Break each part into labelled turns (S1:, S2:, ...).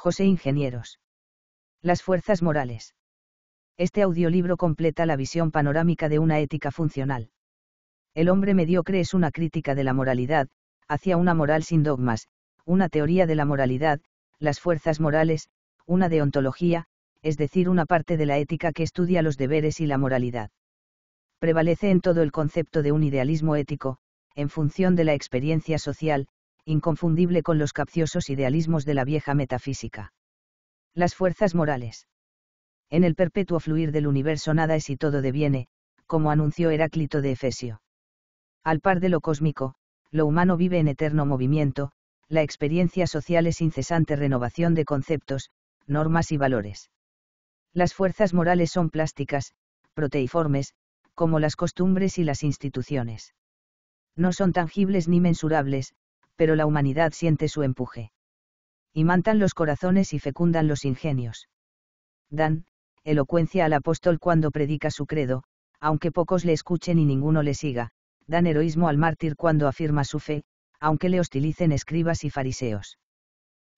S1: José Ingenieros. Las fuerzas morales. Este audiolibro completa la visión panorámica de una ética funcional. El hombre mediocre es una crítica de la moralidad, hacia una moral sin dogmas, una teoría de la moralidad, las fuerzas morales, una deontología, es decir, una parte de la ética que estudia los deberes y la moralidad. Prevalece en todo el concepto de un idealismo ético, en función de la experiencia social, inconfundible con los capciosos idealismos de la vieja metafísica. Las fuerzas morales. En el perpetuo fluir del universo nada es y todo deviene, como anunció Heráclito de Efesio. Al par de lo cósmico, lo humano vive en eterno movimiento, la experiencia social es incesante renovación de conceptos, normas y valores. Las fuerzas morales son plásticas, proteiformes, como las costumbres y las instituciones. No son tangibles ni mensurables, pero la humanidad siente su empuje. Imantan los corazones y fecundan los ingenios. Dan, elocuencia al apóstol cuando predica su credo, aunque pocos le escuchen y ninguno le siga, dan heroísmo al mártir cuando afirma su fe, aunque le hostilicen escribas y fariseos.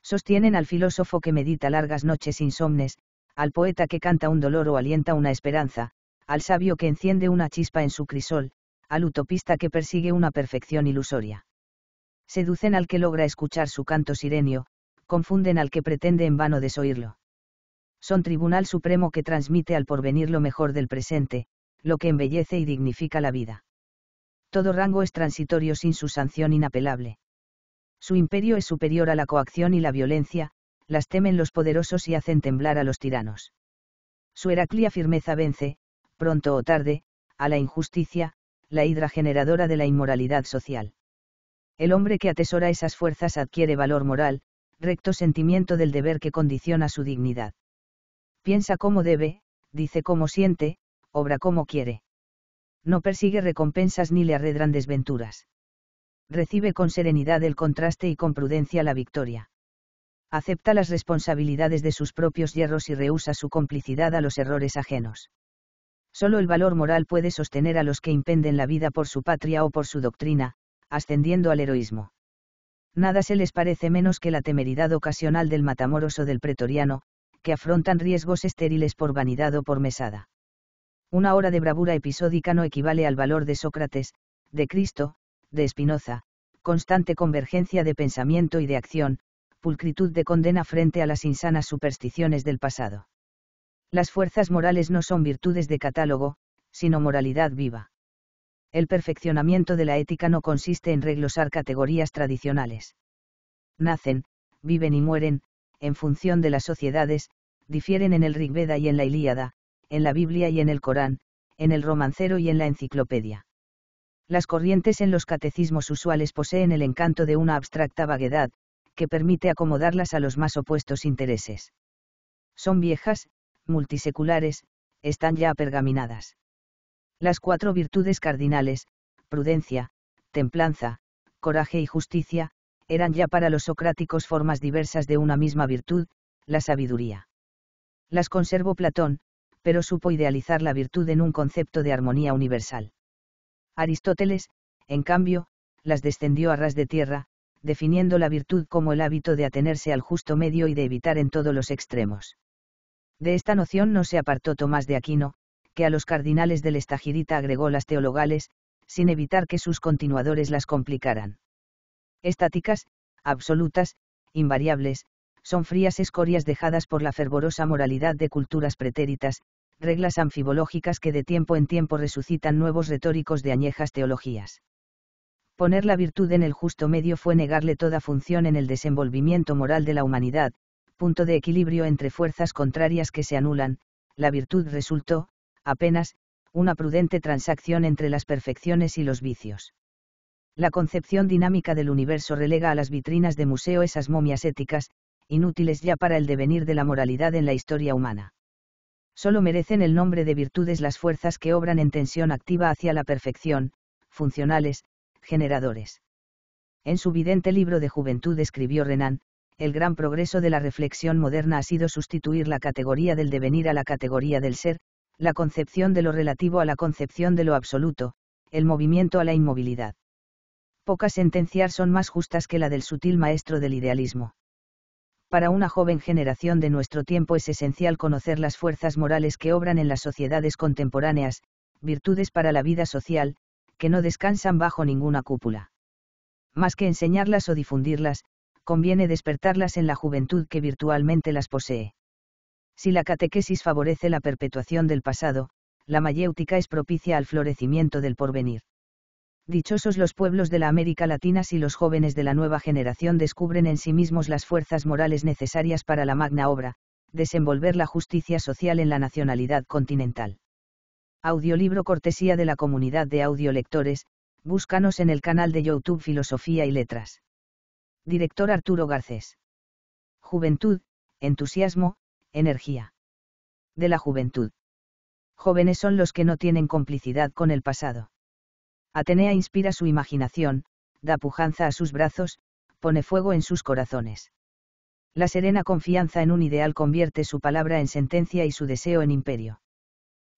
S1: Sostienen al filósofo que medita largas noches insomnes, al poeta que canta un dolor o alienta una esperanza, al sabio que enciende una chispa en su crisol, al utopista que persigue una perfección ilusoria seducen al que logra escuchar su canto sirenio, confunden al que pretende en vano desoírlo. Son tribunal supremo que transmite al porvenir lo mejor del presente, lo que embellece y dignifica la vida. Todo rango es transitorio sin su sanción inapelable. Su imperio es superior a la coacción y la violencia, las temen los poderosos y hacen temblar a los tiranos. Su heraclia firmeza vence, pronto o tarde, a la injusticia, la hidra generadora de la inmoralidad social el hombre que atesora esas fuerzas adquiere valor moral, recto sentimiento del deber que condiciona su dignidad. Piensa como debe, dice como siente, obra como quiere. No persigue recompensas ni le arredran desventuras. Recibe con serenidad el contraste y con prudencia la victoria. Acepta las responsabilidades de sus propios hierros y rehúsa su complicidad a los errores ajenos. Solo el valor moral puede sostener a los que impenden la vida por su patria o por su doctrina, ascendiendo al heroísmo. Nada se les parece menos que la temeridad ocasional del matamoroso del pretoriano, que afrontan riesgos estériles por vanidad o por mesada. Una hora de bravura episódica no equivale al valor de Sócrates, de Cristo, de Espinoza, constante convergencia de pensamiento y de acción, pulcritud de condena frente a las insanas supersticiones del pasado. Las fuerzas morales no son virtudes de catálogo, sino moralidad viva. El perfeccionamiento de la ética no consiste en reglosar categorías tradicionales. Nacen, viven y mueren, en función de las sociedades, difieren en el Rigveda y en la Ilíada, en la Biblia y en el Corán, en el romancero y en la enciclopedia. Las corrientes en los catecismos usuales poseen el encanto de una abstracta vaguedad, que permite acomodarlas a los más opuestos intereses. Son viejas, multiseculares, están ya pergaminadas. Las cuatro virtudes cardinales, prudencia, templanza, coraje y justicia, eran ya para los socráticos formas diversas de una misma virtud, la sabiduría. Las conservó Platón, pero supo idealizar la virtud en un concepto de armonía universal. Aristóteles, en cambio, las descendió a ras de tierra, definiendo la virtud como el hábito de atenerse al justo medio y de evitar en todos los extremos. De esta noción no se apartó Tomás de Aquino, que a los cardinales del Estagirita agregó las teologales, sin evitar que sus continuadores las complicaran. Estáticas, absolutas, invariables, son frías escorias dejadas por la fervorosa moralidad de culturas pretéritas, reglas anfibológicas que de tiempo en tiempo resucitan nuevos retóricos de añejas teologías. Poner la virtud en el justo medio fue negarle toda función en el desenvolvimiento moral de la humanidad, punto de equilibrio entre fuerzas contrarias que se anulan, la virtud resultó, apenas, una prudente transacción entre las perfecciones y los vicios. La concepción dinámica del universo relega a las vitrinas de museo esas momias éticas, inútiles ya para el devenir de la moralidad en la historia humana. Solo merecen el nombre de virtudes las fuerzas que obran en tensión activa hacia la perfección, funcionales, generadores. En su vidente libro de juventud escribió Renan, el gran progreso de la reflexión moderna ha sido sustituir la categoría del devenir a la categoría del ser, la concepción de lo relativo a la concepción de lo absoluto, el movimiento a la inmovilidad. Pocas sentencias son más justas que la del sutil maestro del idealismo. Para una joven generación de nuestro tiempo es esencial conocer las fuerzas morales que obran en las sociedades contemporáneas, virtudes para la vida social, que no descansan bajo ninguna cúpula. Más que enseñarlas o difundirlas, conviene despertarlas en la juventud que virtualmente las posee. Si la catequesis favorece la perpetuación del pasado, la mayéutica es propicia al florecimiento del porvenir. Dichosos los pueblos de la América Latina si los jóvenes de la nueva generación descubren en sí mismos las fuerzas morales necesarias para la magna obra, desenvolver la justicia social en la nacionalidad continental. Audiolibro cortesía de la comunidad de audiolectores, búscanos en el canal de YouTube Filosofía y Letras. Director Arturo Garcés. Juventud, entusiasmo, energía. De la juventud. Jóvenes son los que no tienen complicidad con el pasado. Atenea inspira su imaginación, da pujanza a sus brazos, pone fuego en sus corazones. La serena confianza en un ideal convierte su palabra en sentencia y su deseo en imperio.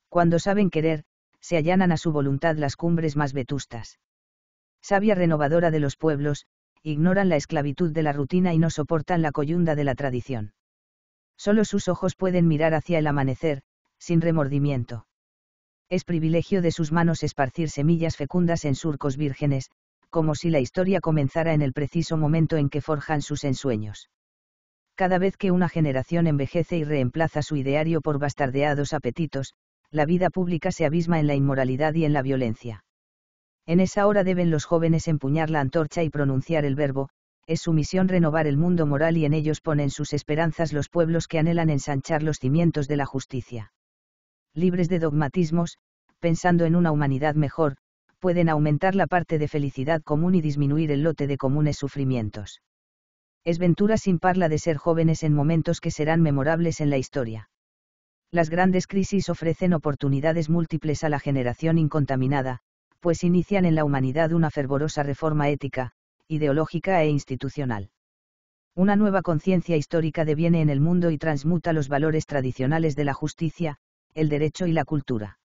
S1: Cuando saben querer, se allanan a su voluntad las cumbres más vetustas. Sabia renovadora de los pueblos, ignoran la esclavitud de la rutina y no soportan la coyunda de la tradición. Sólo sus ojos pueden mirar hacia el amanecer, sin remordimiento. Es privilegio de sus manos esparcir semillas fecundas en surcos vírgenes, como si la historia comenzara en el preciso momento en que forjan sus ensueños. Cada vez que una generación envejece y reemplaza su ideario por bastardeados apetitos, la vida pública se abisma en la inmoralidad y en la violencia. En esa hora deben los jóvenes empuñar la antorcha y pronunciar el verbo, es su misión renovar el mundo moral y en ellos ponen sus esperanzas los pueblos que anhelan ensanchar los cimientos de la justicia. Libres de dogmatismos, pensando en una humanidad mejor, pueden aumentar la parte de felicidad común y disminuir el lote de comunes sufrimientos. Es ventura sin par la de ser jóvenes en momentos que serán memorables en la historia. Las grandes crisis ofrecen oportunidades múltiples a la generación incontaminada, pues inician en la humanidad una fervorosa reforma ética, ideológica e institucional. Una nueva conciencia histórica deviene en el mundo y transmuta los valores tradicionales de la justicia, el derecho y la cultura.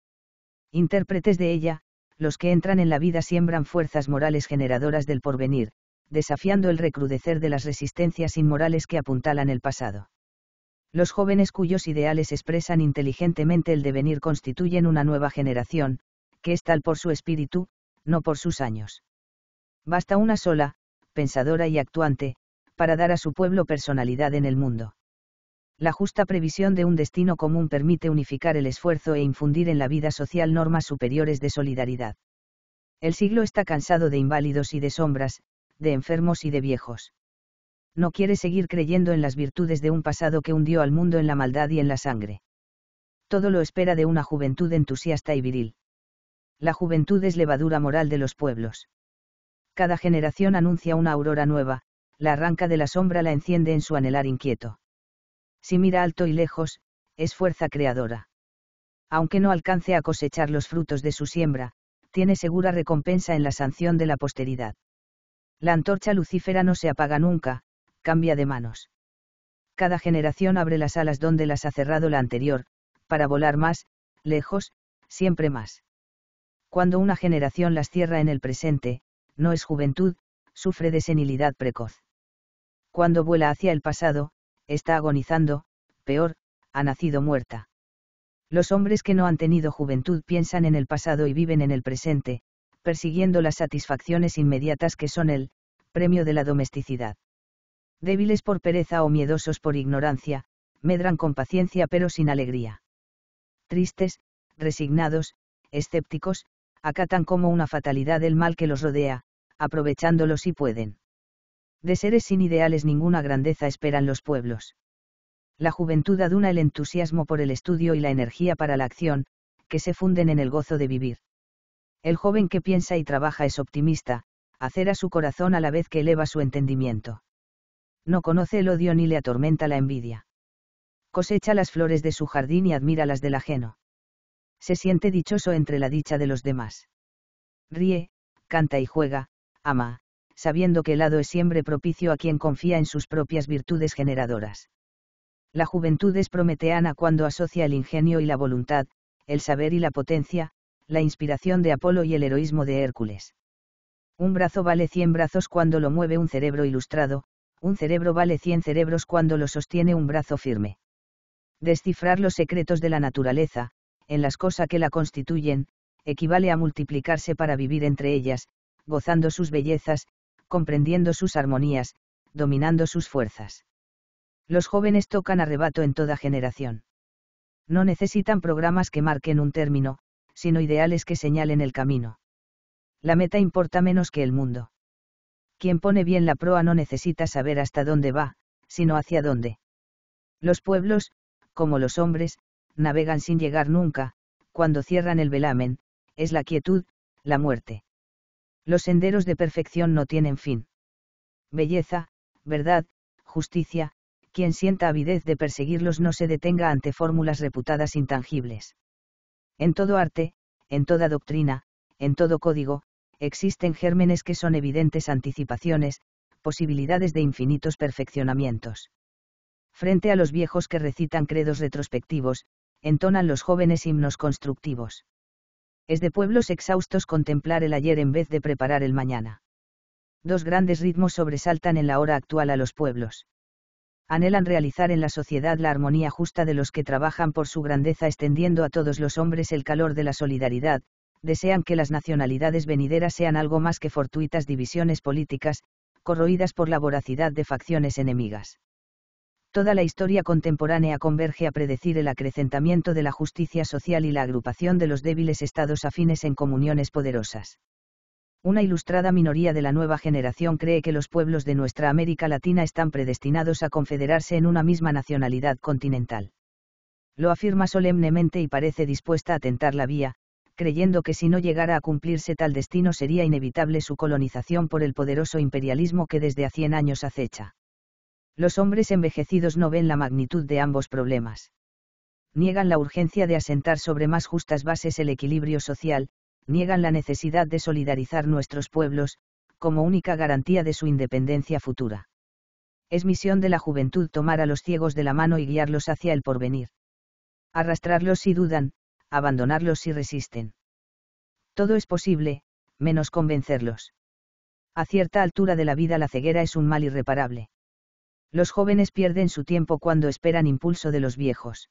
S1: Intérpretes de ella, los que entran en la vida siembran fuerzas morales generadoras del porvenir, desafiando el recrudecer de las resistencias inmorales que apuntalan el pasado. Los jóvenes cuyos ideales expresan inteligentemente el devenir constituyen una nueva generación, que es tal por su espíritu, no por sus años. Basta una sola, pensadora y actuante, para dar a su pueblo personalidad en el mundo. La justa previsión de un destino común permite unificar el esfuerzo e infundir en la vida social normas superiores de solidaridad. El siglo está cansado de inválidos y de sombras, de enfermos y de viejos. No quiere seguir creyendo en las virtudes de un pasado que hundió al mundo en la maldad y en la sangre. Todo lo espera de una juventud entusiasta y viril. La juventud es levadura moral de los pueblos cada generación anuncia una aurora nueva, la arranca de la sombra, la enciende en su anhelar inquieto. Si mira alto y lejos, es fuerza creadora. Aunque no alcance a cosechar los frutos de su siembra, tiene segura recompensa en la sanción de la posteridad. La antorcha lucífera no se apaga nunca, cambia de manos. Cada generación abre las alas donde las ha cerrado la anterior, para volar más, lejos, siempre más. Cuando una generación las cierra en el presente, no es juventud, sufre de senilidad precoz. Cuando vuela hacia el pasado, está agonizando, peor, ha nacido muerta. Los hombres que no han tenido juventud piensan en el pasado y viven en el presente, persiguiendo las satisfacciones inmediatas que son el premio de la domesticidad. Débiles por pereza o miedosos por ignorancia, medran con paciencia pero sin alegría. Tristes, resignados, escépticos, acatan como una fatalidad el mal que los rodea, aprovechándolo si pueden. De seres sin ideales ninguna grandeza esperan los pueblos. La juventud aduna el entusiasmo por el estudio y la energía para la acción, que se funden en el gozo de vivir. El joven que piensa y trabaja es optimista, acera su corazón a la vez que eleva su entendimiento. No conoce el odio ni le atormenta la envidia. Cosecha las flores de su jardín y admira las del ajeno. Se siente dichoso entre la dicha de los demás. Ríe, canta y juega, ama, sabiendo que el lado es siempre propicio a quien confía en sus propias virtudes generadoras. La juventud es prometeana cuando asocia el ingenio y la voluntad, el saber y la potencia, la inspiración de Apolo y el heroísmo de Hércules. Un brazo vale cien brazos cuando lo mueve un cerebro ilustrado, un cerebro vale cien cerebros cuando lo sostiene un brazo firme. Descifrar los secretos de la naturaleza, en las cosas que la constituyen, equivale a multiplicarse para vivir entre ellas, gozando sus bellezas, comprendiendo sus armonías, dominando sus fuerzas. Los jóvenes tocan arrebato en toda generación. No necesitan programas que marquen un término, sino ideales que señalen el camino. La meta importa menos que el mundo. Quien pone bien la proa no necesita saber hasta dónde va, sino hacia dónde. Los pueblos, como los hombres, navegan sin llegar nunca, cuando cierran el velamen, es la quietud, la muerte. Los senderos de perfección no tienen fin. Belleza, verdad, justicia, quien sienta avidez de perseguirlos no se detenga ante fórmulas reputadas intangibles. En todo arte, en toda doctrina, en todo código, existen gérmenes que son evidentes anticipaciones, posibilidades de infinitos perfeccionamientos. Frente a los viejos que recitan credos retrospectivos, entonan los jóvenes himnos constructivos es de pueblos exhaustos contemplar el ayer en vez de preparar el mañana. Dos grandes ritmos sobresaltan en la hora actual a los pueblos. Anhelan realizar en la sociedad la armonía justa de los que trabajan por su grandeza extendiendo a todos los hombres el calor de la solidaridad, desean que las nacionalidades venideras sean algo más que fortuitas divisiones políticas, corroídas por la voracidad de facciones enemigas. Toda la historia contemporánea converge a predecir el acrecentamiento de la justicia social y la agrupación de los débiles estados afines en comuniones poderosas. Una ilustrada minoría de la nueva generación cree que los pueblos de nuestra América Latina están predestinados a confederarse en una misma nacionalidad continental. Lo afirma solemnemente y parece dispuesta a tentar la vía, creyendo que si no llegara a cumplirse tal destino sería inevitable su colonización por el poderoso imperialismo que desde a 100 años acecha. Los hombres envejecidos no ven la magnitud de ambos problemas. Niegan la urgencia de asentar sobre más justas bases el equilibrio social, niegan la necesidad de solidarizar nuestros pueblos, como única garantía de su independencia futura. Es misión de la juventud tomar a los ciegos de la mano y guiarlos hacia el porvenir. Arrastrarlos si dudan, abandonarlos si resisten. Todo es posible, menos convencerlos. A cierta altura de la vida la ceguera es un mal irreparable. Los jóvenes pierden su tiempo cuando esperan impulso de los viejos.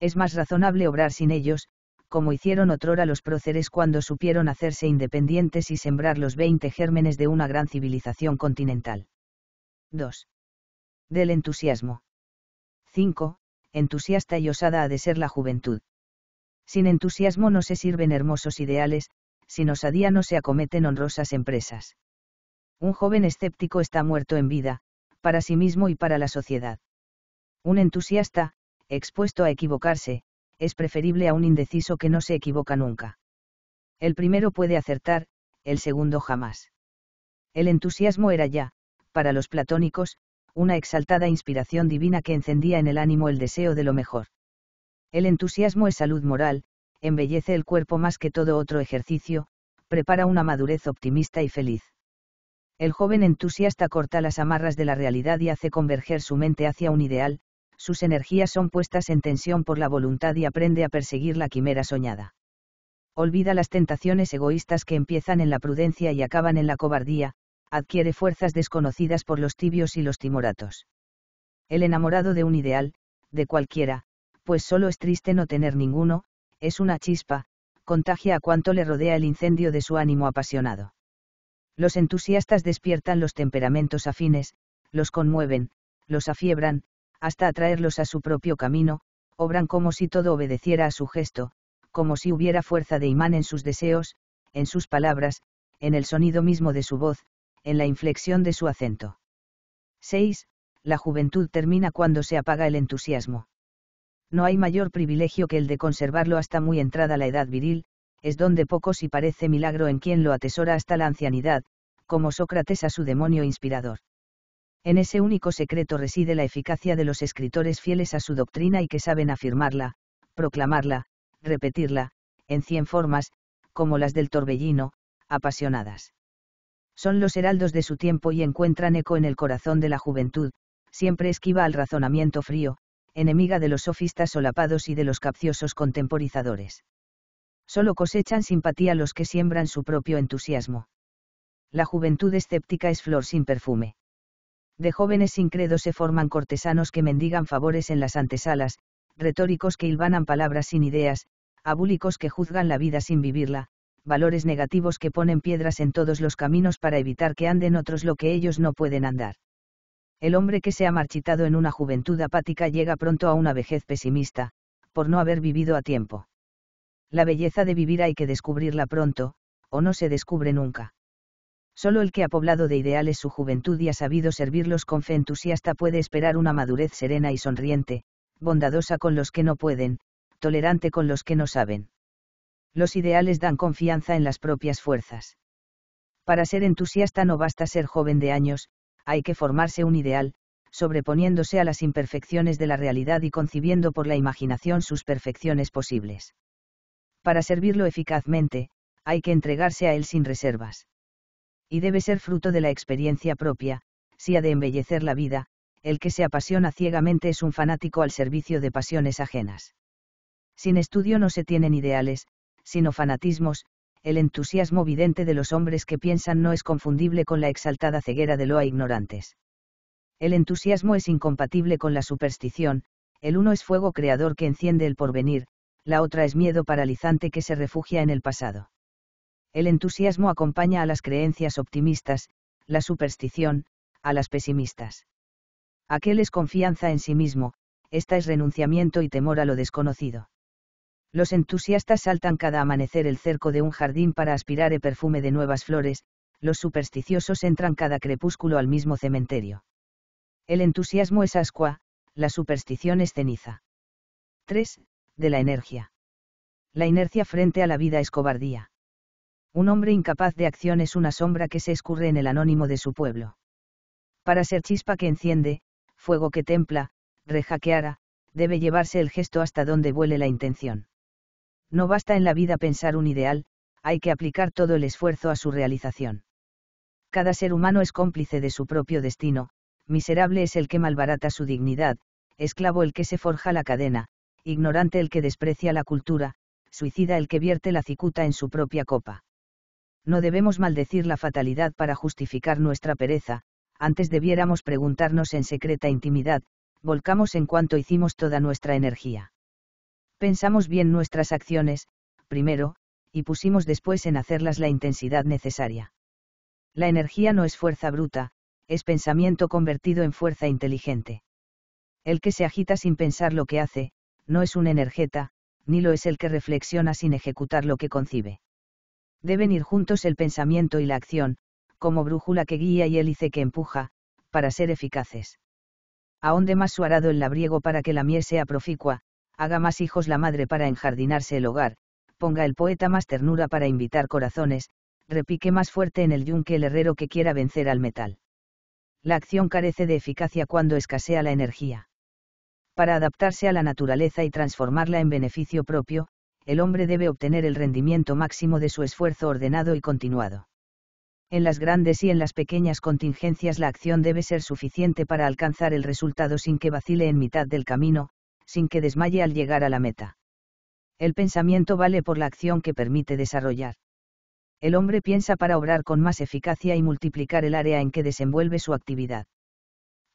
S1: Es más razonable obrar sin ellos, como hicieron otrora los próceres cuando supieron hacerse independientes y sembrar los 20 gérmenes de una gran civilización continental. 2. Del entusiasmo. 5. Entusiasta y osada ha de ser la juventud. Sin entusiasmo no se sirven hermosos ideales, sin osadía no se acometen honrosas empresas. Un joven escéptico está muerto en vida, para sí mismo y para la sociedad. Un entusiasta, expuesto a equivocarse, es preferible a un indeciso que no se equivoca nunca. El primero puede acertar, el segundo jamás. El entusiasmo era ya, para los platónicos, una exaltada inspiración divina que encendía en el ánimo el deseo de lo mejor. El entusiasmo es salud moral, embellece el cuerpo más que todo otro ejercicio, prepara una madurez optimista y feliz. El joven entusiasta corta las amarras de la realidad y hace converger su mente hacia un ideal, sus energías son puestas en tensión por la voluntad y aprende a perseguir la quimera soñada. Olvida las tentaciones egoístas que empiezan en la prudencia y acaban en la cobardía, adquiere fuerzas desconocidas por los tibios y los timoratos. El enamorado de un ideal, de cualquiera, pues solo es triste no tener ninguno, es una chispa, contagia a cuanto le rodea el incendio de su ánimo apasionado. Los entusiastas despiertan los temperamentos afines, los conmueven, los afiebran, hasta atraerlos a su propio camino, obran como si todo obedeciera a su gesto, como si hubiera fuerza de imán en sus deseos, en sus palabras, en el sonido mismo de su voz, en la inflexión de su acento. 6. La juventud termina cuando se apaga el entusiasmo. No hay mayor privilegio que el de conservarlo hasta muy entrada la edad viril, es donde poco pocos y parece milagro en quien lo atesora hasta la ancianidad, como Sócrates a su demonio inspirador. En ese único secreto reside la eficacia de los escritores fieles a su doctrina y que saben afirmarla, proclamarla, repetirla, en cien formas, como las del torbellino, apasionadas. Son los heraldos de su tiempo y encuentran eco en el corazón de la juventud, siempre esquiva al razonamiento frío, enemiga de los sofistas solapados y de los capciosos contemporizadores. Solo cosechan simpatía los que siembran su propio entusiasmo. La juventud escéptica es flor sin perfume. De jóvenes sin credo se forman cortesanos que mendigan favores en las antesalas, retóricos que hilvanan palabras sin ideas, abúlicos que juzgan la vida sin vivirla, valores negativos que ponen piedras en todos los caminos para evitar que anden otros lo que ellos no pueden andar. El hombre que se ha marchitado en una juventud apática llega pronto a una vejez pesimista, por no haber vivido a tiempo. La belleza de vivir hay que descubrirla pronto, o no se descubre nunca. Solo el que ha poblado de ideales su juventud y ha sabido servirlos con fe entusiasta puede esperar una madurez serena y sonriente, bondadosa con los que no pueden, tolerante con los que no saben. Los ideales dan confianza en las propias fuerzas. Para ser entusiasta no basta ser joven de años, hay que formarse un ideal, sobreponiéndose a las imperfecciones de la realidad y concibiendo por la imaginación sus perfecciones posibles para servirlo eficazmente, hay que entregarse a él sin reservas. Y debe ser fruto de la experiencia propia, si ha de embellecer la vida, el que se apasiona ciegamente es un fanático al servicio de pasiones ajenas. Sin estudio no se tienen ideales, sino fanatismos, el entusiasmo vidente de los hombres que piensan no es confundible con la exaltada ceguera de loa ignorantes. El entusiasmo es incompatible con la superstición, el uno es fuego creador que enciende el porvenir, la otra es miedo paralizante que se refugia en el pasado. El entusiasmo acompaña a las creencias optimistas, la superstición, a las pesimistas. Aquel es confianza en sí mismo, esta es renunciamiento y temor a lo desconocido. Los entusiastas saltan cada amanecer el cerco de un jardín para aspirar el perfume de nuevas flores, los supersticiosos entran cada crepúsculo al mismo cementerio. El entusiasmo es ascua, la superstición es ceniza. 3 de la energía. La inercia frente a la vida es cobardía. Un hombre incapaz de acción es una sombra que se escurre en el anónimo de su pueblo. Para ser chispa que enciende, fuego que templa, reja que debe llevarse el gesto hasta donde vuele la intención. No basta en la vida pensar un ideal, hay que aplicar todo el esfuerzo a su realización. Cada ser humano es cómplice de su propio destino, miserable es el que malbarata su dignidad, esclavo el que se forja la cadena, ignorante el que desprecia la cultura, suicida el que vierte la cicuta en su propia copa. No debemos maldecir la fatalidad para justificar nuestra pereza, antes debiéramos preguntarnos en secreta intimidad, volcamos en cuanto hicimos toda nuestra energía. Pensamos bien nuestras acciones, primero, y pusimos después en hacerlas la intensidad necesaria. La energía no es fuerza bruta, es pensamiento convertido en fuerza inteligente. El que se agita sin pensar lo que hace, no es un energeta, ni lo es el que reflexiona sin ejecutar lo que concibe. Deben ir juntos el pensamiento y la acción, como brújula que guía y hélice que empuja, para ser eficaces. Aonde más suarado el labriego para que la miel sea proficua, haga más hijos la madre para enjardinarse el hogar, ponga el poeta más ternura para invitar corazones, repique más fuerte en el yunque el herrero que quiera vencer al metal. La acción carece de eficacia cuando escasea la energía. Para adaptarse a la naturaleza y transformarla en beneficio propio, el hombre debe obtener el rendimiento máximo de su esfuerzo ordenado y continuado. En las grandes y en las pequeñas contingencias la acción debe ser suficiente para alcanzar el resultado sin que vacile en mitad del camino, sin que desmaye al llegar a la meta. El pensamiento vale por la acción que permite desarrollar. El hombre piensa para obrar con más eficacia y multiplicar el área en que desenvuelve su actividad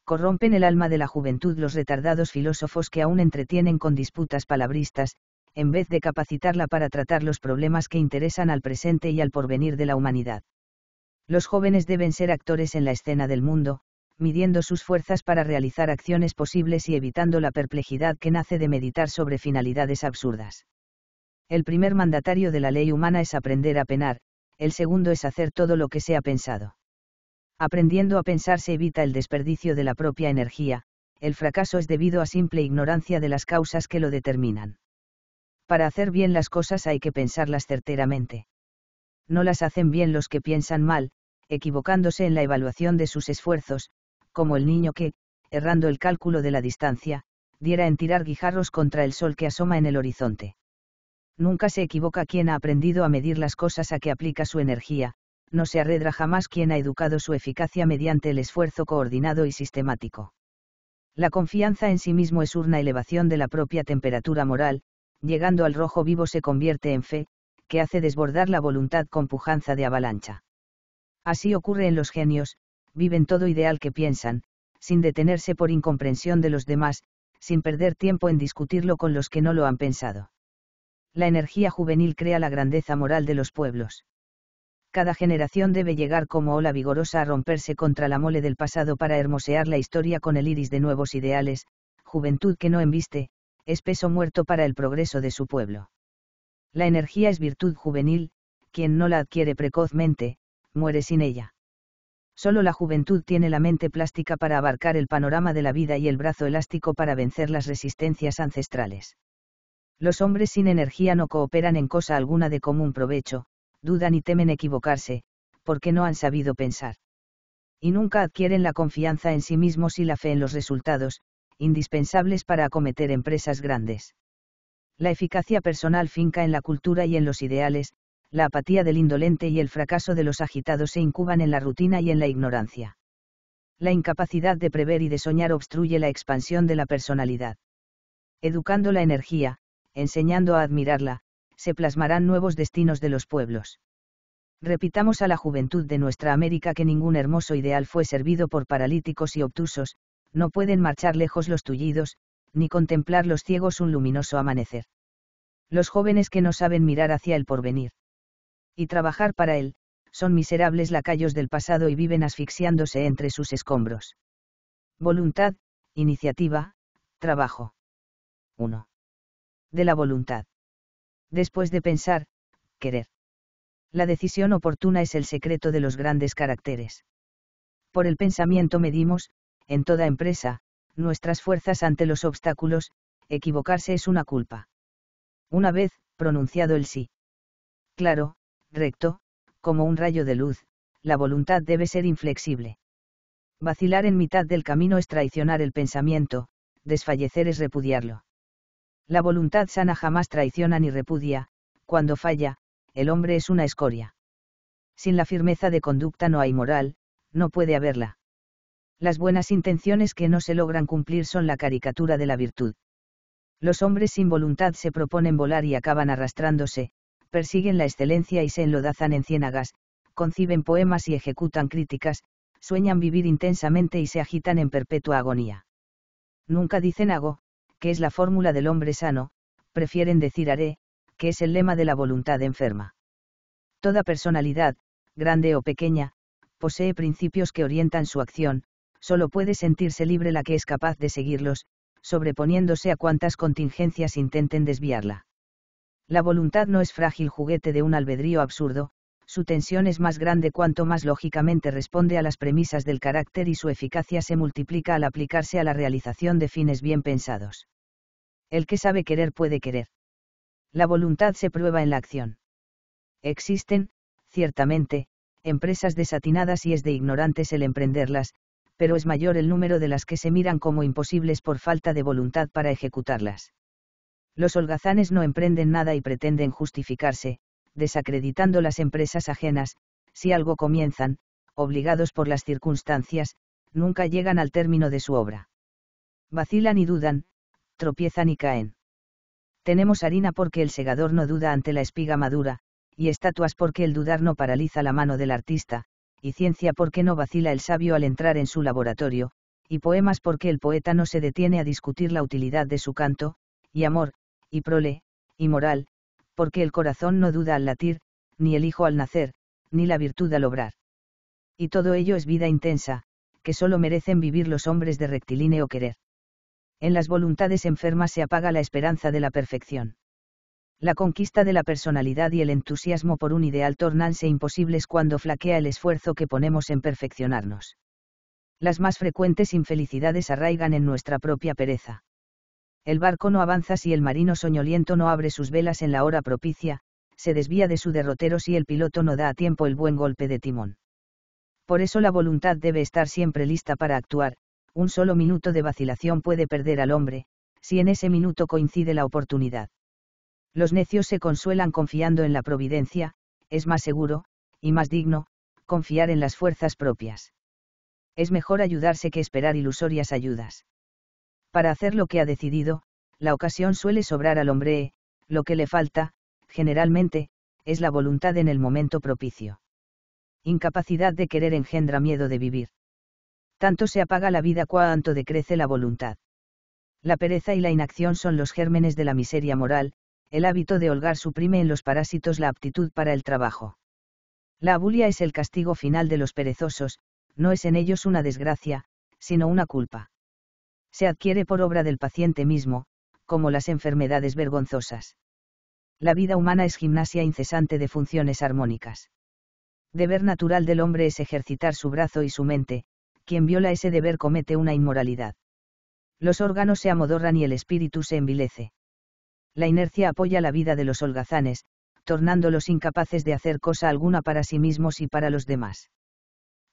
S1: corrompen el alma de la juventud los retardados filósofos que aún entretienen con disputas palabristas, en vez de capacitarla para tratar los problemas que interesan al presente y al porvenir de la humanidad. Los jóvenes deben ser actores en la escena del mundo, midiendo sus fuerzas para realizar acciones posibles y evitando la perplejidad que nace de meditar sobre finalidades absurdas. El primer mandatario de la ley humana es aprender a penar, el segundo es hacer todo lo que se ha pensado. Aprendiendo a pensar se evita el desperdicio de la propia energía, el fracaso es debido a simple ignorancia de las causas que lo determinan. Para hacer bien las cosas hay que pensarlas certeramente. No las hacen bien los que piensan mal, equivocándose en la evaluación de sus esfuerzos, como el niño que, errando el cálculo de la distancia, diera en tirar guijarros contra el sol que asoma en el horizonte. Nunca se equivoca quien ha aprendido a medir las cosas a que aplica su energía, no se arredra jamás quien ha educado su eficacia mediante el esfuerzo coordinado y sistemático. La confianza en sí mismo es una elevación de la propia temperatura moral, llegando al rojo vivo se convierte en fe, que hace desbordar la voluntad con pujanza de avalancha. Así ocurre en los genios, viven todo ideal que piensan, sin detenerse por incomprensión de los demás, sin perder tiempo en discutirlo con los que no lo han pensado. La energía juvenil crea la grandeza moral de los pueblos cada generación debe llegar como ola vigorosa a romperse contra la mole del pasado para hermosear la historia con el iris de nuevos ideales, juventud que no embiste, es peso muerto para el progreso de su pueblo. La energía es virtud juvenil, quien no la adquiere precozmente, muere sin ella. Solo la juventud tiene la mente plástica para abarcar el panorama de la vida y el brazo elástico para vencer las resistencias ancestrales. Los hombres sin energía no cooperan en cosa alguna de común provecho, dudan y temen equivocarse, porque no han sabido pensar. Y nunca adquieren la confianza en sí mismos y la fe en los resultados, indispensables para acometer empresas grandes. La eficacia personal finca en la cultura y en los ideales, la apatía del indolente y el fracaso de los agitados se incuban en la rutina y en la ignorancia. La incapacidad de prever y de soñar obstruye la expansión de la personalidad. Educando la energía, enseñando a admirarla, se plasmarán nuevos destinos de los pueblos. Repitamos a la juventud de nuestra América que ningún hermoso ideal fue servido por paralíticos y obtusos, no pueden marchar lejos los tullidos, ni contemplar los ciegos un luminoso amanecer. Los jóvenes que no saben mirar hacia el porvenir. Y trabajar para él, son miserables lacayos del pasado y viven asfixiándose entre sus escombros. Voluntad, iniciativa, trabajo. 1. De la voluntad después de pensar, querer. La decisión oportuna es el secreto de los grandes caracteres. Por el pensamiento medimos, en toda empresa, nuestras fuerzas ante los obstáculos, equivocarse es una culpa. Una vez, pronunciado el sí. Claro, recto, como un rayo de luz, la voluntad debe ser inflexible. Vacilar en mitad del camino es traicionar el pensamiento, desfallecer es repudiarlo. La voluntad sana jamás traiciona ni repudia, cuando falla, el hombre es una escoria. Sin la firmeza de conducta no hay moral, no puede haberla. Las buenas intenciones que no se logran cumplir son la caricatura de la virtud. Los hombres sin voluntad se proponen volar y acaban arrastrándose, persiguen la excelencia y se enlodazan en ciénagas, conciben poemas y ejecutan críticas, sueñan vivir intensamente y se agitan en perpetua agonía. Nunca dicen algo que es la fórmula del hombre sano, prefieren decir haré, que es el lema de la voluntad enferma. Toda personalidad, grande o pequeña, posee principios que orientan su acción, solo puede sentirse libre la que es capaz de seguirlos, sobreponiéndose a cuantas contingencias intenten desviarla. La voluntad no es frágil juguete de un albedrío absurdo, su tensión es más grande cuanto más lógicamente responde a las premisas del carácter y su eficacia se multiplica al aplicarse a la realización de fines bien pensados. El que sabe querer puede querer. La voluntad se prueba en la acción. Existen, ciertamente, empresas desatinadas y es de ignorantes el emprenderlas, pero es mayor el número de las que se miran como imposibles por falta de voluntad para ejecutarlas. Los holgazanes no emprenden nada y pretenden justificarse, desacreditando las empresas ajenas, si algo comienzan, obligados por las circunstancias, nunca llegan al término de su obra. Vacilan y dudan, tropiezan y caen. Tenemos harina porque el segador no duda ante la espiga madura, y estatuas porque el dudar no paraliza la mano del artista, y ciencia porque no vacila el sabio al entrar en su laboratorio, y poemas porque el poeta no se detiene a discutir la utilidad de su canto, y amor, y prole, y moral, porque el corazón no duda al latir, ni el hijo al nacer, ni la virtud al obrar. Y todo ello es vida intensa, que solo merecen vivir los hombres de rectilíneo querer. En las voluntades enfermas se apaga la esperanza de la perfección. La conquista de la personalidad y el entusiasmo por un ideal tornanse imposibles cuando flaquea el esfuerzo que ponemos en perfeccionarnos. Las más frecuentes infelicidades arraigan en nuestra propia pereza. El barco no avanza si el marino soñoliento no abre sus velas en la hora propicia, se desvía de su derrotero si el piloto no da a tiempo el buen golpe de timón. Por eso la voluntad debe estar siempre lista para actuar, un solo minuto de vacilación puede perder al hombre, si en ese minuto coincide la oportunidad. Los necios se consuelan confiando en la providencia, es más seguro, y más digno, confiar en las fuerzas propias. Es mejor ayudarse que esperar ilusorias ayudas. Para hacer lo que ha decidido, la ocasión suele sobrar al hombre, lo que le falta, generalmente, es la voluntad en el momento propicio. Incapacidad de querer engendra miedo de vivir. Tanto se apaga la vida cuanto decrece la voluntad. La pereza y la inacción son los gérmenes de la miseria moral, el hábito de holgar suprime en los parásitos la aptitud para el trabajo. La abulia es el castigo final de los perezosos, no es en ellos una desgracia, sino una culpa se adquiere por obra del paciente mismo, como las enfermedades vergonzosas. La vida humana es gimnasia incesante de funciones armónicas. Deber natural del hombre es ejercitar su brazo y su mente, quien viola ese deber comete una inmoralidad. Los órganos se amodorran y el espíritu se envilece. La inercia apoya la vida de los holgazanes, tornándolos incapaces de hacer cosa alguna para sí mismos y para los demás.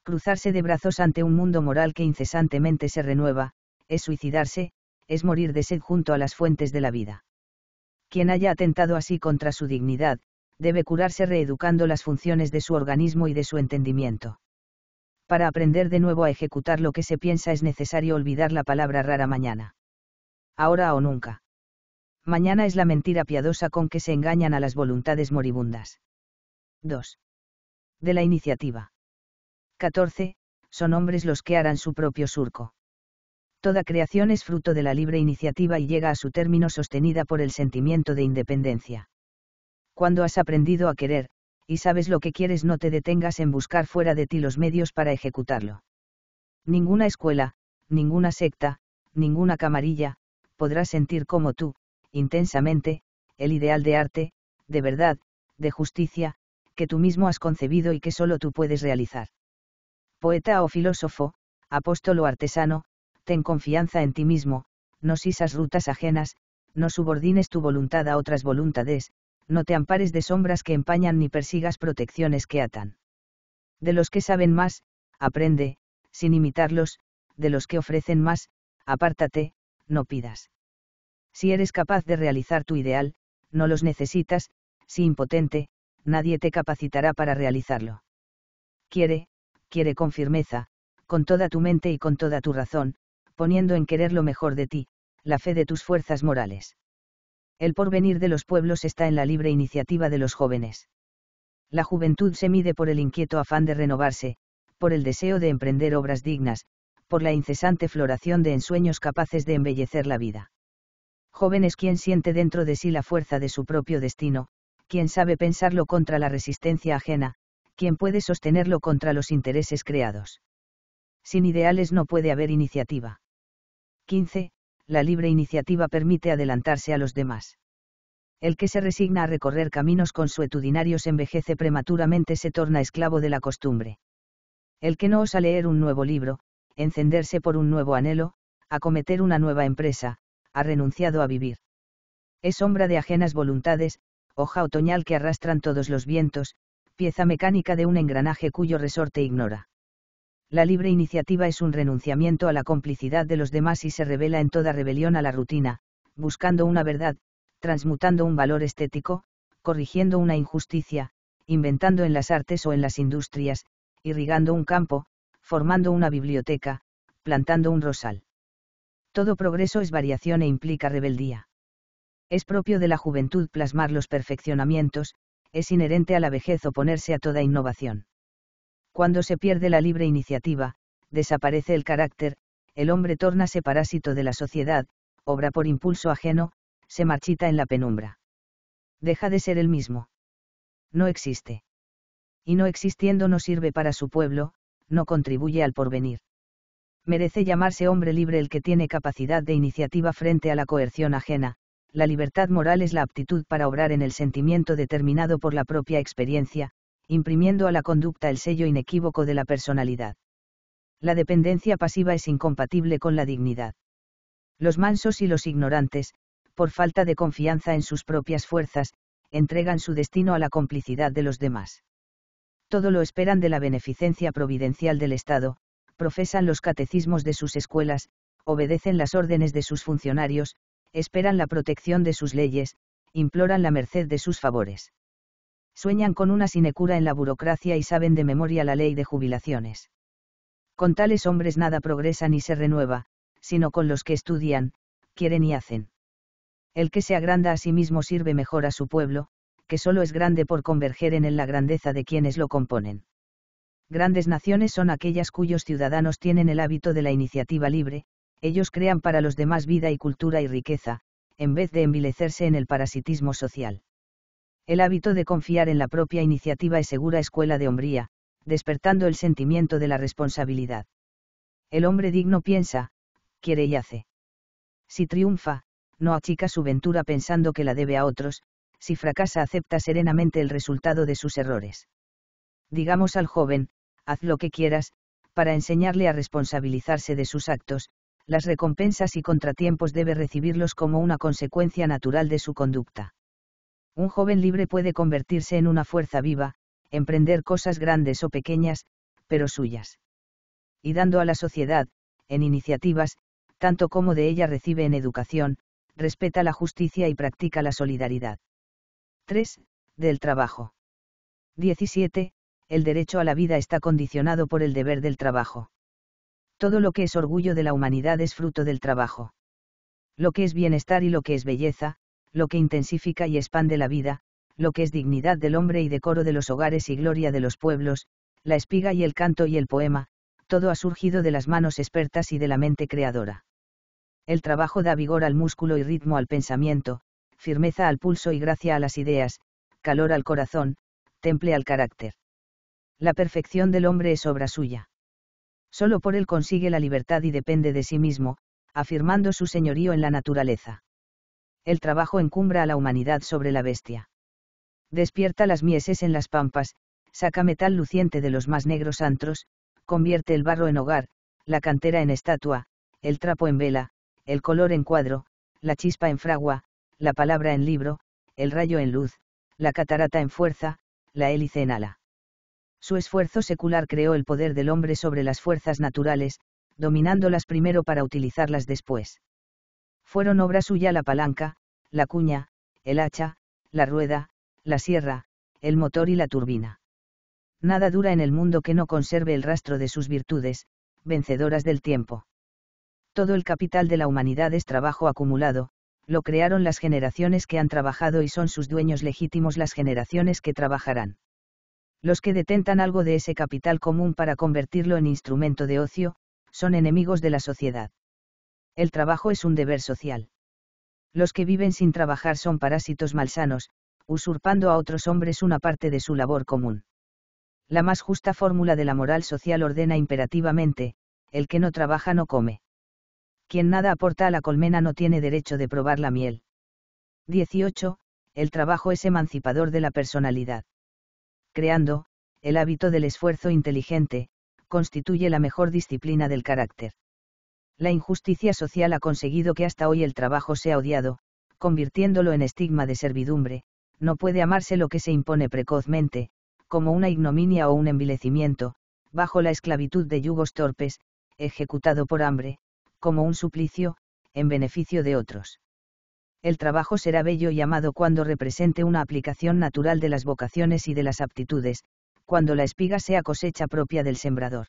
S1: Cruzarse de brazos ante un mundo moral que incesantemente se renueva, es suicidarse, es morir de sed junto a las fuentes de la vida. Quien haya atentado así contra su dignidad, debe curarse reeducando las funciones de su organismo y de su entendimiento. Para aprender de nuevo a ejecutar lo que se piensa es necesario olvidar la palabra rara mañana. Ahora o nunca. Mañana es la mentira piadosa con que se engañan a las voluntades moribundas. 2. De la iniciativa. 14. Son hombres los que harán su propio surco. Toda creación es fruto de la libre iniciativa y llega a su término sostenida por el sentimiento de independencia. Cuando has aprendido a querer, y sabes lo que quieres, no te detengas en buscar fuera de ti los medios para ejecutarlo. Ninguna escuela, ninguna secta, ninguna camarilla, podrá sentir como tú, intensamente, el ideal de arte, de verdad, de justicia, que tú mismo has concebido y que solo tú puedes realizar. Poeta o filósofo, apóstolo artesano, Ten confianza en ti mismo, no sisas rutas ajenas, no subordines tu voluntad a otras voluntades, no te ampares de sombras que empañan ni persigas protecciones que atan. De los que saben más, aprende, sin imitarlos, de los que ofrecen más, apártate, no pidas. Si eres capaz de realizar tu ideal, no los necesitas, si impotente, nadie te capacitará para realizarlo. Quiere, quiere con firmeza, con toda tu mente y con toda tu razón, poniendo en querer lo mejor de ti, la fe de tus fuerzas morales. El porvenir de los pueblos está en la libre iniciativa de los jóvenes. La juventud se mide por el inquieto afán de renovarse, por el deseo de emprender obras dignas, por la incesante floración de ensueños capaces de embellecer la vida. Joven es quien siente dentro de sí la fuerza de su propio destino, quien sabe pensarlo contra la resistencia ajena, quien puede sostenerlo contra los intereses creados. Sin ideales no puede haber iniciativa. 15. La libre iniciativa permite adelantarse a los demás. El que se resigna a recorrer caminos consuetudinarios envejece prematuramente se torna esclavo de la costumbre. El que no osa leer un nuevo libro, encenderse por un nuevo anhelo, acometer una nueva empresa, ha renunciado a vivir. Es sombra de ajenas voluntades, hoja otoñal que arrastran todos los vientos, pieza mecánica de un engranaje cuyo resorte ignora la libre iniciativa es un renunciamiento a la complicidad de los demás y se revela en toda rebelión a la rutina, buscando una verdad, transmutando un valor estético, corrigiendo una injusticia, inventando en las artes o en las industrias, irrigando un campo, formando una biblioteca, plantando un rosal. Todo progreso es variación e implica rebeldía. Es propio de la juventud plasmar los perfeccionamientos, es inherente a la vejez oponerse a toda innovación. Cuando se pierde la libre iniciativa, desaparece el carácter, el hombre tornase parásito de la sociedad, obra por impulso ajeno, se marchita en la penumbra. Deja de ser el mismo. No existe. Y no existiendo no sirve para su pueblo, no contribuye al porvenir. Merece llamarse hombre libre el que tiene capacidad de iniciativa frente a la coerción ajena, la libertad moral es la aptitud para obrar en el sentimiento determinado por la propia experiencia, imprimiendo a la conducta el sello inequívoco de la personalidad. La dependencia pasiva es incompatible con la dignidad. Los mansos y los ignorantes, por falta de confianza en sus propias fuerzas, entregan su destino a la complicidad de los demás. Todo lo esperan de la beneficencia providencial del Estado, profesan los catecismos de sus escuelas, obedecen las órdenes de sus funcionarios, esperan la protección de sus leyes, imploran la merced de sus favores sueñan con una sinecura en la burocracia y saben de memoria la ley de jubilaciones. Con tales hombres nada progresa ni se renueva, sino con los que estudian, quieren y hacen. El que se agranda a sí mismo sirve mejor a su pueblo, que solo es grande por converger en él la grandeza de quienes lo componen. Grandes naciones son aquellas cuyos ciudadanos tienen el hábito de la iniciativa libre, ellos crean para los demás vida y cultura y riqueza, en vez de envilecerse en el parasitismo social. El hábito de confiar en la propia iniciativa es segura escuela de hombría, despertando el sentimiento de la responsabilidad. El hombre digno piensa, quiere y hace. Si triunfa, no achica su ventura pensando que la debe a otros, si fracasa acepta serenamente el resultado de sus errores. Digamos al joven, haz lo que quieras, para enseñarle a responsabilizarse de sus actos, las recompensas y contratiempos debe recibirlos como una consecuencia natural de su conducta. Un joven libre puede convertirse en una fuerza viva, emprender cosas grandes o pequeñas, pero suyas. Y dando a la sociedad, en iniciativas, tanto como de ella recibe en educación, respeta la justicia y practica la solidaridad. 3. Del trabajo. 17. El derecho a la vida está condicionado por el deber del trabajo. Todo lo que es orgullo de la humanidad es fruto del trabajo. Lo que es bienestar y lo que es belleza, lo que intensifica y expande la vida, lo que es dignidad del hombre y decoro de los hogares y gloria de los pueblos, la espiga y el canto y el poema, todo ha surgido de las manos expertas y de la mente creadora. El trabajo da vigor al músculo y ritmo al pensamiento, firmeza al pulso y gracia a las ideas, calor al corazón, temple al carácter. La perfección del hombre es obra suya. Solo por él consigue la libertad y depende de sí mismo, afirmando su señorío en la naturaleza el trabajo encumbra a la humanidad sobre la bestia. Despierta las mieses en las pampas, saca metal luciente de los más negros antros, convierte el barro en hogar, la cantera en estatua, el trapo en vela, el color en cuadro, la chispa en fragua, la palabra en libro, el rayo en luz, la catarata en fuerza, la hélice en ala. Su esfuerzo secular creó el poder del hombre sobre las fuerzas naturales, dominándolas primero para utilizarlas después fueron obra suya la palanca, la cuña, el hacha, la rueda, la sierra, el motor y la turbina. Nada dura en el mundo que no conserve el rastro de sus virtudes, vencedoras del tiempo. Todo el capital de la humanidad es trabajo acumulado, lo crearon las generaciones que han trabajado y son sus dueños legítimos las generaciones que trabajarán. Los que detentan algo de ese capital común para convertirlo en instrumento de ocio, son enemigos de la sociedad. El trabajo es un deber social. Los que viven sin trabajar son parásitos malsanos, usurpando a otros hombres una parte de su labor común. La más justa fórmula de la moral social ordena imperativamente, el que no trabaja no come. Quien nada aporta a la colmena no tiene derecho de probar la miel. 18. El trabajo es emancipador de la personalidad. Creando, el hábito del esfuerzo inteligente, constituye la mejor disciplina del carácter. La injusticia social ha conseguido que hasta hoy el trabajo sea odiado, convirtiéndolo en estigma de servidumbre, no puede amarse lo que se impone precozmente, como una ignominia o un envilecimiento, bajo la esclavitud de yugos torpes, ejecutado por hambre, como un suplicio, en beneficio de otros. El trabajo será bello y amado cuando represente una aplicación natural de las vocaciones y de las aptitudes, cuando la espiga sea cosecha propia del sembrador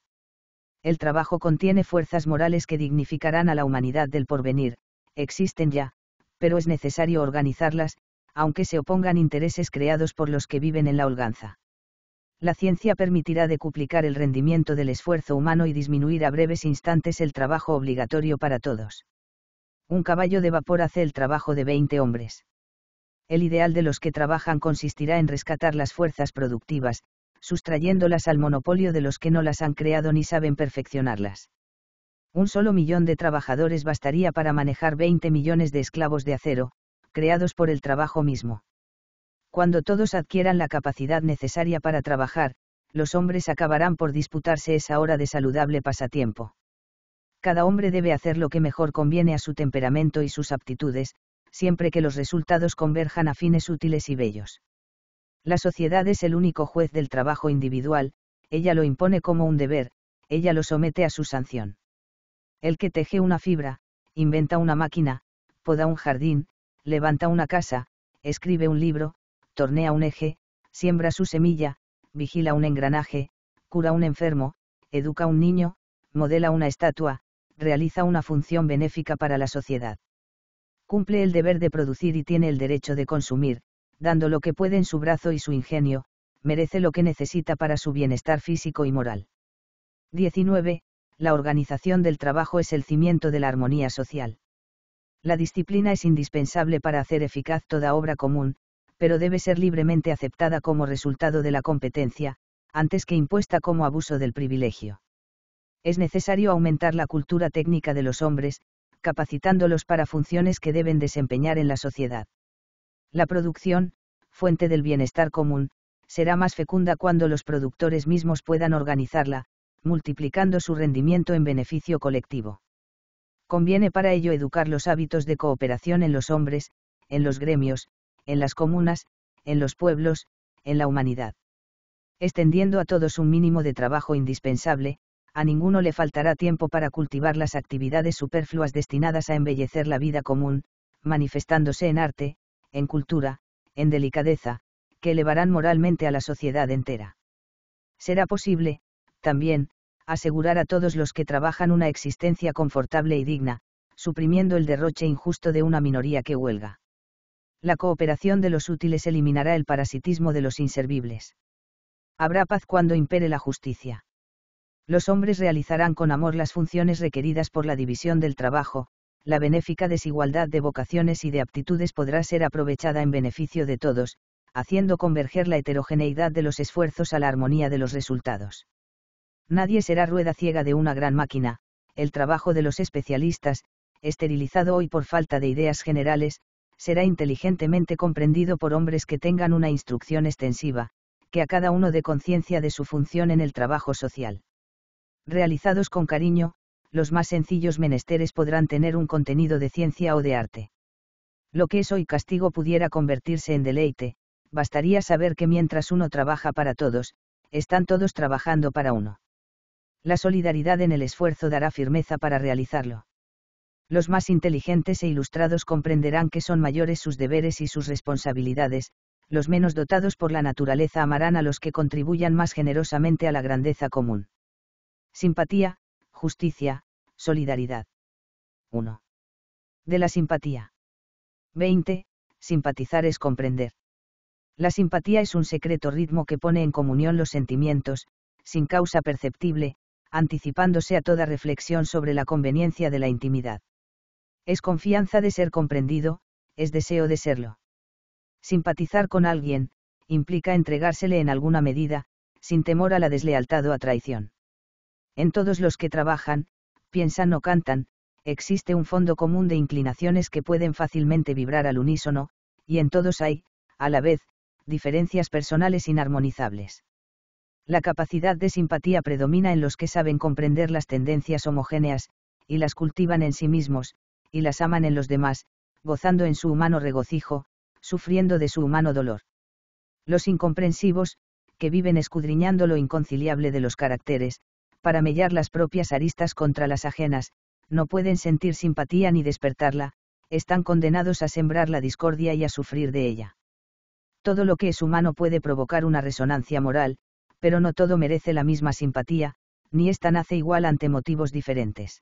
S1: el trabajo contiene fuerzas morales que dignificarán a la humanidad del porvenir, existen ya, pero es necesario organizarlas, aunque se opongan intereses creados por los que viven en la holganza. La ciencia permitirá decuplicar el rendimiento del esfuerzo humano y disminuir a breves instantes el trabajo obligatorio para todos. Un caballo de vapor hace el trabajo de 20 hombres. El ideal de los que trabajan consistirá en rescatar las fuerzas productivas, sustrayéndolas al monopolio de los que no las han creado ni saben perfeccionarlas. Un solo millón de trabajadores bastaría para manejar 20 millones de esclavos de acero, creados por el trabajo mismo. Cuando todos adquieran la capacidad necesaria para trabajar, los hombres acabarán por disputarse esa hora de saludable pasatiempo. Cada hombre debe hacer lo que mejor conviene a su temperamento y sus aptitudes, siempre que los resultados converjan a fines útiles y bellos. La sociedad es el único juez del trabajo individual, ella lo impone como un deber, ella lo somete a su sanción. El que teje una fibra, inventa una máquina, poda un jardín, levanta una casa, escribe un libro, tornea un eje, siembra su semilla, vigila un engranaje, cura un enfermo, educa un niño, modela una estatua, realiza una función benéfica para la sociedad. Cumple el deber de producir y tiene el derecho de consumir, dando lo que puede en su brazo y su ingenio, merece lo que necesita para su bienestar físico y moral. 19. La organización del trabajo es el cimiento de la armonía social. La disciplina es indispensable para hacer eficaz toda obra común, pero debe ser libremente aceptada como resultado de la competencia, antes que impuesta como abuso del privilegio. Es necesario aumentar la cultura técnica de los hombres, capacitándolos para funciones que deben desempeñar en la sociedad. La producción, fuente del bienestar común, será más fecunda cuando los productores mismos puedan organizarla, multiplicando su rendimiento en beneficio colectivo. Conviene para ello educar los hábitos de cooperación en los hombres, en los gremios, en las comunas, en los pueblos, en la humanidad. Extendiendo a todos un mínimo de trabajo indispensable, a ninguno le faltará tiempo para cultivar las actividades superfluas destinadas a embellecer la vida común, manifestándose en arte, en cultura, en delicadeza, que elevarán moralmente a la sociedad entera. Será posible, también, asegurar a todos los que trabajan una existencia confortable y digna, suprimiendo el derroche injusto de una minoría que huelga. La cooperación de los útiles eliminará el parasitismo de los inservibles. Habrá paz cuando impere la justicia. Los hombres realizarán con amor las funciones requeridas por la división del trabajo, la benéfica desigualdad de vocaciones y de aptitudes podrá ser aprovechada en beneficio de todos, haciendo converger la heterogeneidad de los esfuerzos a la armonía de los resultados. Nadie será rueda ciega de una gran máquina, el trabajo de los especialistas, esterilizado hoy por falta de ideas generales, será inteligentemente comprendido por hombres que tengan una instrucción extensiva, que a cada uno dé conciencia de su función en el trabajo social. Realizados con cariño, los más sencillos menesteres podrán tener un contenido de ciencia o de arte. Lo que es hoy castigo pudiera convertirse en deleite, bastaría saber que mientras uno trabaja para todos, están todos trabajando para uno. La solidaridad en el esfuerzo dará firmeza para realizarlo. Los más inteligentes e ilustrados comprenderán que son mayores sus deberes y sus responsabilidades, los menos dotados por la naturaleza amarán a los que contribuyan más generosamente a la grandeza común. Simpatía, justicia, solidaridad. 1. De la simpatía. 20. Simpatizar es comprender. La simpatía es un secreto ritmo que pone en comunión los sentimientos, sin causa perceptible, anticipándose a toda reflexión sobre la conveniencia de la intimidad. Es confianza de ser comprendido, es deseo de serlo. Simpatizar con alguien, implica entregársele en alguna medida, sin temor a la deslealtad o a traición. En todos los que trabajan, piensan o cantan, existe un fondo común de inclinaciones que pueden fácilmente vibrar al unísono, y en todos hay, a la vez, diferencias personales inarmonizables. La capacidad de simpatía predomina en los que saben comprender las tendencias homogéneas, y las cultivan en sí mismos, y las aman en los demás, gozando en su humano regocijo, sufriendo de su humano dolor. Los incomprensivos, que viven escudriñando lo inconciliable de los caracteres, para mellar las propias aristas contra las ajenas, no pueden sentir simpatía ni despertarla, están condenados a sembrar la discordia y a sufrir de ella. Todo lo que es humano puede provocar una resonancia moral, pero no todo merece la misma simpatía, ni ésta nace igual ante motivos diferentes.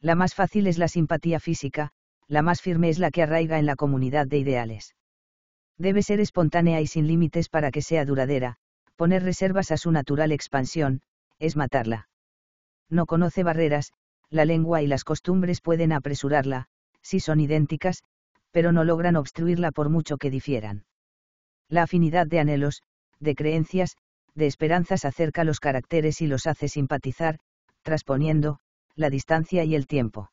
S1: La más fácil es la simpatía física, la más firme es la que arraiga en la comunidad de ideales. Debe ser espontánea y sin límites para que sea duradera, poner reservas a su natural expansión, es matarla. No conoce barreras, la lengua y las costumbres pueden apresurarla, si son idénticas, pero no logran obstruirla por mucho que difieran. La afinidad de anhelos, de creencias, de esperanzas acerca los caracteres y los hace simpatizar, trasponiendo, la distancia y el tiempo.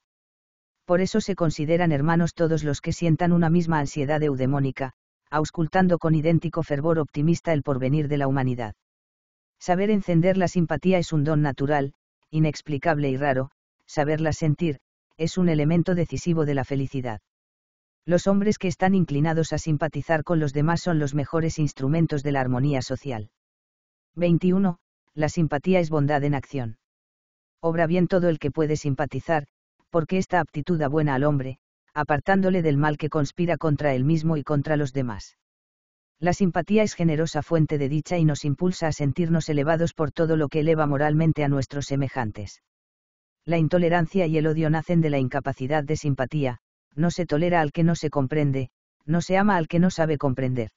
S1: Por eso se consideran hermanos todos los que sientan una misma ansiedad eudemónica, auscultando con idéntico fervor optimista el porvenir de la humanidad. Saber encender la simpatía es un don natural, inexplicable y raro, saberla sentir, es un elemento decisivo de la felicidad. Los hombres que están inclinados a simpatizar con los demás son los mejores instrumentos de la armonía social. 21. La simpatía es bondad en acción. Obra bien todo el que puede simpatizar, porque esta aptitud abuena al hombre, apartándole del mal que conspira contra él mismo y contra los demás. La simpatía es generosa fuente de dicha y nos impulsa a sentirnos elevados por todo lo que eleva moralmente a nuestros semejantes. La intolerancia y el odio nacen de la incapacidad de simpatía, no se tolera al que no se comprende, no se ama al que no sabe comprender.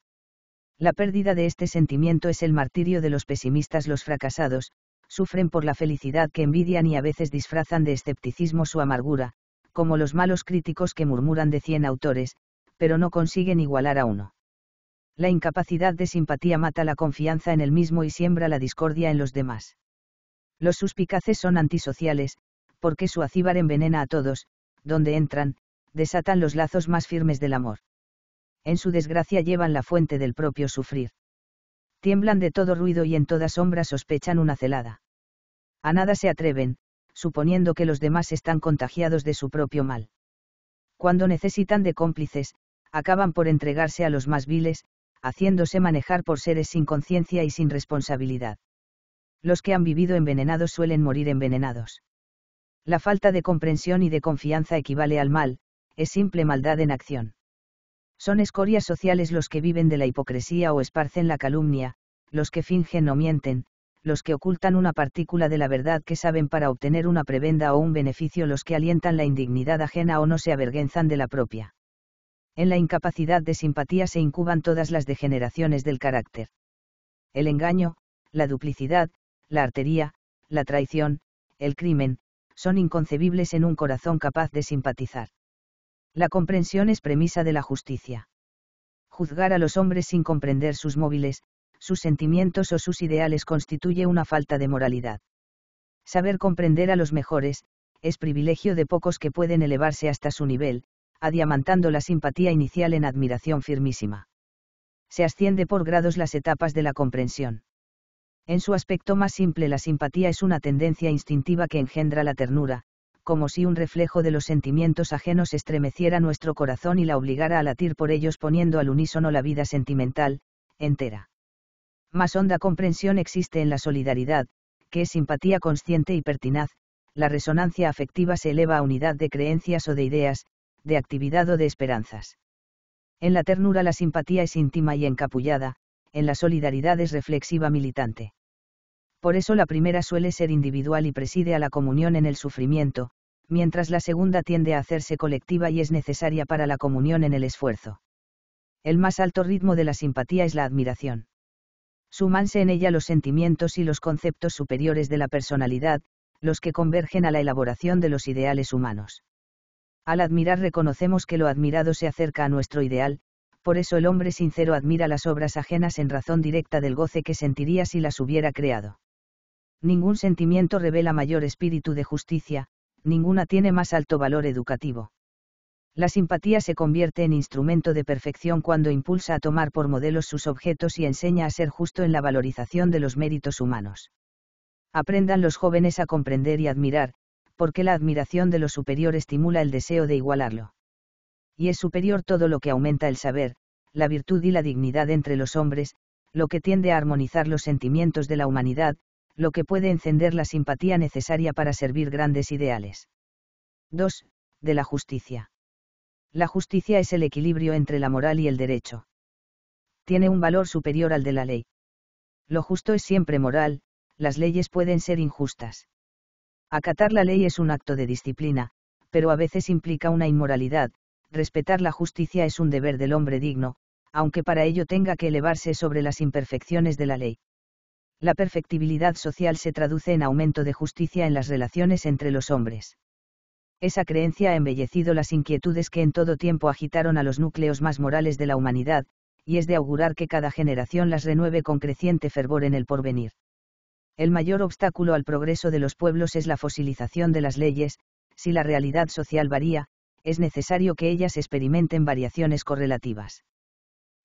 S1: La pérdida de este sentimiento es el martirio de los pesimistas los fracasados, sufren por la felicidad que envidian y a veces disfrazan de escepticismo su amargura, como los malos críticos que murmuran de cien autores, pero no consiguen igualar a uno. La incapacidad de simpatía mata la confianza en el mismo y siembra la discordia en los demás. Los suspicaces son antisociales, porque su acíbar envenena a todos, donde entran, desatan los lazos más firmes del amor. En su desgracia llevan la fuente del propio sufrir. Tiemblan de todo ruido y en toda sombra sospechan una celada. A nada se atreven, suponiendo que los demás están contagiados de su propio mal. Cuando necesitan de cómplices, acaban por entregarse a los más viles, haciéndose manejar por seres sin conciencia y sin responsabilidad. Los que han vivido envenenados suelen morir envenenados. La falta de comprensión y de confianza equivale al mal, es simple maldad en acción. Son escorias sociales los que viven de la hipocresía o esparcen la calumnia, los que fingen o mienten, los que ocultan una partícula de la verdad que saben para obtener una prebenda o un beneficio, los que alientan la indignidad ajena o no se avergüenzan de la propia. En la incapacidad de simpatía se incuban todas las degeneraciones del carácter. El engaño, la duplicidad, la artería, la traición, el crimen, son inconcebibles en un corazón capaz de simpatizar. La comprensión es premisa de la justicia. Juzgar a los hombres sin comprender sus móviles, sus sentimientos o sus ideales constituye una falta de moralidad. Saber comprender a los mejores, es privilegio de pocos que pueden elevarse hasta su nivel, adiamantando la simpatía inicial en admiración firmísima. Se asciende por grados las etapas de la comprensión. En su aspecto más simple la simpatía es una tendencia instintiva que engendra la ternura, como si un reflejo de los sentimientos ajenos estremeciera nuestro corazón y la obligara a latir por ellos poniendo al unísono la vida sentimental, entera. Más honda comprensión existe en la solidaridad, que es simpatía consciente y pertinaz, la resonancia afectiva se eleva a unidad de creencias o de ideas, de actividad o de esperanzas. En la ternura la simpatía es íntima y encapullada, en la solidaridad es reflexiva militante. Por eso la primera suele ser individual y preside a la comunión en el sufrimiento, mientras la segunda tiende a hacerse colectiva y es necesaria para la comunión en el esfuerzo. El más alto ritmo de la simpatía es la admiración. Sumanse en ella los sentimientos y los conceptos superiores de la personalidad, los que convergen a la elaboración de los ideales humanos. Al admirar reconocemos que lo admirado se acerca a nuestro ideal, por eso el hombre sincero admira las obras ajenas en razón directa del goce que sentiría si las hubiera creado. Ningún sentimiento revela mayor espíritu de justicia, ninguna tiene más alto valor educativo. La simpatía se convierte en instrumento de perfección cuando impulsa a tomar por modelos sus objetos y enseña a ser justo en la valorización de los méritos humanos. Aprendan los jóvenes a comprender y admirar, porque la admiración de lo superior estimula el deseo de igualarlo. Y es superior todo lo que aumenta el saber, la virtud y la dignidad entre los hombres, lo que tiende a armonizar los sentimientos de la humanidad, lo que puede encender la simpatía necesaria para servir grandes ideales. 2. De la justicia. La justicia es el equilibrio entre la moral y el derecho. Tiene un valor superior al de la ley. Lo justo es siempre moral, las leyes pueden ser injustas. Acatar la ley es un acto de disciplina, pero a veces implica una inmoralidad, respetar la justicia es un deber del hombre digno, aunque para ello tenga que elevarse sobre las imperfecciones de la ley. La perfectibilidad social se traduce en aumento de justicia en las relaciones entre los hombres. Esa creencia ha embellecido las inquietudes que en todo tiempo agitaron a los núcleos más morales de la humanidad, y es de augurar que cada generación las renueve con creciente fervor en el porvenir. El mayor obstáculo al progreso de los pueblos es la fosilización de las leyes, si la realidad social varía, es necesario que ellas experimenten variaciones correlativas.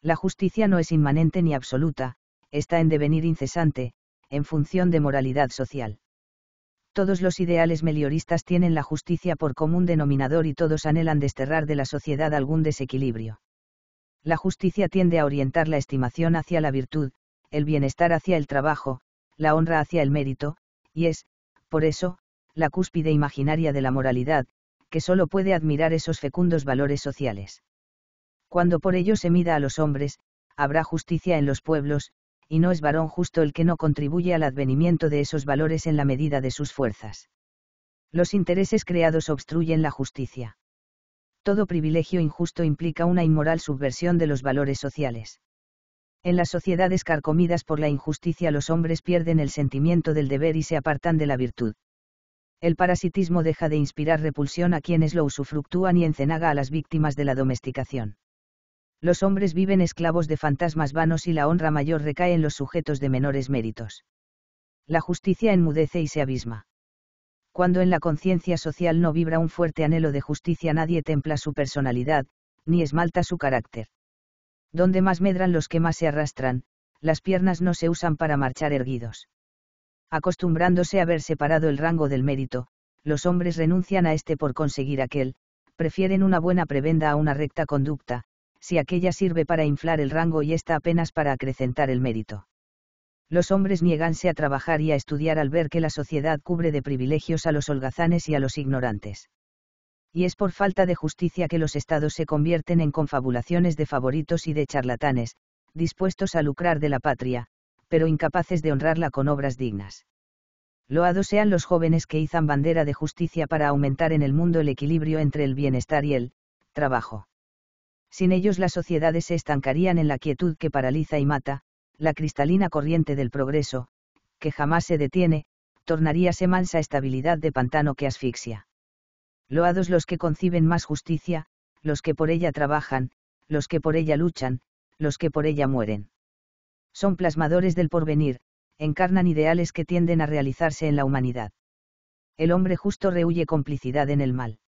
S1: La justicia no es inmanente ni absoluta, está en devenir incesante, en función de moralidad social. Todos los ideales melioristas tienen la justicia por común denominador y todos anhelan desterrar de la sociedad algún desequilibrio. La justicia tiende a orientar la estimación hacia la virtud, el bienestar hacia el trabajo, la honra hacia el mérito, y es, por eso, la cúspide imaginaria de la moralidad, que sólo puede admirar esos fecundos valores sociales. Cuando por ello se mida a los hombres, habrá justicia en los pueblos, y no es varón justo el que no contribuye al advenimiento de esos valores en la medida de sus fuerzas. Los intereses creados obstruyen la justicia. Todo privilegio injusto implica una inmoral subversión de los valores sociales. En las sociedades carcomidas por la injusticia los hombres pierden el sentimiento del deber y se apartan de la virtud. El parasitismo deja de inspirar repulsión a quienes lo usufructúan y encenaga a las víctimas de la domesticación. Los hombres viven esclavos de fantasmas vanos y la honra mayor recae en los sujetos de menores méritos. La justicia enmudece y se abisma. Cuando en la conciencia social no vibra un fuerte anhelo de justicia nadie templa su personalidad, ni esmalta su carácter donde más medran los que más se arrastran, las piernas no se usan para marchar erguidos. Acostumbrándose a ver separado el rango del mérito, los hombres renuncian a este por conseguir aquel, prefieren una buena prebenda a una recta conducta, si aquella sirve para inflar el rango y esta apenas para acrecentar el mérito. Los hombres nieganse a trabajar y a estudiar al ver que la sociedad cubre de privilegios a los holgazanes y a los ignorantes y es por falta de justicia que los estados se convierten en confabulaciones de favoritos y de charlatanes, dispuestos a lucrar de la patria, pero incapaces de honrarla con obras dignas. Loados sean los jóvenes que izan bandera de justicia para aumentar en el mundo el equilibrio entre el bienestar y el trabajo. Sin ellos las sociedades se estancarían en la quietud que paraliza y mata, la cristalina corriente del progreso, que jamás se detiene, tornaríase mansa estabilidad de pantano que asfixia. Loados los que conciben más justicia, los que por ella trabajan, los que por ella luchan, los que por ella mueren. Son plasmadores del porvenir, encarnan ideales que tienden a realizarse en la humanidad. El hombre justo rehuye complicidad en el mal.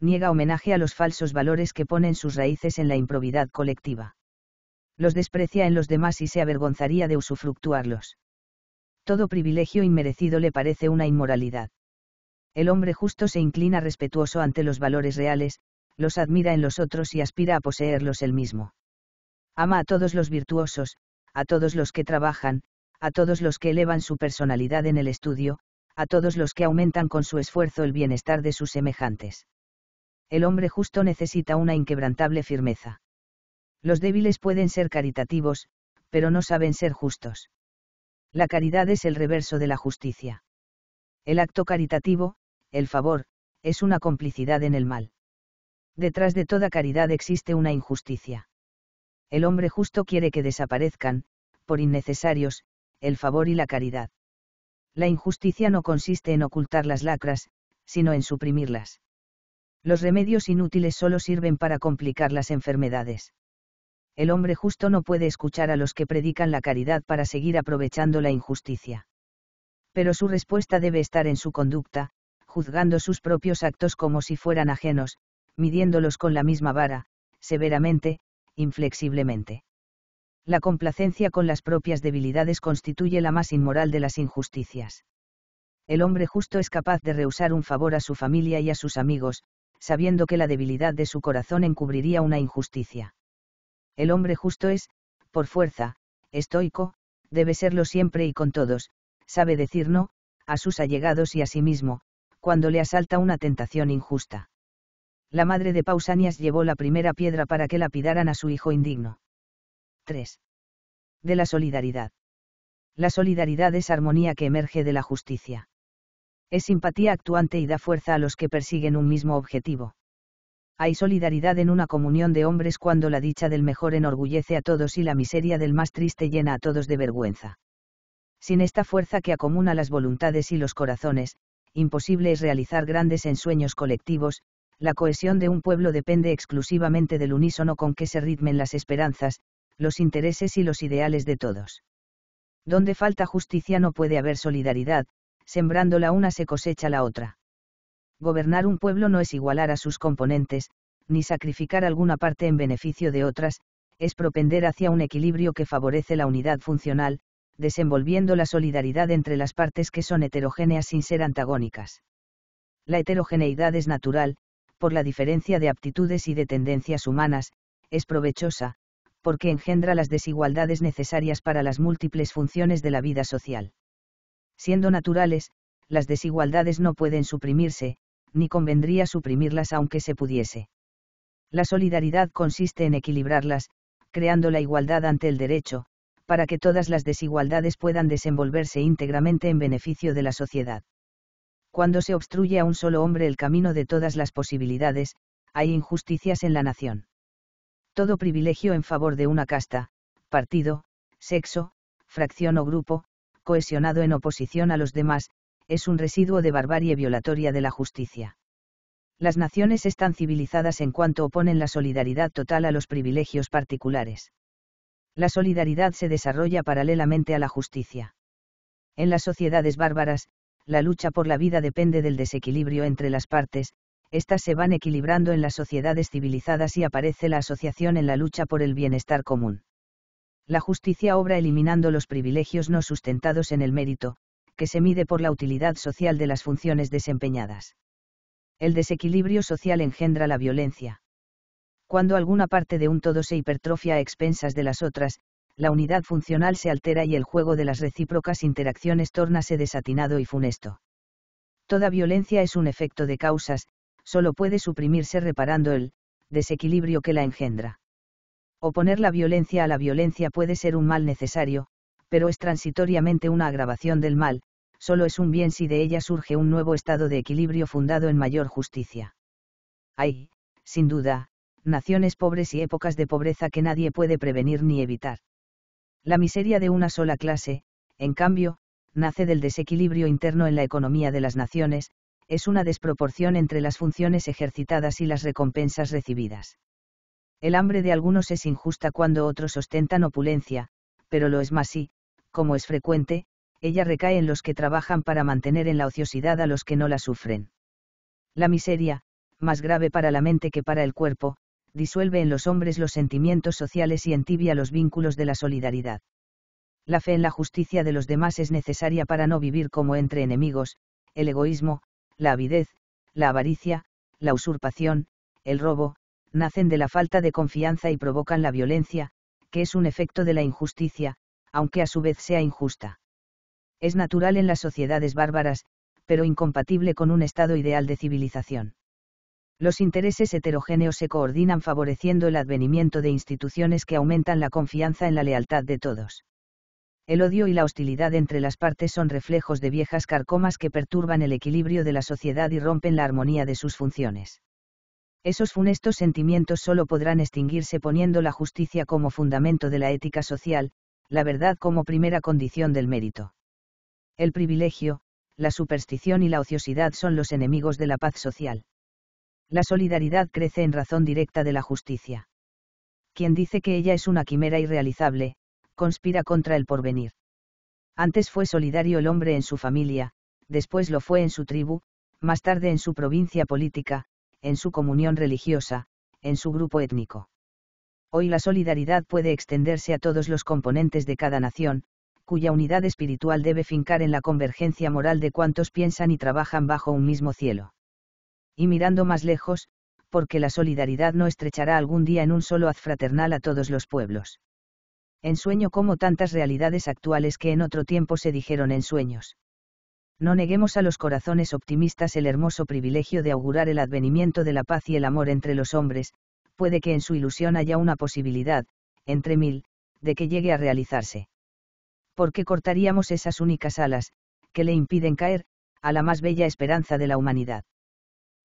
S1: Niega homenaje a los falsos valores que ponen sus raíces en la improvidad colectiva. Los desprecia en los demás y se avergonzaría de usufructuarlos. Todo privilegio inmerecido le parece una inmoralidad. El hombre justo se inclina respetuoso ante los valores reales, los admira en los otros y aspira a poseerlos él mismo. Ama a todos los virtuosos, a todos los que trabajan, a todos los que elevan su personalidad en el estudio, a todos los que aumentan con su esfuerzo el bienestar de sus semejantes. El hombre justo necesita una inquebrantable firmeza. Los débiles pueden ser caritativos, pero no saben ser justos. La caridad es el reverso de la justicia. El acto caritativo, el favor, es una complicidad en el mal. Detrás de toda caridad existe una injusticia. El hombre justo quiere que desaparezcan, por innecesarios, el favor y la caridad. La injusticia no consiste en ocultar las lacras, sino en suprimirlas. Los remedios inútiles solo sirven para complicar las enfermedades. El hombre justo no puede escuchar a los que predican la caridad para seguir aprovechando la injusticia. Pero su respuesta debe estar en su conducta, juzgando sus propios actos como si fueran ajenos, midiéndolos con la misma vara, severamente, inflexiblemente. La complacencia con las propias debilidades constituye la más inmoral de las injusticias. El hombre justo es capaz de rehusar un favor a su familia y a sus amigos, sabiendo que la debilidad de su corazón encubriría una injusticia. El hombre justo es, por fuerza, estoico, debe serlo siempre y con todos, sabe decir no, a sus allegados y a sí mismo, cuando le asalta una tentación injusta. La madre de Pausanias llevó la primera piedra para que lapidaran a su hijo indigno. 3. De la solidaridad. La solidaridad es armonía que emerge de la justicia. Es simpatía actuante y da fuerza a los que persiguen un mismo objetivo. Hay solidaridad en una comunión de hombres cuando la dicha del mejor enorgullece a todos y la miseria del más triste llena a todos de vergüenza. Sin esta fuerza que acomuna las voluntades y los corazones, imposible es realizar grandes ensueños colectivos, la cohesión de un pueblo depende exclusivamente del unísono con que se ritmen las esperanzas, los intereses y los ideales de todos. Donde falta justicia no puede haber solidaridad, sembrando la una se cosecha la otra. Gobernar un pueblo no es igualar a sus componentes, ni sacrificar alguna parte en beneficio de otras, es propender hacia un equilibrio que favorece la unidad funcional, desenvolviendo la solidaridad entre las partes que son heterogéneas sin ser antagónicas. La heterogeneidad es natural, por la diferencia de aptitudes y de tendencias humanas, es provechosa, porque engendra las desigualdades necesarias para las múltiples funciones de la vida social. Siendo naturales, las desigualdades no pueden suprimirse, ni convendría suprimirlas aunque se pudiese. La solidaridad consiste en equilibrarlas, creando la igualdad ante el derecho, para que todas las desigualdades puedan desenvolverse íntegramente en beneficio de la sociedad. Cuando se obstruye a un solo hombre el camino de todas las posibilidades, hay injusticias en la nación. Todo privilegio en favor de una casta, partido, sexo, fracción o grupo, cohesionado en oposición a los demás, es un residuo de barbarie violatoria de la justicia. Las naciones están civilizadas en cuanto oponen la solidaridad total a los privilegios particulares. La solidaridad se desarrolla paralelamente a la justicia. En las sociedades bárbaras, la lucha por la vida depende del desequilibrio entre las partes, estas se van equilibrando en las sociedades civilizadas y aparece la asociación en la lucha por el bienestar común. La justicia obra eliminando los privilegios no sustentados en el mérito, que se mide por la utilidad social de las funciones desempeñadas. El desequilibrio social engendra la violencia. Cuando alguna parte de un todo se hipertrofia a expensas de las otras, la unidad funcional se altera y el juego de las recíprocas interacciones tornase desatinado y funesto. Toda violencia es un efecto de causas, solo puede suprimirse reparando el desequilibrio que la engendra. Oponer la violencia a la violencia puede ser un mal necesario, pero es transitoriamente una agravación del mal, solo es un bien si de ella surge un nuevo estado de equilibrio fundado en mayor justicia. Hay, sin duda, naciones pobres y épocas de pobreza que nadie puede prevenir ni evitar. La miseria de una sola clase, en cambio, nace del desequilibrio interno en la economía de las naciones, es una desproporción entre las funciones ejercitadas y las recompensas recibidas. El hambre de algunos es injusta cuando otros ostentan opulencia, pero lo es más si, como es frecuente, ella recae en los que trabajan para mantener en la ociosidad a los que no la sufren. La miseria, más grave para la mente que para el cuerpo, disuelve en los hombres los sentimientos sociales y entibia los vínculos de la solidaridad. La fe en la justicia de los demás es necesaria para no vivir como entre enemigos, el egoísmo, la avidez, la avaricia, la usurpación, el robo, nacen de la falta de confianza y provocan la violencia, que es un efecto de la injusticia, aunque a su vez sea injusta. Es natural en las sociedades bárbaras, pero incompatible con un estado ideal de civilización. Los intereses heterogéneos se coordinan favoreciendo el advenimiento de instituciones que aumentan la confianza en la lealtad de todos. El odio y la hostilidad entre las partes son reflejos de viejas carcomas que perturban el equilibrio de la sociedad y rompen la armonía de sus funciones. Esos funestos sentimientos solo podrán extinguirse poniendo la justicia como fundamento de la ética social, la verdad como primera condición del mérito. El privilegio, la superstición y la ociosidad son los enemigos de la paz social. La solidaridad crece en razón directa de la justicia. Quien dice que ella es una quimera irrealizable, conspira contra el porvenir. Antes fue solidario el hombre en su familia, después lo fue en su tribu, más tarde en su provincia política, en su comunión religiosa, en su grupo étnico. Hoy la solidaridad puede extenderse a todos los componentes de cada nación, cuya unidad espiritual debe fincar en la convergencia moral de cuantos piensan y trabajan bajo un mismo cielo y mirando más lejos, porque la solidaridad no estrechará algún día en un solo haz fraternal a todos los pueblos. En sueño como tantas realidades actuales que en otro tiempo se dijeron en sueños. No neguemos a los corazones optimistas el hermoso privilegio de augurar el advenimiento de la paz y el amor entre los hombres, puede que en su ilusión haya una posibilidad, entre mil, de que llegue a realizarse. ¿Por qué cortaríamos esas únicas alas, que le impiden caer, a la más bella esperanza de la humanidad.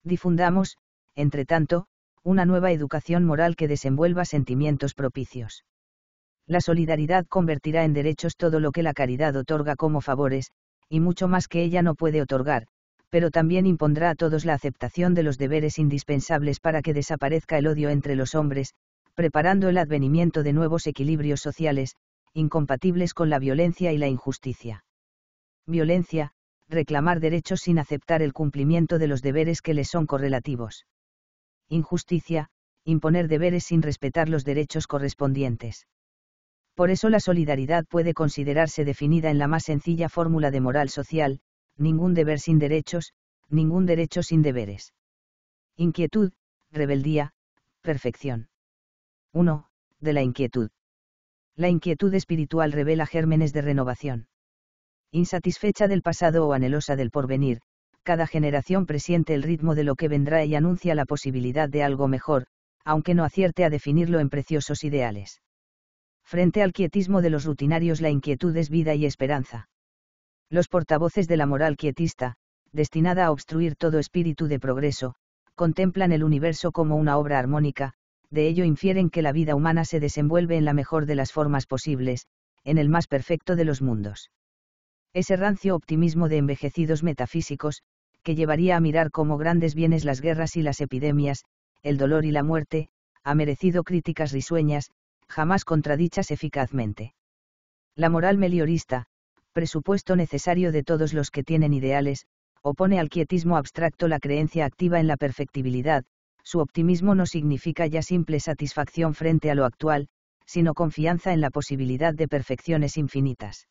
S1: Difundamos, entre tanto, una nueva educación moral que desenvuelva sentimientos propicios. La solidaridad convertirá en derechos todo lo que la caridad otorga como favores, y mucho más que ella no puede otorgar, pero también impondrá a todos la aceptación de los deberes indispensables para que desaparezca el odio entre los hombres, preparando el advenimiento de nuevos equilibrios sociales, incompatibles con la violencia y la injusticia. Violencia, reclamar derechos sin aceptar el cumplimiento de los deberes que les son correlativos. Injusticia, imponer deberes sin respetar los derechos correspondientes. Por eso la solidaridad puede considerarse definida en la más sencilla fórmula de moral social, ningún deber sin derechos, ningún derecho sin deberes. Inquietud, rebeldía, perfección. 1. De la inquietud. La inquietud espiritual revela gérmenes de renovación insatisfecha del pasado o anhelosa del porvenir, cada generación presiente el ritmo de lo que vendrá y anuncia la posibilidad de algo mejor, aunque no acierte a definirlo en preciosos ideales. Frente al quietismo de los rutinarios la inquietud es vida y esperanza. Los portavoces de la moral quietista, destinada a obstruir todo espíritu de progreso, contemplan el universo como una obra armónica, de ello infieren que la vida humana se desenvuelve en la mejor de las formas posibles, en el más perfecto de los mundos. Ese rancio optimismo de envejecidos metafísicos, que llevaría a mirar como grandes bienes las guerras y las epidemias, el dolor y la muerte, ha merecido críticas risueñas, jamás contradichas eficazmente. La moral meliorista, presupuesto necesario de todos los que tienen ideales, opone al quietismo abstracto la creencia activa en la perfectibilidad, su optimismo no significa ya simple satisfacción frente a lo actual, sino confianza en la posibilidad de perfecciones infinitas.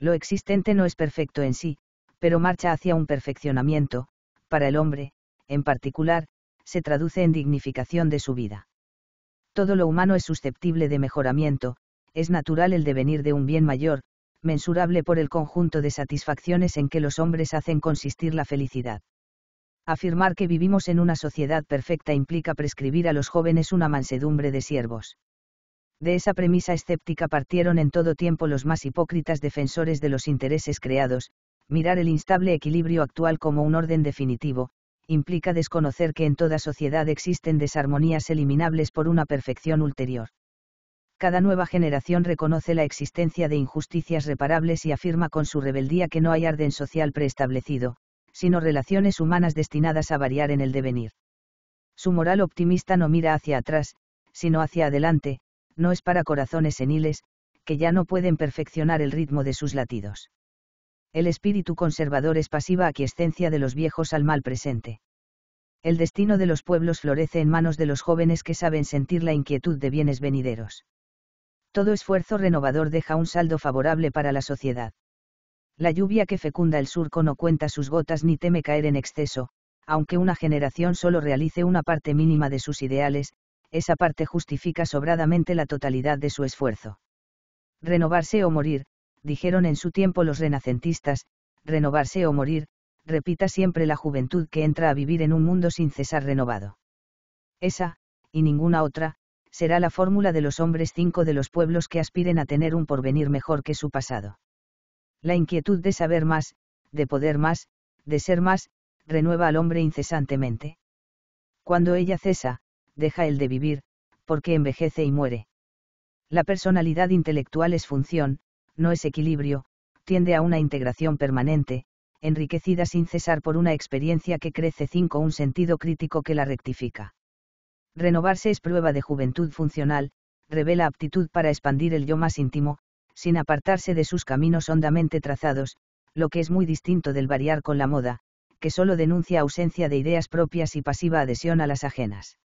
S1: Lo existente no es perfecto en sí, pero marcha hacia un perfeccionamiento, para el hombre, en particular, se traduce en dignificación de su vida. Todo lo humano es susceptible de mejoramiento, es natural el devenir de un bien mayor, mensurable por el conjunto de satisfacciones en que los hombres hacen consistir la felicidad. Afirmar que vivimos en una sociedad perfecta implica prescribir a los jóvenes una mansedumbre de siervos. De esa premisa escéptica partieron en todo tiempo los más hipócritas defensores de los intereses creados, mirar el instable equilibrio actual como un orden definitivo, implica desconocer que en toda sociedad existen desarmonías eliminables por una perfección ulterior. Cada nueva generación reconoce la existencia de injusticias reparables y afirma con su rebeldía que no hay orden social preestablecido, sino relaciones humanas destinadas a variar en el devenir. Su moral optimista no mira hacia atrás, sino hacia adelante, no es para corazones seniles, que ya no pueden perfeccionar el ritmo de sus latidos. El espíritu conservador es pasiva aquiescencia de los viejos al mal presente. El destino de los pueblos florece en manos de los jóvenes que saben sentir la inquietud de bienes venideros. Todo esfuerzo renovador deja un saldo favorable para la sociedad. La lluvia que fecunda el surco no cuenta sus gotas ni teme caer en exceso, aunque una generación solo realice una parte mínima de sus ideales, esa parte justifica sobradamente la totalidad de su esfuerzo. Renovarse o morir, dijeron en su tiempo los renacentistas, renovarse o morir, repita siempre la juventud que entra a vivir en un mundo sin cesar renovado. Esa, y ninguna otra, será la fórmula de los hombres cinco de los pueblos que aspiren a tener un porvenir mejor que su pasado. La inquietud de saber más, de poder más, de ser más, renueva al hombre incesantemente. Cuando ella cesa, deja el de vivir, porque envejece y muere. La personalidad intelectual es función, no es equilibrio, tiende a una integración permanente, enriquecida sin cesar por una experiencia que crece cinco un sentido crítico que la rectifica. Renovarse es prueba de juventud funcional, revela aptitud para expandir el yo más íntimo, sin apartarse de sus caminos hondamente trazados, lo que es muy distinto del variar con la moda, que solo denuncia ausencia de ideas propias y pasiva adhesión a las ajenas.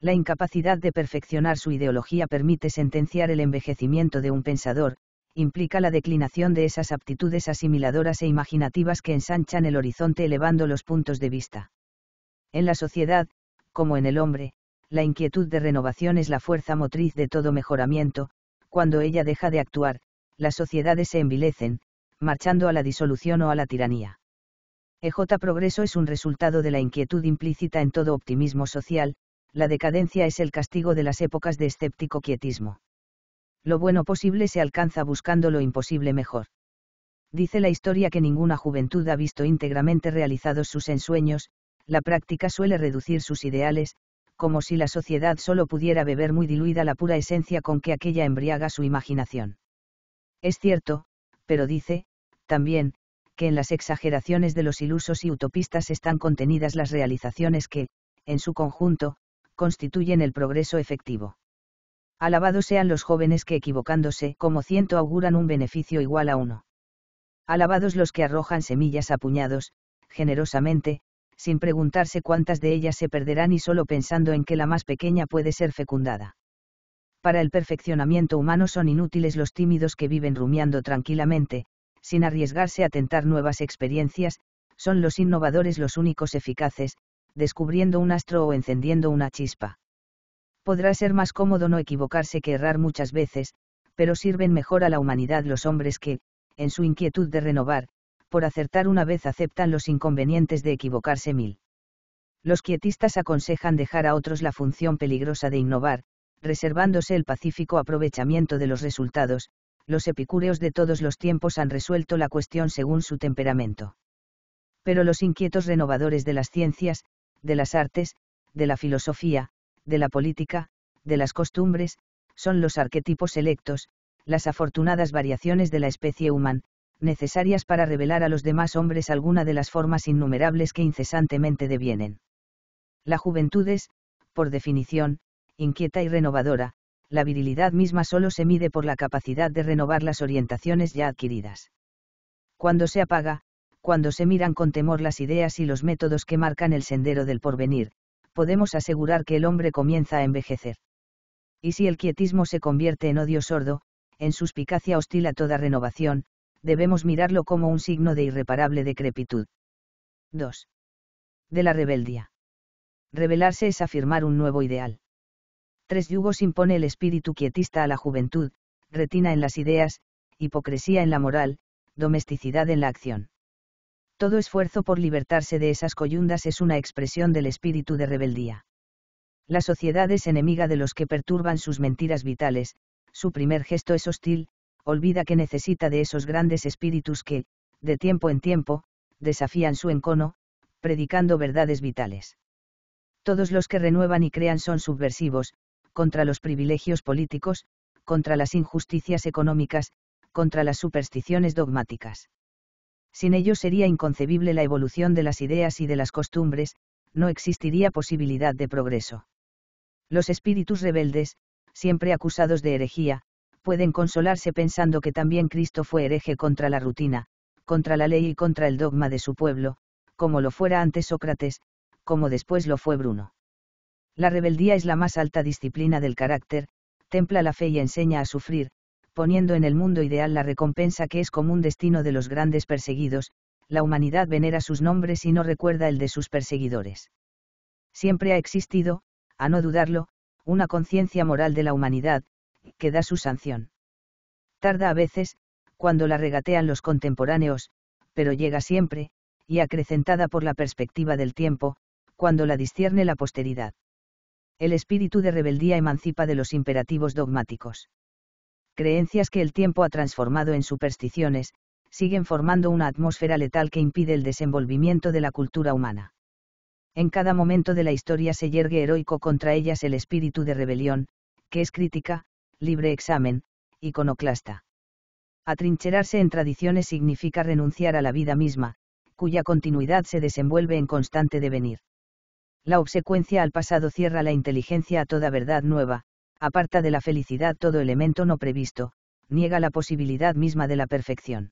S1: La incapacidad de perfeccionar su ideología permite sentenciar el envejecimiento de un pensador, implica la declinación de esas aptitudes asimiladoras e imaginativas que ensanchan el horizonte elevando los puntos de vista. En la sociedad, como en el hombre, la inquietud de renovación es la fuerza motriz de todo mejoramiento, cuando ella deja de actuar, las sociedades se envilecen, marchando a la disolución o a la tiranía. EJ Progreso es un resultado de la inquietud implícita en todo optimismo social, la decadencia es el castigo de las épocas de escéptico quietismo. Lo bueno posible se alcanza buscando lo imposible mejor. Dice la historia que ninguna juventud ha visto íntegramente realizados sus ensueños, la práctica suele reducir sus ideales, como si la sociedad solo pudiera beber muy diluida la pura esencia con que aquella embriaga su imaginación. Es cierto, pero dice, también, que en las exageraciones de los ilusos y utopistas están contenidas las realizaciones que, en su conjunto, constituyen el progreso efectivo. Alabados sean los jóvenes que equivocándose como ciento auguran un beneficio igual a uno. Alabados los que arrojan semillas a puñados, generosamente, sin preguntarse cuántas de ellas se perderán y solo pensando en que la más pequeña puede ser fecundada. Para el perfeccionamiento humano son inútiles los tímidos que viven rumiando tranquilamente, sin arriesgarse a tentar nuevas experiencias, son los innovadores los únicos eficaces, descubriendo un astro o encendiendo una chispa. Podrá ser más cómodo no equivocarse que errar muchas veces, pero sirven mejor a la humanidad los hombres que, en su inquietud de renovar, por acertar una vez aceptan los inconvenientes de equivocarse mil. Los quietistas aconsejan dejar a otros la función peligrosa de innovar, reservándose el pacífico aprovechamiento de los resultados, los epicúreos de todos los tiempos han resuelto la cuestión según su temperamento. Pero los inquietos renovadores de las ciencias, de las artes, de la filosofía, de la política, de las costumbres, son los arquetipos electos, las afortunadas variaciones de la especie humana, necesarias para revelar a los demás hombres alguna de las formas innumerables que incesantemente devienen. La juventud es, por definición, inquieta y renovadora, la virilidad misma solo se mide por la capacidad de renovar las orientaciones ya adquiridas. Cuando se apaga, cuando se miran con temor las ideas y los métodos que marcan el sendero del porvenir, podemos asegurar que el hombre comienza a envejecer. Y si el quietismo se convierte en odio sordo, en suspicacia hostil a toda renovación, debemos mirarlo como un signo de irreparable decrepitud. 2. De la rebeldía. Rebelarse es afirmar un nuevo ideal. Tres yugos impone el espíritu quietista a la juventud, retina en las ideas, hipocresía en la moral, domesticidad en la acción todo esfuerzo por libertarse de esas coyundas es una expresión del espíritu de rebeldía. La sociedad es enemiga de los que perturban sus mentiras vitales, su primer gesto es hostil, olvida que necesita de esos grandes espíritus que, de tiempo en tiempo, desafían su encono, predicando verdades vitales. Todos los que renuevan y crean son subversivos, contra los privilegios políticos, contra las injusticias económicas, contra las supersticiones dogmáticas. Sin ello sería inconcebible la evolución de las ideas y de las costumbres, no existiría posibilidad de progreso. Los espíritus rebeldes, siempre acusados de herejía, pueden consolarse pensando que también Cristo fue hereje contra la rutina, contra la ley y contra el dogma de su pueblo, como lo fuera antes Sócrates, como después lo fue Bruno. La rebeldía es la más alta disciplina del carácter, templa la fe y enseña a sufrir, poniendo en el mundo ideal la recompensa que es común destino de los grandes perseguidos, la humanidad venera sus nombres y no recuerda el de sus perseguidores. Siempre ha existido, a no dudarlo, una conciencia moral de la humanidad, que da su sanción. Tarda a veces, cuando la regatean los contemporáneos, pero llega siempre, y acrecentada por la perspectiva del tiempo, cuando la discierne la posteridad. El espíritu de rebeldía emancipa de los imperativos dogmáticos creencias que el tiempo ha transformado en supersticiones, siguen formando una atmósfera letal que impide el desenvolvimiento de la cultura humana. En cada momento de la historia se yergue heroico contra ellas el espíritu de rebelión, que es crítica, libre examen, iconoclasta. Atrincherarse en tradiciones significa renunciar a la vida misma, cuya continuidad se desenvuelve en constante devenir. La obsecuencia al pasado cierra la inteligencia a toda verdad nueva, aparta de la felicidad todo elemento no previsto, niega la posibilidad misma de la perfección.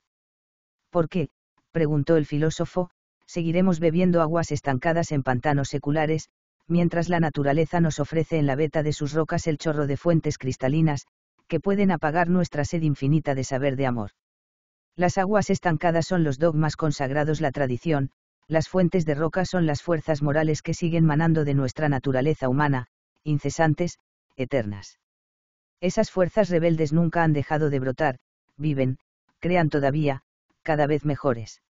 S1: ¿Por qué? preguntó el filósofo, seguiremos bebiendo aguas estancadas en pantanos seculares, mientras la naturaleza nos ofrece en la veta de sus rocas el chorro de fuentes cristalinas, que pueden apagar nuestra sed infinita de saber de amor. Las aguas estancadas son los dogmas consagrados la tradición, las fuentes de roca son las fuerzas morales que siguen manando de nuestra naturaleza humana, incesantes, eternas. Esas fuerzas rebeldes nunca han dejado de brotar, viven, crean todavía, cada vez mejores.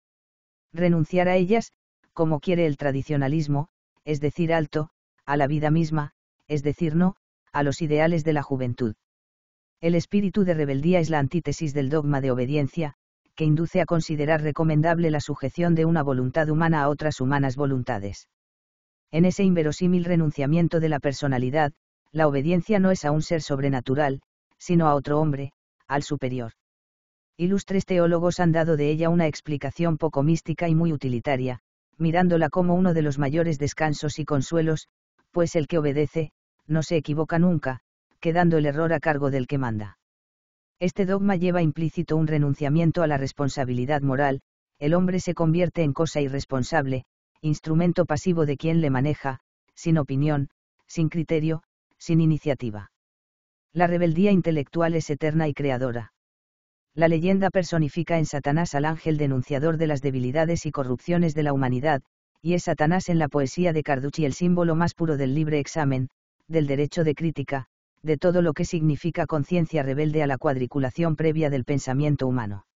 S1: Renunciar a ellas, como quiere el tradicionalismo, es decir, alto, a la vida misma, es decir, no, a los ideales de la juventud. El espíritu de rebeldía es la antítesis del dogma de obediencia, que induce a considerar recomendable la sujeción de una voluntad humana a otras humanas voluntades. En ese inverosímil renunciamiento de la personalidad, la obediencia no es a un ser sobrenatural, sino a otro hombre, al superior. Ilustres teólogos han dado de ella una explicación poco mística y muy utilitaria, mirándola como uno de los mayores descansos y consuelos, pues el que obedece, no se equivoca nunca, quedando el error a cargo del que manda. Este dogma lleva implícito un renunciamiento a la responsabilidad moral, el hombre se convierte en cosa irresponsable, instrumento pasivo de quien le maneja, sin opinión, sin criterio, sin iniciativa. La rebeldía intelectual es eterna y creadora. La leyenda personifica en Satanás al ángel denunciador de las debilidades y corrupciones de la humanidad, y es Satanás en la poesía de Carducci el símbolo más puro del libre examen, del derecho de crítica, de todo lo que significa conciencia rebelde a la cuadriculación previa del pensamiento humano.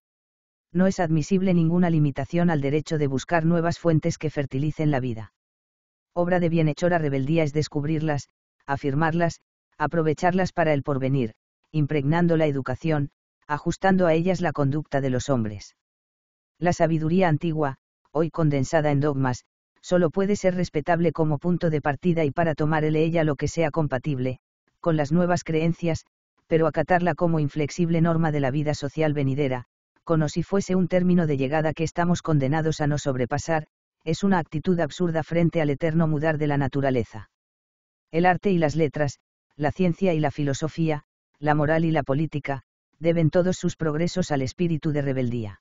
S1: No es admisible ninguna limitación al derecho de buscar nuevas fuentes que fertilicen la vida. Obra de bienhechora rebeldía es descubrirlas, afirmarlas, aprovecharlas para el porvenir, impregnando la educación, ajustando a ellas la conducta de los hombres. La sabiduría antigua, hoy condensada en dogmas, solo puede ser respetable como punto de partida y para tomarle ella lo que sea compatible, con las nuevas creencias, pero acatarla como inflexible norma de la vida social venidera, como si fuese un término de llegada que estamos condenados a no sobrepasar, es una actitud absurda frente al eterno mudar de la naturaleza. El arte y las letras, la ciencia y la filosofía, la moral y la política, deben todos sus progresos al espíritu de rebeldía.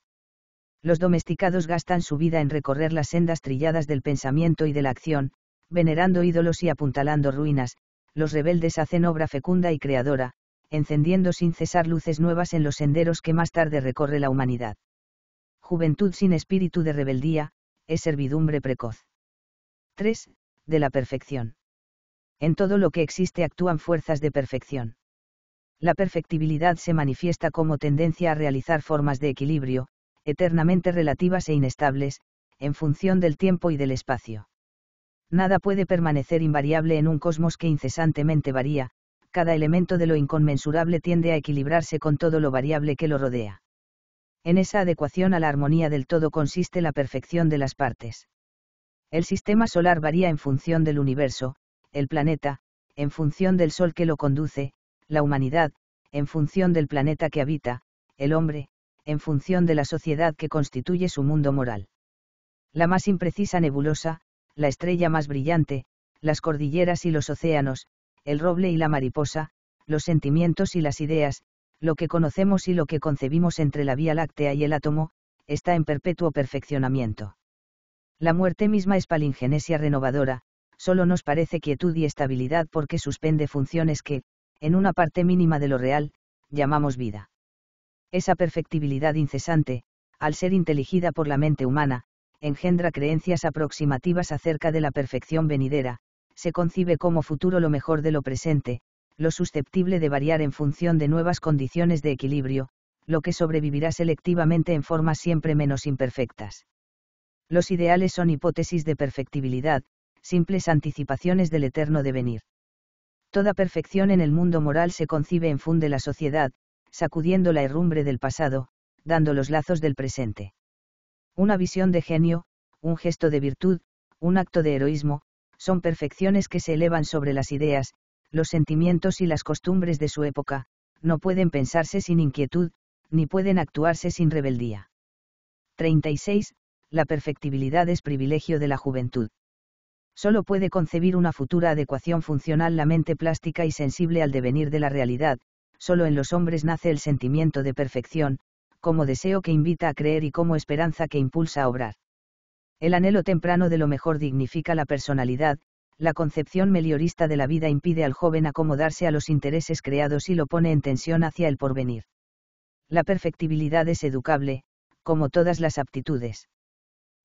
S1: Los domesticados gastan su vida en recorrer las sendas trilladas del pensamiento y de la acción, venerando ídolos y apuntalando ruinas, los rebeldes hacen obra fecunda y creadora, encendiendo sin cesar luces nuevas en los senderos que más tarde recorre la humanidad. Juventud sin espíritu de rebeldía, es servidumbre precoz. 3. De la perfección en todo lo que existe actúan fuerzas de perfección. La perfectibilidad se manifiesta como tendencia a realizar formas de equilibrio, eternamente relativas e inestables, en función del tiempo y del espacio. Nada puede permanecer invariable en un cosmos que incesantemente varía, cada elemento de lo inconmensurable tiende a equilibrarse con todo lo variable que lo rodea. En esa adecuación a la armonía del todo consiste la perfección de las partes. El sistema solar varía en función del universo, el planeta, en función del sol que lo conduce, la humanidad, en función del planeta que habita, el hombre, en función de la sociedad que constituye su mundo moral. La más imprecisa nebulosa, la estrella más brillante, las cordilleras y los océanos, el roble y la mariposa, los sentimientos y las ideas, lo que conocemos y lo que concebimos entre la Vía Láctea y el átomo, está en perpetuo perfeccionamiento. La muerte misma es palingenesia renovadora, solo nos parece quietud y estabilidad porque suspende funciones que, en una parte mínima de lo real, llamamos vida. Esa perfectibilidad incesante, al ser inteligida por la mente humana, engendra creencias aproximativas acerca de la perfección venidera, se concibe como futuro lo mejor de lo presente, lo susceptible de variar en función de nuevas condiciones de equilibrio, lo que sobrevivirá selectivamente en formas siempre menos imperfectas. Los ideales son hipótesis de perfectibilidad, simples anticipaciones del eterno devenir. Toda perfección en el mundo moral se concibe en funde la sociedad, sacudiendo la herrumbre del pasado, dando los lazos del presente. Una visión de genio, un gesto de virtud, un acto de heroísmo, son perfecciones que se elevan sobre las ideas, los sentimientos y las costumbres de su época, no pueden pensarse sin inquietud, ni pueden actuarse sin rebeldía. 36. La perfectibilidad es privilegio de la juventud solo puede concebir una futura adecuación funcional la mente plástica y sensible al devenir de la realidad, solo en los hombres nace el sentimiento de perfección, como deseo que invita a creer y como esperanza que impulsa a obrar. El anhelo temprano de lo mejor dignifica la personalidad, la concepción meliorista de la vida impide al joven acomodarse a los intereses creados y lo pone en tensión hacia el porvenir. La perfectibilidad es educable, como todas las aptitudes.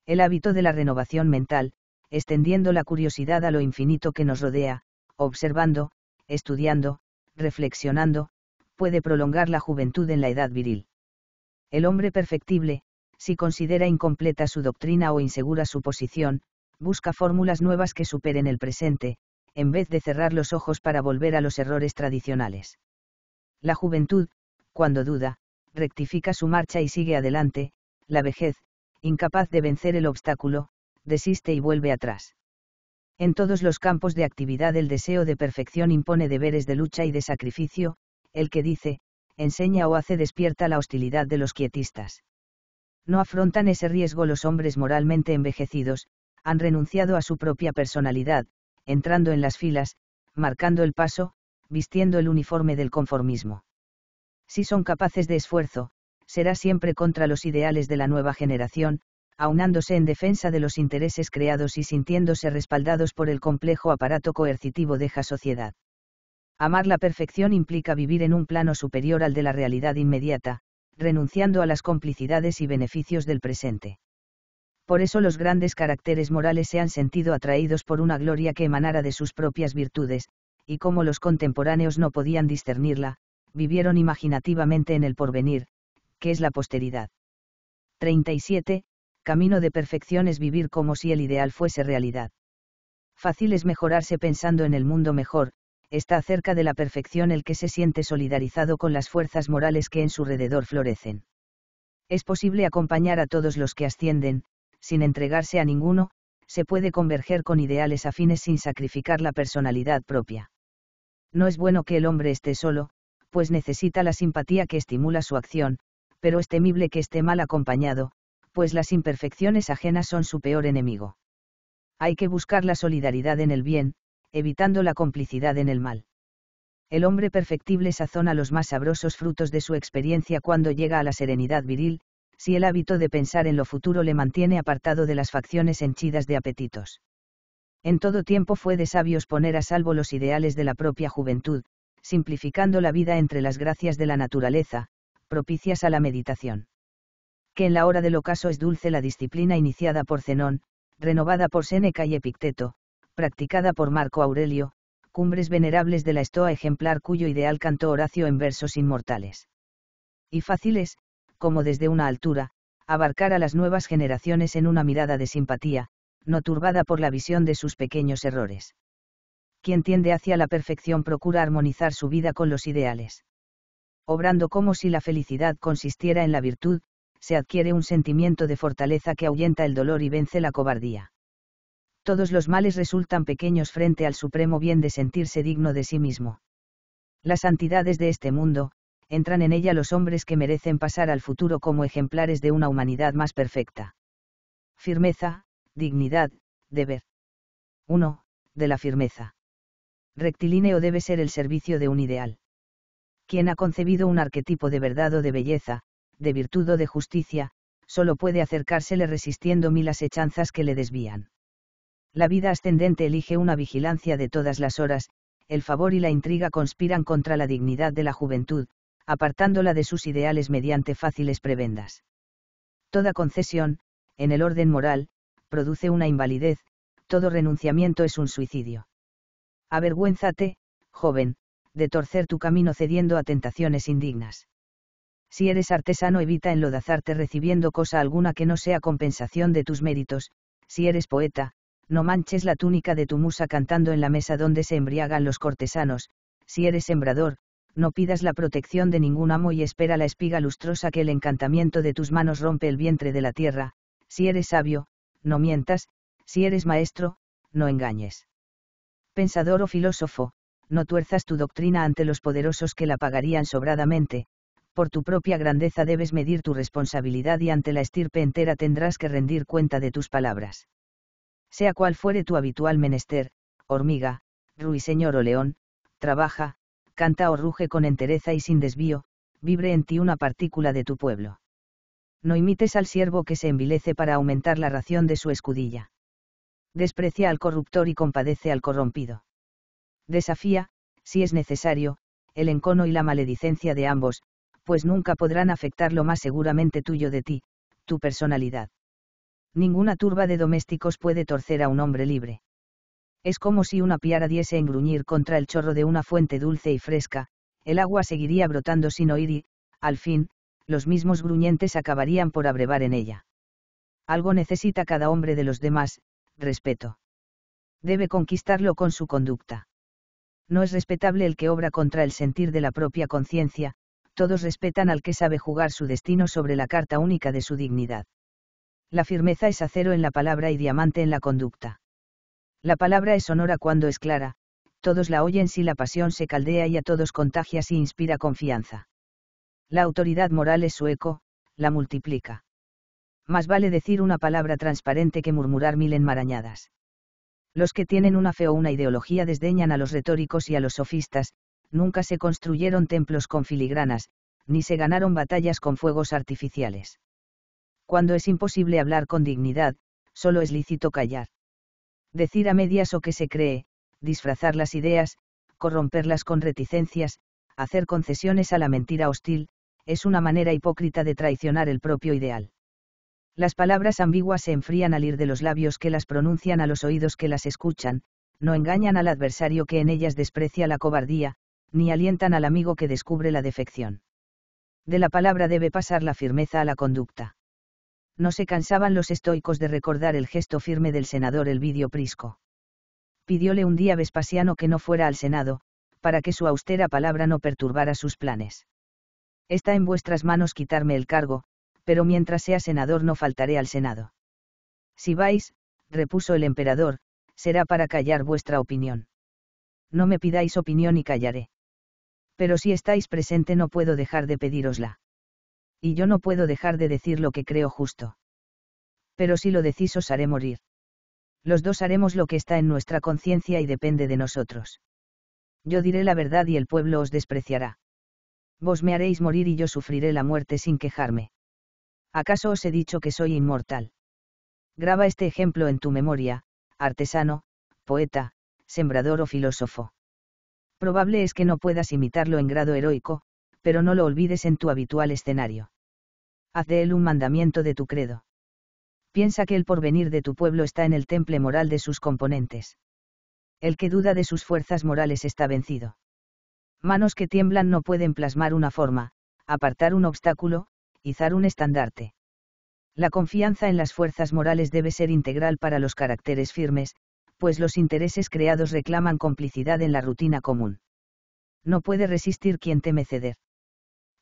S1: El hábito de la renovación mental, extendiendo la curiosidad a lo infinito que nos rodea, observando, estudiando, reflexionando, puede prolongar la juventud en la edad viril. El hombre perfectible, si considera incompleta su doctrina o insegura su posición, busca fórmulas nuevas que superen el presente, en vez de cerrar los ojos para volver a los errores tradicionales. La juventud, cuando duda, rectifica su marcha y sigue adelante, la vejez, incapaz de vencer el obstáculo, desiste y vuelve atrás. En todos los campos de actividad el deseo de perfección impone deberes de lucha y de sacrificio, el que dice, enseña o hace despierta la hostilidad de los quietistas. No afrontan ese riesgo los hombres moralmente envejecidos, han renunciado a su propia personalidad, entrando en las filas, marcando el paso, vistiendo el uniforme del conformismo. Si son capaces de esfuerzo, será siempre contra los ideales de la nueva generación, aunándose en defensa de los intereses creados y sintiéndose respaldados por el complejo aparato coercitivo de la sociedad. Amar la perfección implica vivir en un plano superior al de la realidad inmediata, renunciando a las complicidades y beneficios del presente. Por eso los grandes caracteres morales se han sentido atraídos por una gloria que emanara de sus propias virtudes, y como los contemporáneos no podían discernirla, vivieron imaginativamente en el porvenir, que es la posteridad. 37 camino de perfección es vivir como si el ideal fuese realidad. Fácil es mejorarse pensando en el mundo mejor, está cerca de la perfección el que se siente solidarizado con las fuerzas morales que en su rededor florecen. Es posible acompañar a todos los que ascienden, sin entregarse a ninguno, se puede converger con ideales afines sin sacrificar la personalidad propia. No es bueno que el hombre esté solo, pues necesita la simpatía que estimula su acción, pero es temible que esté mal acompañado, pues las imperfecciones ajenas son su peor enemigo. Hay que buscar la solidaridad en el bien, evitando la complicidad en el mal. El hombre perfectible sazona los más sabrosos frutos de su experiencia cuando llega a la serenidad viril, si el hábito de pensar en lo futuro le mantiene apartado de las facciones henchidas de apetitos. En todo tiempo fue de sabios poner a salvo los ideales de la propia juventud, simplificando la vida entre las gracias de la naturaleza, propicias a la meditación que en la hora del ocaso es dulce la disciplina iniciada por Zenón, renovada por Séneca y Epicteto, practicada por Marco Aurelio, cumbres venerables de la estoa ejemplar cuyo ideal cantó Horacio en versos inmortales. Y fáciles, como desde una altura, abarcar a las nuevas generaciones en una mirada de simpatía, no turbada por la visión de sus pequeños errores. Quien tiende hacia la perfección procura armonizar su vida con los ideales. Obrando como si la felicidad consistiera en la virtud, se adquiere un sentimiento de fortaleza que ahuyenta el dolor y vence la cobardía. Todos los males resultan pequeños frente al supremo bien de sentirse digno de sí mismo. Las santidades de este mundo, entran en ella los hombres que merecen pasar al futuro como ejemplares de una humanidad más perfecta. Firmeza, dignidad, deber. 1. De la firmeza. Rectilíneo debe ser el servicio de un ideal. Quien ha concebido un arquetipo de verdad o de belleza, de virtud o de justicia, solo puede acercársele resistiendo mil asechanzas que le desvían. La vida ascendente elige una vigilancia de todas las horas, el favor y la intriga conspiran contra la dignidad de la juventud, apartándola de sus ideales mediante fáciles prebendas. Toda concesión, en el orden moral, produce una invalidez, todo renunciamiento es un suicidio. Avergüénzate, joven, de torcer tu camino cediendo a tentaciones indignas si eres artesano evita enlodazarte recibiendo cosa alguna que no sea compensación de tus méritos, si eres poeta, no manches la túnica de tu musa cantando en la mesa donde se embriagan los cortesanos, si eres sembrador, no pidas la protección de ningún amo y espera la espiga lustrosa que el encantamiento de tus manos rompe el vientre de la tierra, si eres sabio, no mientas, si eres maestro, no engañes. Pensador o filósofo, no tuerzas tu doctrina ante los poderosos que la pagarían sobradamente, por tu propia grandeza debes medir tu responsabilidad y ante la estirpe entera tendrás que rendir cuenta de tus palabras. Sea cual fuere tu habitual menester, hormiga, ruiseñor o león, trabaja, canta o ruge con entereza y sin desvío, vibre en ti una partícula de tu pueblo. No imites al siervo que se envilece para aumentar la ración de su escudilla. Desprecia al corruptor y compadece al corrompido. Desafía, si es necesario, el encono y la maledicencia de ambos, pues nunca podrán afectar lo más seguramente tuyo de ti, tu personalidad. Ninguna turba de domésticos puede torcer a un hombre libre. Es como si una piara diese en gruñir contra el chorro de una fuente dulce y fresca, el agua seguiría brotando sin oír y, al fin, los mismos gruñentes acabarían por abrevar en ella. Algo necesita cada hombre de los demás, respeto. Debe conquistarlo con su conducta. No es respetable el que obra contra el sentir de la propia conciencia, todos respetan al que sabe jugar su destino sobre la carta única de su dignidad. La firmeza es acero en la palabra y diamante en la conducta. La palabra es sonora cuando es clara, todos la oyen si la pasión se caldea y a todos contagia si inspira confianza. La autoridad moral es su eco, la multiplica. Más vale decir una palabra transparente que murmurar mil enmarañadas. Los que tienen una fe o una ideología desdeñan a los retóricos y a los sofistas, nunca se construyeron templos con filigranas, ni se ganaron batallas con fuegos artificiales. Cuando es imposible hablar con dignidad, solo es lícito callar. Decir a medias o que se cree, disfrazar las ideas, corromperlas con reticencias, hacer concesiones a la mentira hostil, es una manera hipócrita de traicionar el propio ideal. Las palabras ambiguas se enfrían al ir de los labios que las pronuncian a los oídos que las escuchan, no engañan al adversario que en ellas desprecia la cobardía, ni alientan al amigo que descubre la defección. De la palabra debe pasar la firmeza a la conducta. No se cansaban los estoicos de recordar el gesto firme del senador Elvidio Prisco. Pidióle un día Vespasiano que no fuera al Senado, para que su austera palabra no perturbara sus planes. Está en vuestras manos quitarme el cargo, pero mientras sea senador no faltaré al Senado. Si vais, repuso el emperador, será para callar vuestra opinión. No me pidáis opinión y callaré pero si estáis presente no puedo dejar de pedírosla. Y yo no puedo dejar de decir lo que creo justo. Pero si lo decís os haré morir. Los dos haremos lo que está en nuestra conciencia y depende de nosotros. Yo diré la verdad y el pueblo os despreciará. Vos me haréis morir y yo sufriré la muerte sin quejarme. ¿Acaso os he dicho que soy inmortal? Graba este ejemplo en tu memoria, artesano, poeta, sembrador o filósofo. Probable es que no puedas imitarlo en grado heroico, pero no lo olvides en tu habitual escenario. Haz de él un mandamiento de tu credo. Piensa que el porvenir de tu pueblo está en el temple moral de sus componentes. El que duda de sus fuerzas morales está vencido. Manos que tiemblan no pueden plasmar una forma, apartar un obstáculo, izar un estandarte. La confianza en las fuerzas morales debe ser integral para los caracteres firmes, pues los intereses creados reclaman complicidad en la rutina común. No puede resistir quien teme ceder.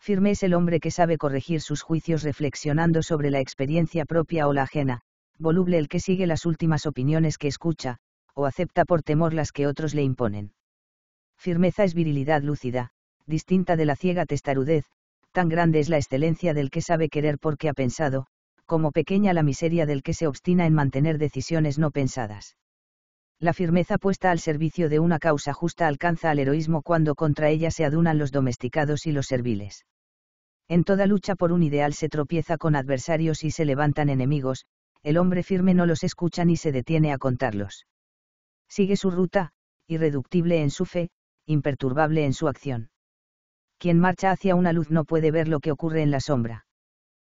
S1: Firme es el hombre que sabe corregir sus juicios reflexionando sobre la experiencia propia o la ajena, voluble el que sigue las últimas opiniones que escucha, o acepta por temor las que otros le imponen. Firmeza es virilidad lúcida, distinta de la ciega testarudez, tan grande es la excelencia del que sabe querer porque ha pensado, como pequeña la miseria del que se obstina en mantener decisiones no pensadas la firmeza puesta al servicio de una causa justa alcanza al heroísmo cuando contra ella se adunan los domesticados y los serviles. En toda lucha por un ideal se tropieza con adversarios y se levantan enemigos, el hombre firme no los escucha ni se detiene a contarlos. Sigue su ruta, irreductible en su fe, imperturbable en su acción. Quien marcha hacia una luz no puede ver lo que ocurre en la sombra.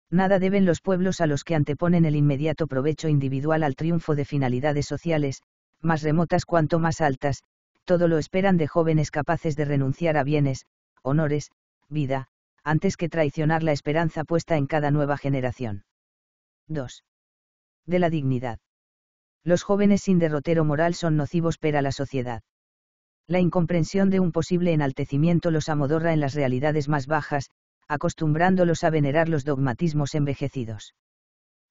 S1: Nada deben los pueblos a los que anteponen el inmediato provecho individual al triunfo de finalidades sociales, más remotas cuanto más altas, todo lo esperan de jóvenes capaces de renunciar a bienes, honores, vida, antes que traicionar la esperanza puesta en cada nueva generación. 2. De la dignidad. Los jóvenes sin derrotero moral son nocivos para la sociedad. La incomprensión de un posible enaltecimiento los amodorra en las realidades más bajas, acostumbrándolos a venerar los dogmatismos envejecidos.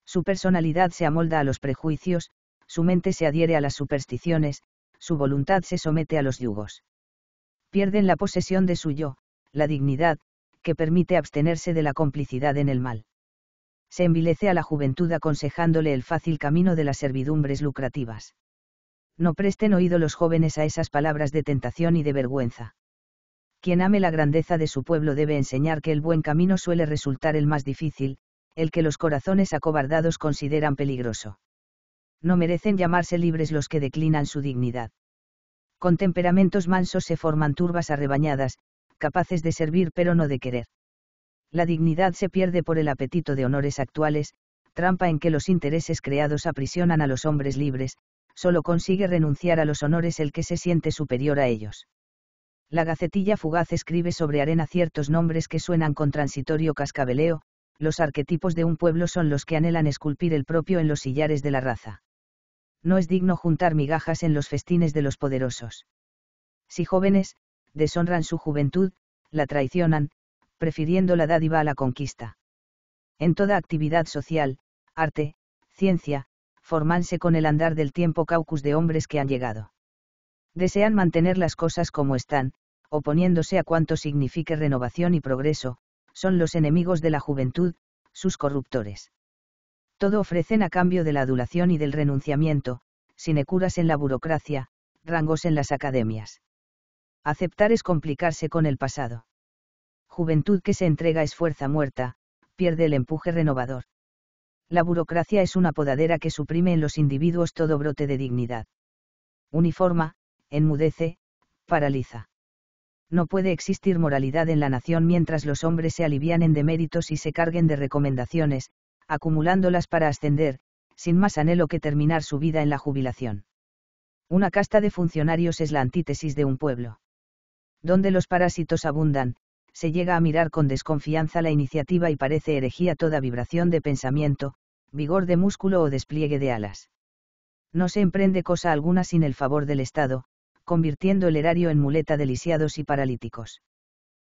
S1: Su personalidad se amolda a los prejuicios, su mente se adhiere a las supersticiones, su voluntad se somete a los yugos. Pierden la posesión de su yo, la dignidad, que permite abstenerse de la complicidad en el mal. Se envilece a la juventud aconsejándole el fácil camino de las servidumbres lucrativas. No presten oído los jóvenes a esas palabras de tentación y de vergüenza. Quien ame la grandeza de su pueblo debe enseñar que el buen camino suele resultar el más difícil, el que los corazones acobardados consideran peligroso no merecen llamarse libres los que declinan su dignidad. Con temperamentos mansos se forman turbas arrebañadas, capaces de servir pero no de querer. La dignidad se pierde por el apetito de honores actuales, trampa en que los intereses creados aprisionan a los hombres libres, solo consigue renunciar a los honores el que se siente superior a ellos. La Gacetilla Fugaz escribe sobre arena ciertos nombres que suenan con transitorio cascabeleo, los arquetipos de un pueblo son los que anhelan esculpir el propio en los sillares de la raza no es digno juntar migajas en los festines de los poderosos. Si jóvenes, deshonran su juventud, la traicionan, prefiriendo la dádiva a la conquista. En toda actividad social, arte, ciencia, formanse con el andar del tiempo caucus de hombres que han llegado. Desean mantener las cosas como están, oponiéndose a cuanto signifique renovación y progreso, son los enemigos de la juventud, sus corruptores todo ofrecen a cambio de la adulación y del renunciamiento, sinecuras en la burocracia, rangos en las academias. Aceptar es complicarse con el pasado. Juventud que se entrega es fuerza muerta, pierde el empuje renovador. La burocracia es una podadera que suprime en los individuos todo brote de dignidad. Uniforma, enmudece, paraliza. No puede existir moralidad en la nación mientras los hombres se alivian de méritos y se carguen de recomendaciones, acumulándolas para ascender, sin más anhelo que terminar su vida en la jubilación. Una casta de funcionarios es la antítesis de un pueblo. Donde los parásitos abundan, se llega a mirar con desconfianza la iniciativa y parece herejía toda vibración de pensamiento, vigor de músculo o despliegue de alas. No se emprende cosa alguna sin el favor del Estado, convirtiendo el erario en muleta de lisiados y paralíticos.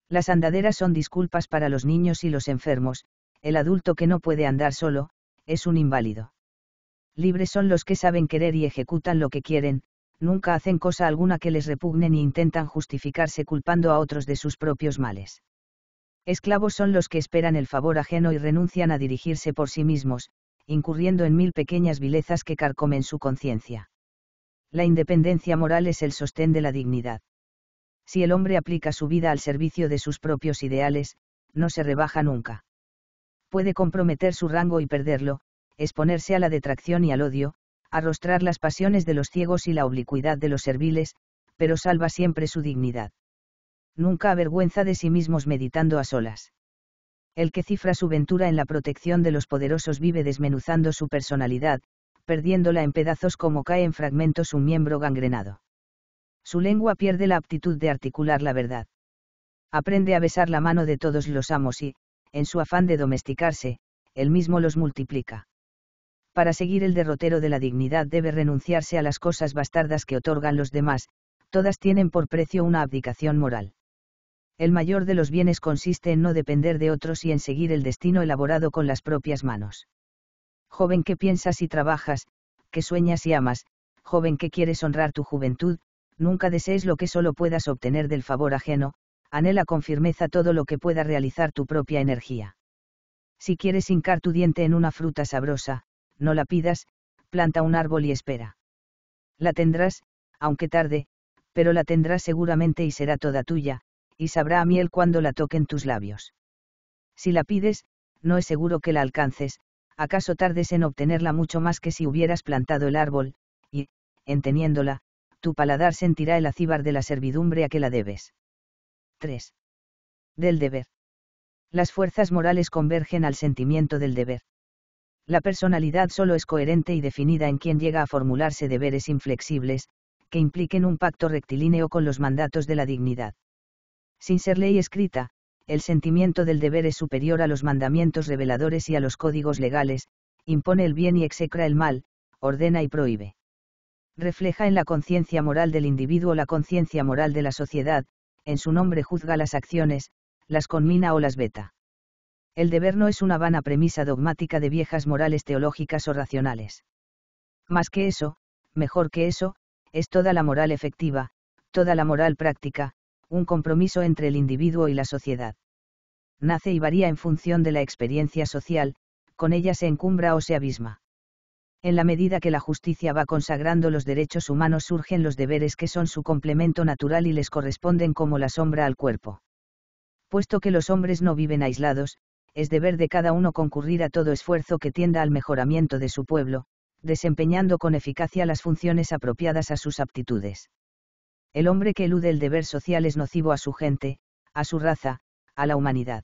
S1: Las andaderas son disculpas para los niños y los enfermos, el adulto que no puede andar solo, es un inválido. Libres son los que saben querer y ejecutan lo que quieren, nunca hacen cosa alguna que les repugnen ni intentan justificarse culpando a otros de sus propios males. Esclavos son los que esperan el favor ajeno y renuncian a dirigirse por sí mismos, incurriendo en mil pequeñas vilezas que carcomen su conciencia. La independencia moral es el sostén de la dignidad. Si el hombre aplica su vida al servicio de sus propios ideales, no se rebaja nunca puede comprometer su rango y perderlo, exponerse a la detracción y al odio, arrostrar las pasiones de los ciegos y la oblicuidad de los serviles, pero salva siempre su dignidad. Nunca avergüenza de sí mismos meditando a solas. El que cifra su ventura en la protección de los poderosos vive desmenuzando su personalidad, perdiéndola en pedazos como cae en fragmentos un miembro gangrenado. Su lengua pierde la aptitud de articular la verdad. Aprende a besar la mano de todos los amos y, en su afán de domesticarse, él mismo los multiplica. Para seguir el derrotero de la dignidad debe renunciarse a las cosas bastardas que otorgan los demás, todas tienen por precio una abdicación moral. El mayor de los bienes consiste en no depender de otros y en seguir el destino elaborado con las propias manos. Joven que piensas y trabajas, que sueñas y amas, joven que quieres honrar tu juventud, nunca desees lo que solo puedas obtener del favor ajeno, anhela con firmeza todo lo que pueda realizar tu propia energía. Si quieres hincar tu diente en una fruta sabrosa, no la pidas, planta un árbol y espera. La tendrás, aunque tarde, pero la tendrás seguramente y será toda tuya, y sabrá a miel cuando la toquen tus labios. Si la pides, no es seguro que la alcances, acaso tardes en obtenerla mucho más que si hubieras plantado el árbol, y, en teniéndola, tu paladar sentirá el acíbar de la servidumbre a que la debes. 3. Del deber. Las fuerzas morales convergen al sentimiento del deber. La personalidad solo es coherente y definida en quien llega a formularse deberes inflexibles, que impliquen un pacto rectilíneo con los mandatos de la dignidad. Sin ser ley escrita, el sentimiento del deber es superior a los mandamientos reveladores y a los códigos legales, impone el bien y execra el mal, ordena y prohíbe. Refleja en la conciencia moral del individuo la conciencia moral de la sociedad, en su nombre juzga las acciones, las conmina o las veta. El deber no es una vana premisa dogmática de viejas morales teológicas o racionales. Más que eso, mejor que eso, es toda la moral efectiva, toda la moral práctica, un compromiso entre el individuo y la sociedad. Nace y varía en función de la experiencia social, con ella se encumbra o se abisma. En la medida que la justicia va consagrando los derechos humanos surgen los deberes que son su complemento natural y les corresponden como la sombra al cuerpo. Puesto que los hombres no viven aislados, es deber de cada uno concurrir a todo esfuerzo que tienda al mejoramiento de su pueblo, desempeñando con eficacia las funciones apropiadas a sus aptitudes. El hombre que elude el deber social es nocivo a su gente, a su raza, a la humanidad.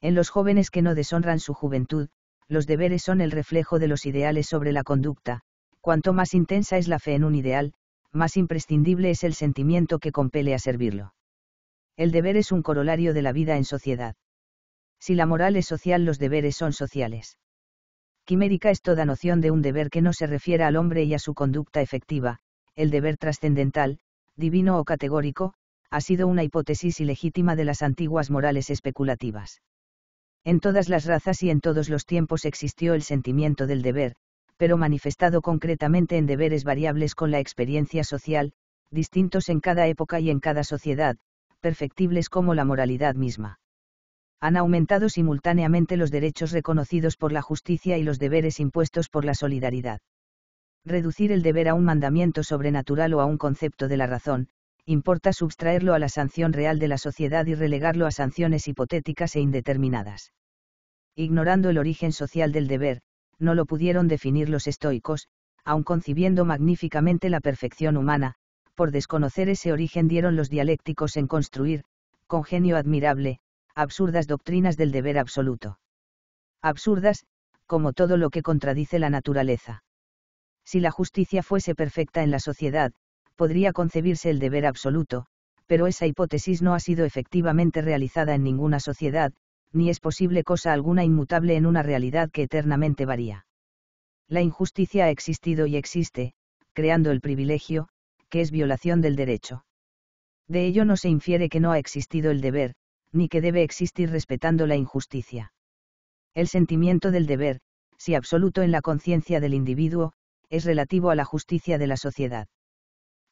S1: En los jóvenes que no deshonran su juventud, los deberes son el reflejo de los ideales sobre la conducta, cuanto más intensa es la fe en un ideal, más imprescindible es el sentimiento que compele a servirlo. El deber es un corolario de la vida en sociedad. Si la moral es social, los deberes son sociales. Quimérica es toda noción de un deber que no se refiera al hombre y a su conducta efectiva, el deber trascendental, divino o categórico, ha sido una hipótesis ilegítima de las antiguas morales especulativas. En todas las razas y en todos los tiempos existió el sentimiento del deber, pero manifestado concretamente en deberes variables con la experiencia social, distintos en cada época y en cada sociedad, perfectibles como la moralidad misma. Han aumentado simultáneamente los derechos reconocidos por la justicia y los deberes impuestos por la solidaridad. Reducir el deber a un mandamiento sobrenatural o a un concepto de la razón, importa subtraerlo a la sanción real de la sociedad y relegarlo a sanciones hipotéticas e indeterminadas. Ignorando el origen social del deber, no lo pudieron definir los estoicos, aun concibiendo magníficamente la perfección humana, por desconocer ese origen dieron los dialécticos en construir, con genio admirable, absurdas doctrinas del deber absoluto. Absurdas, como todo lo que contradice la naturaleza. Si la justicia fuese perfecta en la sociedad, podría concebirse el deber absoluto, pero esa hipótesis no ha sido efectivamente realizada en ninguna sociedad, ni es posible cosa alguna inmutable en una realidad que eternamente varía. La injusticia ha existido y existe, creando el privilegio, que es violación del derecho. De ello no se infiere que no ha existido el deber, ni que debe existir respetando la injusticia. El sentimiento del deber, si absoluto en la conciencia del individuo, es relativo a la justicia de la sociedad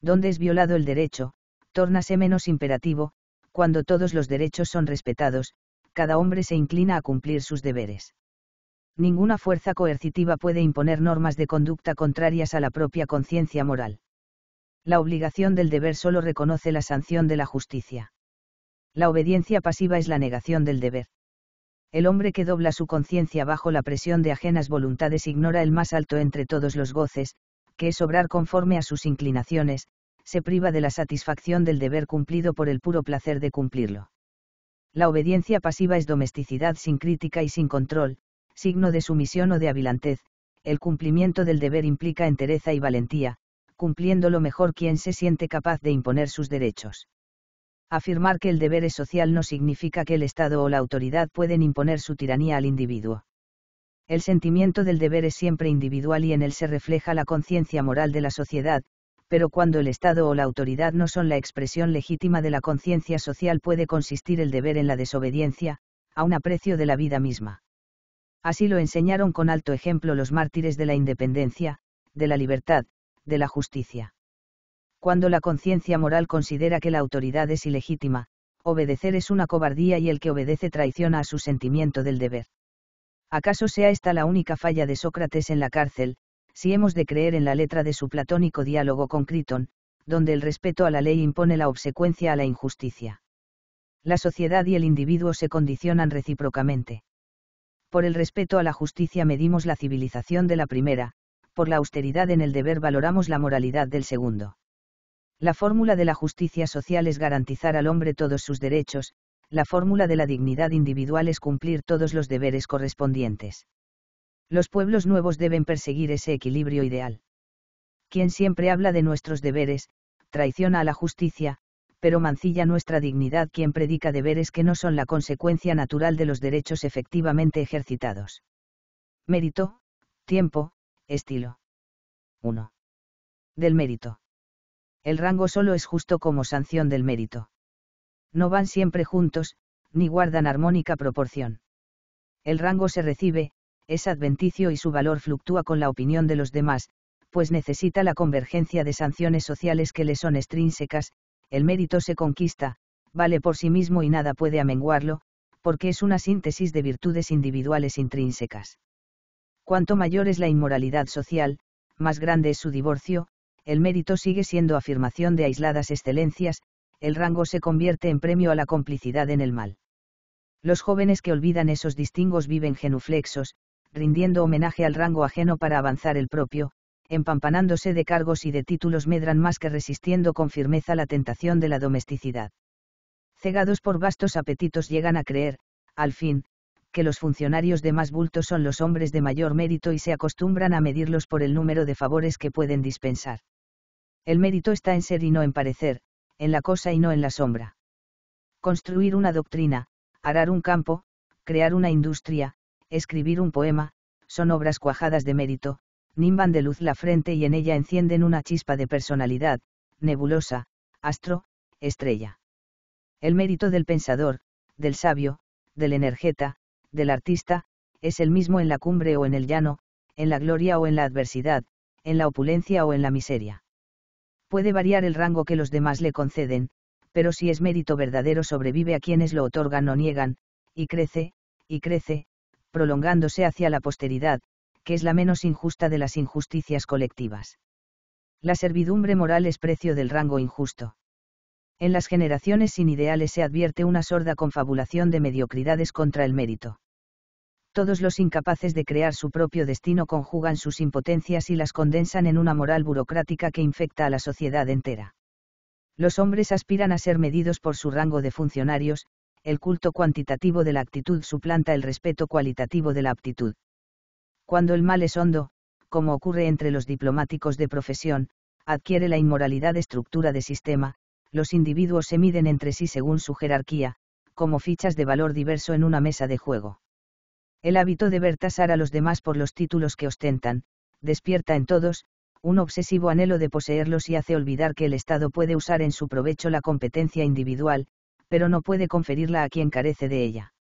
S1: donde es violado el derecho, tórnase menos imperativo, cuando todos los derechos son respetados, cada hombre se inclina a cumplir sus deberes. Ninguna fuerza coercitiva puede imponer normas de conducta contrarias a la propia conciencia moral. La obligación del deber solo reconoce la sanción de la justicia. La obediencia pasiva es la negación del deber. El hombre que dobla su conciencia bajo la presión de ajenas voluntades ignora el más alto entre todos los goces, que es obrar conforme a sus inclinaciones, se priva de la satisfacción del deber cumplido por el puro placer de cumplirlo. La obediencia pasiva es domesticidad sin crítica y sin control, signo de sumisión o de avilantez, el cumplimiento del deber implica entereza y valentía, cumpliendo lo mejor quien se siente capaz de imponer sus derechos. Afirmar que el deber es social no significa que el Estado o la autoridad pueden imponer su tiranía al individuo el sentimiento del deber es siempre individual y en él se refleja la conciencia moral de la sociedad, pero cuando el Estado o la autoridad no son la expresión legítima de la conciencia social puede consistir el deber en la desobediencia, a un aprecio de la vida misma. Así lo enseñaron con alto ejemplo los mártires de la independencia, de la libertad, de la justicia. Cuando la conciencia moral considera que la autoridad es ilegítima, obedecer es una cobardía y el que obedece traiciona a su sentimiento del deber. ¿Acaso sea esta la única falla de Sócrates en la cárcel, si hemos de creer en la letra de su platónico diálogo con Critón, donde el respeto a la ley impone la obsecuencia a la injusticia? La sociedad y el individuo se condicionan recíprocamente. Por el respeto a la justicia medimos la civilización de la primera, por la austeridad en el deber valoramos la moralidad del segundo. La fórmula de la justicia social es garantizar al hombre todos sus derechos, la fórmula de la dignidad individual es cumplir todos los deberes correspondientes. Los pueblos nuevos deben perseguir ese equilibrio ideal. Quien siempre habla de nuestros deberes, traiciona a la justicia, pero mancilla nuestra dignidad quien predica deberes que no son la consecuencia natural de los derechos efectivamente ejercitados. Mérito, tiempo, estilo. 1. Del mérito. El rango solo es justo como sanción del mérito no van siempre juntos, ni guardan armónica proporción. El rango se recibe, es adventicio y su valor fluctúa con la opinión de los demás, pues necesita la convergencia de sanciones sociales que le son extrínsecas, el mérito se conquista, vale por sí mismo y nada puede amenguarlo, porque es una síntesis de virtudes individuales intrínsecas. Cuanto mayor es la inmoralidad social, más grande es su divorcio, el mérito sigue siendo afirmación de aisladas excelencias, el rango se convierte en premio a la complicidad en el mal. Los jóvenes que olvidan esos distingos viven genuflexos, rindiendo homenaje al rango ajeno para avanzar el propio, empampanándose de cargos y de títulos medran más que resistiendo con firmeza la tentación de la domesticidad. Cegados por vastos apetitos llegan a creer, al fin, que los funcionarios de más bulto son los hombres de mayor mérito y se acostumbran a medirlos por el número de favores que pueden dispensar. El mérito está en ser y no en parecer, en la cosa y no en la sombra. Construir una doctrina, arar un campo, crear una industria, escribir un poema, son obras cuajadas de mérito, nimban de luz la frente y en ella encienden una chispa de personalidad, nebulosa, astro, estrella. El mérito del pensador, del sabio, del energeta, del artista, es el mismo en la cumbre o en el llano, en la gloria o en la adversidad, en la opulencia o en la miseria puede variar el rango que los demás le conceden, pero si es mérito verdadero sobrevive a quienes lo otorgan o niegan, y crece, y crece, prolongándose hacia la posteridad, que es la menos injusta de las injusticias colectivas. La servidumbre moral es precio del rango injusto. En las generaciones sin ideales se advierte una sorda confabulación de mediocridades contra el mérito todos los incapaces de crear su propio destino conjugan sus impotencias y las condensan en una moral burocrática que infecta a la sociedad entera. Los hombres aspiran a ser medidos por su rango de funcionarios, el culto cuantitativo de la actitud suplanta el respeto cualitativo de la aptitud. Cuando el mal es hondo, como ocurre entre los diplomáticos de profesión, adquiere la inmoralidad estructura de sistema, los individuos se miden entre sí según su jerarquía, como fichas de valor diverso en una mesa de juego. El hábito de ver tasar a los demás por los títulos que ostentan, despierta en todos, un obsesivo anhelo de poseerlos y hace olvidar que el Estado puede usar en su provecho la competencia individual, pero no puede conferirla a quien carece de ella.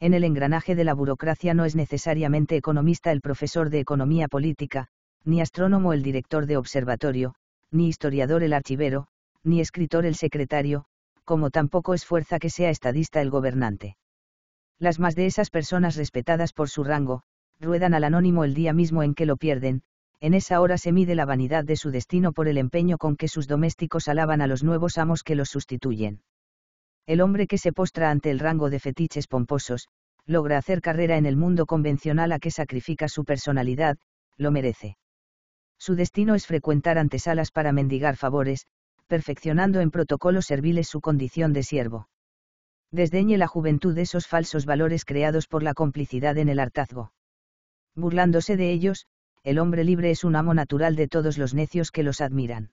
S1: En el engranaje de la burocracia no es necesariamente economista el profesor de economía política, ni astrónomo el director de observatorio, ni historiador el archivero, ni escritor el secretario, como tampoco es fuerza que sea estadista el gobernante. Las más de esas personas respetadas por su rango, ruedan al anónimo el día mismo en que lo pierden, en esa hora se mide la vanidad de su destino por el empeño con que sus domésticos alaban a los nuevos amos que los sustituyen. El hombre que se postra ante el rango de fetiches pomposos, logra hacer carrera en el mundo convencional a que sacrifica su personalidad, lo merece. Su destino es frecuentar antesalas para mendigar favores, perfeccionando en protocolos serviles su condición de siervo desdeñe la juventud esos falsos valores creados por la complicidad en el hartazgo. Burlándose de ellos, el hombre libre es un amo natural de todos los necios que los admiran.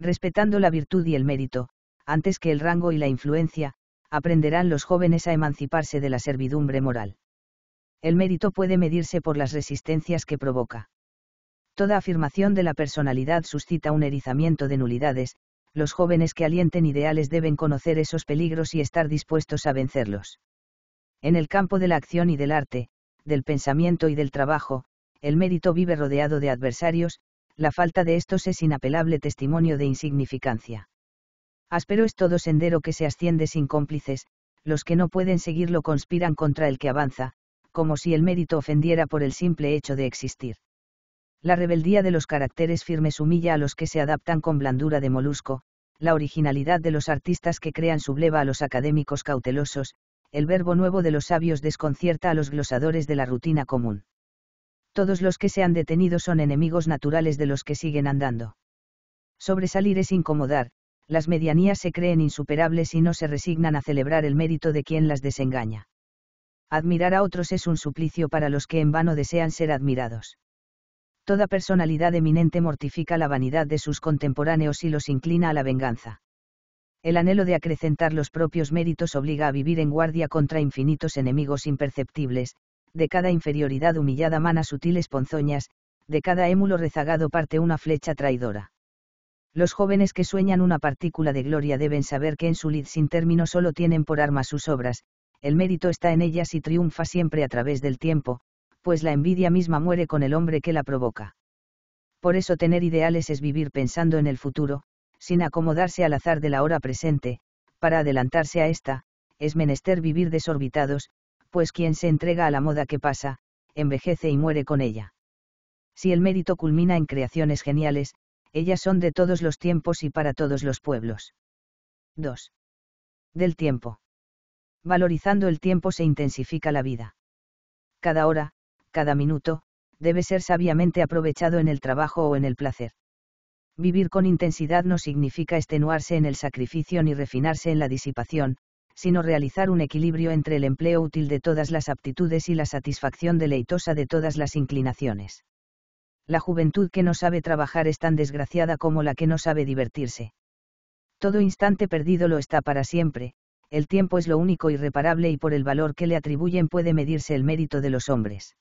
S1: Respetando la virtud y el mérito, antes que el rango y la influencia, aprenderán los jóvenes a emanciparse de la servidumbre moral. El mérito puede medirse por las resistencias que provoca. Toda afirmación de la personalidad suscita un erizamiento de nulidades, los jóvenes que alienten ideales deben conocer esos peligros y estar dispuestos a vencerlos. En el campo de la acción y del arte, del pensamiento y del trabajo, el mérito vive rodeado de adversarios, la falta de estos es inapelable testimonio de insignificancia. Áspero es todo sendero que se asciende sin cómplices, los que no pueden seguirlo conspiran contra el que avanza, como si el mérito ofendiera por el simple hecho de existir. La rebeldía de los caracteres firmes humilla a los que se adaptan con blandura de molusco, la originalidad de los artistas que crean subleva a los académicos cautelosos, el verbo nuevo de los sabios desconcierta a los glosadores de la rutina común. Todos los que se han detenido son enemigos naturales de los que siguen andando. Sobresalir es incomodar, las medianías se creen insuperables y no se resignan a celebrar el mérito de quien las desengaña. Admirar a otros es un suplicio para los que en vano desean ser admirados toda personalidad eminente mortifica la vanidad de sus contemporáneos y los inclina a la venganza. El anhelo de acrecentar los propios méritos obliga a vivir en guardia contra infinitos enemigos imperceptibles, de cada inferioridad humillada mana sutiles ponzoñas, de cada émulo rezagado parte una flecha traidora. Los jóvenes que sueñan una partícula de gloria deben saber que en su lid sin término solo tienen por arma sus obras, el mérito está en ellas y triunfa siempre a través del tiempo, pues la envidia misma muere con el hombre que la provoca. Por eso tener ideales es vivir pensando en el futuro, sin acomodarse al azar de la hora presente, para adelantarse a esta, es menester vivir desorbitados, pues quien se entrega a la moda que pasa, envejece y muere con ella. Si el mérito culmina en creaciones geniales, ellas son de todos los tiempos y para todos los pueblos. 2. Del tiempo. Valorizando el tiempo se intensifica la vida. Cada hora, cada minuto, debe ser sabiamente aprovechado en el trabajo o en el placer. Vivir con intensidad no significa extenuarse en el sacrificio ni refinarse en la disipación, sino realizar un equilibrio entre el empleo útil de todas las aptitudes y la satisfacción deleitosa de todas las inclinaciones. La juventud que no sabe trabajar es tan desgraciada como la que no sabe divertirse. Todo instante perdido lo está para siempre, el tiempo es lo único irreparable y por el valor que le atribuyen puede medirse el mérito de los hombres.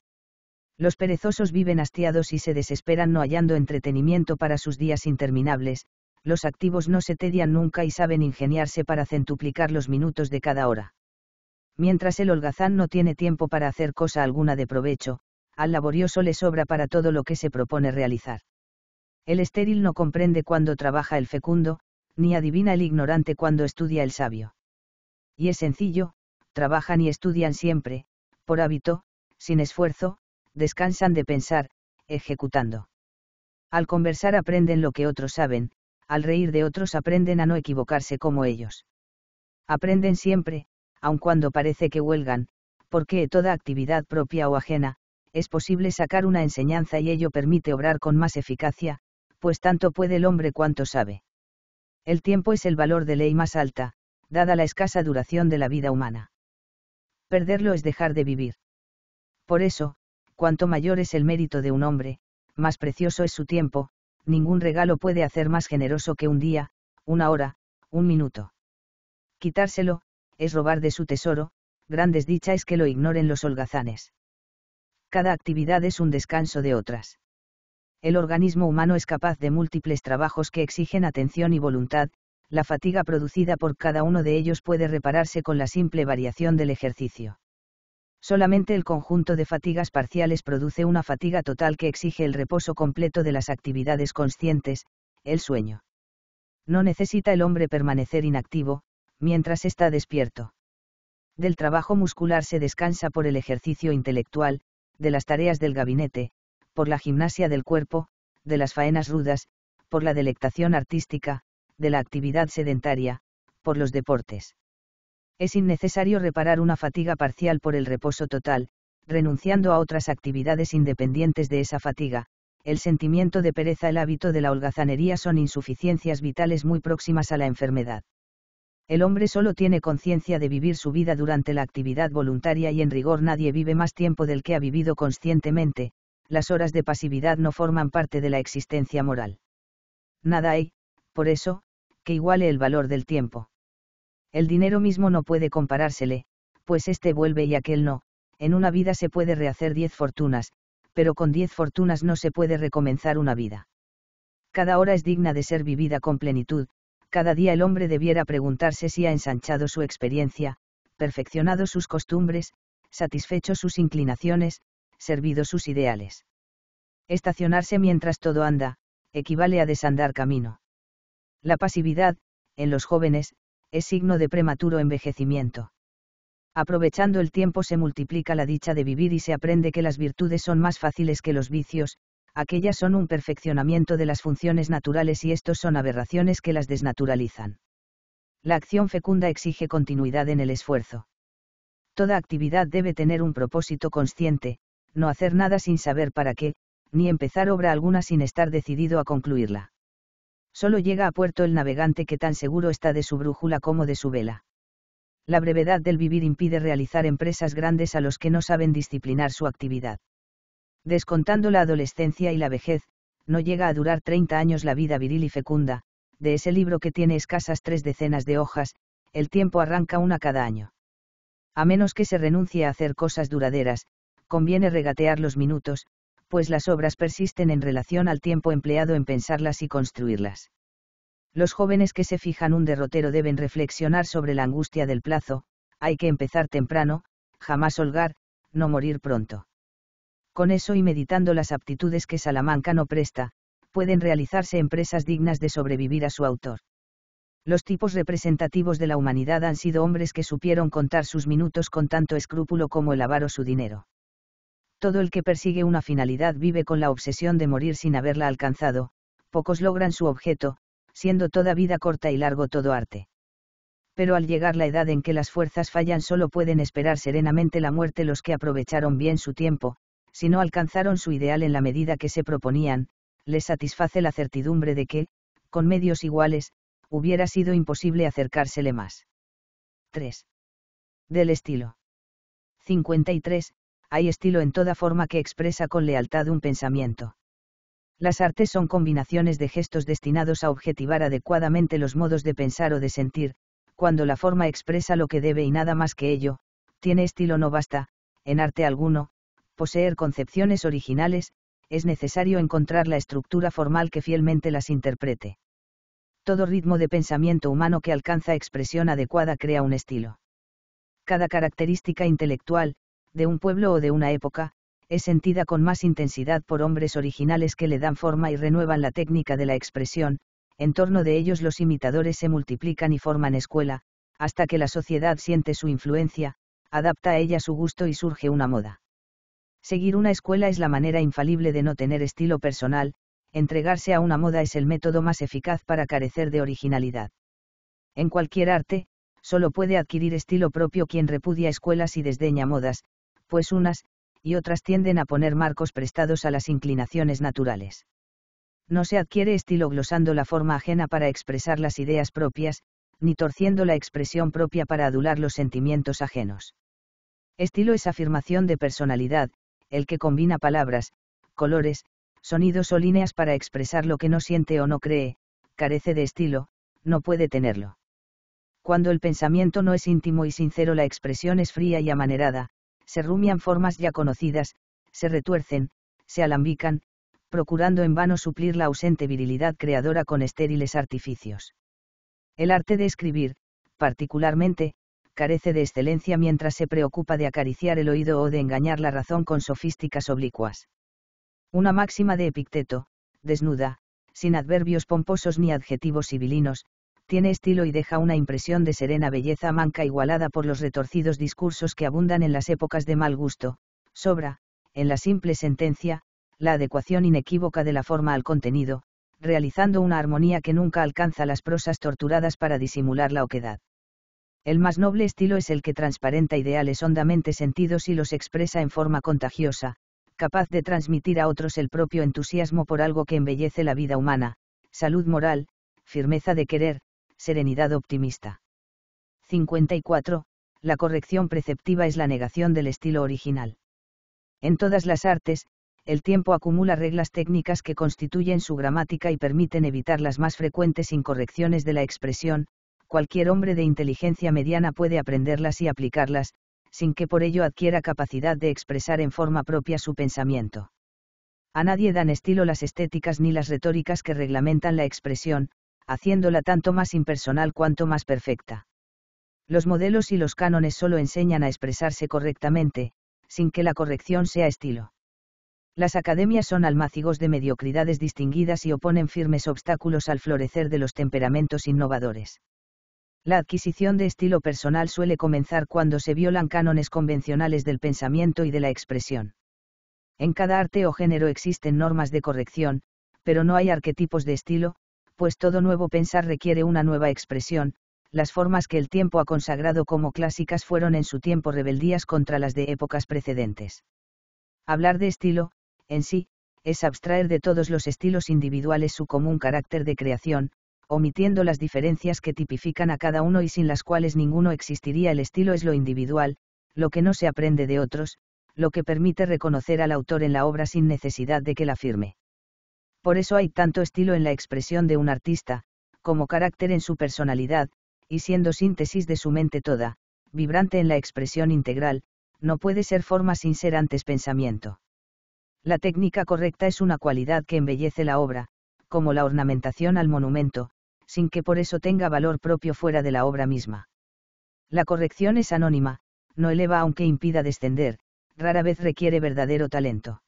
S1: Los perezosos viven hastiados y se desesperan no hallando entretenimiento para sus días interminables, los activos no se tedian nunca y saben ingeniarse para centuplicar los minutos de cada hora. Mientras el holgazán no tiene tiempo para hacer cosa alguna de provecho, al laborioso le sobra para todo lo que se propone realizar. El estéril no comprende cuando trabaja el fecundo, ni adivina el ignorante cuando estudia el sabio. Y es sencillo, trabajan y estudian siempre, por hábito, sin esfuerzo, descansan de pensar, ejecutando. Al conversar aprenden lo que otros saben, al reír de otros aprenden a no equivocarse como ellos. Aprenden siempre, aun cuando parece que huelgan, porque toda actividad propia o ajena, es posible sacar una enseñanza y ello permite obrar con más eficacia, pues tanto puede el hombre cuanto sabe. El tiempo es el valor de ley más alta, dada la escasa duración de la vida humana. Perderlo es dejar de vivir. Por eso, cuanto mayor es el mérito de un hombre, más precioso es su tiempo, ningún regalo puede hacer más generoso que un día, una hora, un minuto. Quitárselo, es robar de su tesoro, gran desdicha es que lo ignoren los holgazanes. Cada actividad es un descanso de otras. El organismo humano es capaz de múltiples trabajos que exigen atención y voluntad, la fatiga producida por cada uno de ellos puede repararse con la simple variación del ejercicio. Solamente el conjunto de fatigas parciales produce una fatiga total que exige el reposo completo de las actividades conscientes, el sueño. No necesita el hombre permanecer inactivo, mientras está despierto. Del trabajo muscular se descansa por el ejercicio intelectual, de las tareas del gabinete, por la gimnasia del cuerpo, de las faenas rudas, por la delectación artística, de la actividad sedentaria, por los deportes es innecesario reparar una fatiga parcial por el reposo total, renunciando a otras actividades independientes de esa fatiga. El sentimiento de pereza, el hábito de la holgazanería son insuficiencias vitales muy próximas a la enfermedad. El hombre solo tiene conciencia de vivir su vida durante la actividad voluntaria y en rigor nadie vive más tiempo del que ha vivido conscientemente, las horas de pasividad no forman parte de la existencia moral. Nada hay, por eso, que iguale el valor del tiempo. El dinero mismo no puede comparársele, pues este vuelve y aquel no, en una vida se puede rehacer diez fortunas, pero con diez fortunas no se puede recomenzar una vida. Cada hora es digna de ser vivida con plenitud, cada día el hombre debiera preguntarse si ha ensanchado su experiencia, perfeccionado sus costumbres, satisfecho sus inclinaciones, servido sus ideales. Estacionarse mientras todo anda, equivale a desandar camino. La pasividad, en los jóvenes, es signo de prematuro envejecimiento. Aprovechando el tiempo se multiplica la dicha de vivir y se aprende que las virtudes son más fáciles que los vicios, aquellas son un perfeccionamiento de las funciones naturales y estos son aberraciones que las desnaturalizan. La acción fecunda exige continuidad en el esfuerzo. Toda actividad debe tener un propósito consciente, no hacer nada sin saber para qué, ni empezar obra alguna sin estar decidido a concluirla. Solo llega a puerto el navegante que tan seguro está de su brújula como de su vela. La brevedad del vivir impide realizar empresas grandes a los que no saben disciplinar su actividad. Descontando la adolescencia y la vejez, no llega a durar 30 años la vida viril y fecunda, de ese libro que tiene escasas tres decenas de hojas, el tiempo arranca una cada año. A menos que se renuncie a hacer cosas duraderas, conviene regatear los minutos, pues las obras persisten en relación al tiempo empleado en pensarlas y construirlas. Los jóvenes que se fijan un derrotero deben reflexionar sobre la angustia del plazo, hay que empezar temprano, jamás holgar, no morir pronto. Con eso y meditando las aptitudes que Salamanca no presta, pueden realizarse empresas dignas de sobrevivir a su autor. Los tipos representativos de la humanidad han sido hombres que supieron contar sus minutos con tanto escrúpulo como el avaro su dinero todo el que persigue una finalidad vive con la obsesión de morir sin haberla alcanzado, pocos logran su objeto, siendo toda vida corta y largo todo arte. Pero al llegar la edad en que las fuerzas fallan solo pueden esperar serenamente la muerte los que aprovecharon bien su tiempo, si no alcanzaron su ideal en la medida que se proponían, les satisface la certidumbre de que, con medios iguales, hubiera sido imposible acercársele más. 3. Del estilo. 53, hay estilo en toda forma que expresa con lealtad un pensamiento. Las artes son combinaciones de gestos destinados a objetivar adecuadamente los modos de pensar o de sentir, cuando la forma expresa lo que debe y nada más que ello, tiene estilo no basta, en arte alguno, poseer concepciones originales, es necesario encontrar la estructura formal que fielmente las interprete. Todo ritmo de pensamiento humano que alcanza expresión adecuada crea un estilo. Cada característica intelectual, de un pueblo o de una época, es sentida con más intensidad por hombres originales que le dan forma y renuevan la técnica de la expresión, en torno de ellos los imitadores se multiplican y forman escuela, hasta que la sociedad siente su influencia, adapta a ella su gusto y surge una moda. Seguir una escuela es la manera infalible de no tener estilo personal, entregarse a una moda es el método más eficaz para carecer de originalidad. En cualquier arte, solo puede adquirir estilo propio quien repudia escuelas y desdeña modas, pues unas, y otras tienden a poner marcos prestados a las inclinaciones naturales. No se adquiere estilo glosando la forma ajena para expresar las ideas propias, ni torciendo la expresión propia para adular los sentimientos ajenos. Estilo es afirmación de personalidad, el que combina palabras, colores, sonidos o líneas para expresar lo que no siente o no cree, carece de estilo, no puede tenerlo. Cuando el pensamiento no es íntimo y sincero la expresión es fría y amanerada, se rumian formas ya conocidas, se retuercen, se alambican, procurando en vano suplir la ausente virilidad creadora con estériles artificios. El arte de escribir, particularmente, carece de excelencia mientras se preocupa de acariciar el oído o de engañar la razón con sofísticas oblicuas. Una máxima de Epicteto, desnuda, sin adverbios pomposos ni adjetivos sibilinos, tiene estilo y deja una impresión de serena belleza manca igualada por los retorcidos discursos que abundan en las épocas de mal gusto, sobra, en la simple sentencia, la adecuación inequívoca de la forma al contenido, realizando una armonía que nunca alcanza las prosas torturadas para disimular la oquedad. El más noble estilo es el que transparenta ideales hondamente sentidos y los expresa en forma contagiosa, capaz de transmitir a otros el propio entusiasmo por algo que embellece la vida humana, salud moral, firmeza de querer, serenidad optimista. 54. La corrección preceptiva es la negación del estilo original. En todas las artes, el tiempo acumula reglas técnicas que constituyen su gramática y permiten evitar las más frecuentes incorrecciones de la expresión, cualquier hombre de inteligencia mediana puede aprenderlas y aplicarlas, sin que por ello adquiera capacidad de expresar en forma propia su pensamiento. A nadie dan estilo las estéticas ni las retóricas que reglamentan la expresión, haciéndola tanto más impersonal cuanto más perfecta. Los modelos y los cánones solo enseñan a expresarse correctamente, sin que la corrección sea estilo. Las academias son almácigos de mediocridades distinguidas y oponen firmes obstáculos al florecer de los temperamentos innovadores. La adquisición de estilo personal suele comenzar cuando se violan cánones convencionales del pensamiento y de la expresión. En cada arte o género existen normas de corrección, pero no hay arquetipos de estilo, pues todo nuevo pensar requiere una nueva expresión, las formas que el tiempo ha consagrado como clásicas fueron en su tiempo rebeldías contra las de épocas precedentes. Hablar de estilo, en sí, es abstraer de todos los estilos individuales su común carácter de creación, omitiendo las diferencias que tipifican a cada uno y sin las cuales ninguno existiría. El estilo es lo individual, lo que no se aprende de otros, lo que permite reconocer al autor en la obra sin necesidad de que la firme. Por eso hay tanto estilo en la expresión de un artista, como carácter en su personalidad, y siendo síntesis de su mente toda, vibrante en la expresión integral, no puede ser forma sin ser antes pensamiento. La técnica correcta es una cualidad que embellece la obra, como la ornamentación al monumento, sin que por eso tenga valor propio fuera de la obra misma. La corrección es anónima, no eleva aunque impida descender, rara vez requiere verdadero talento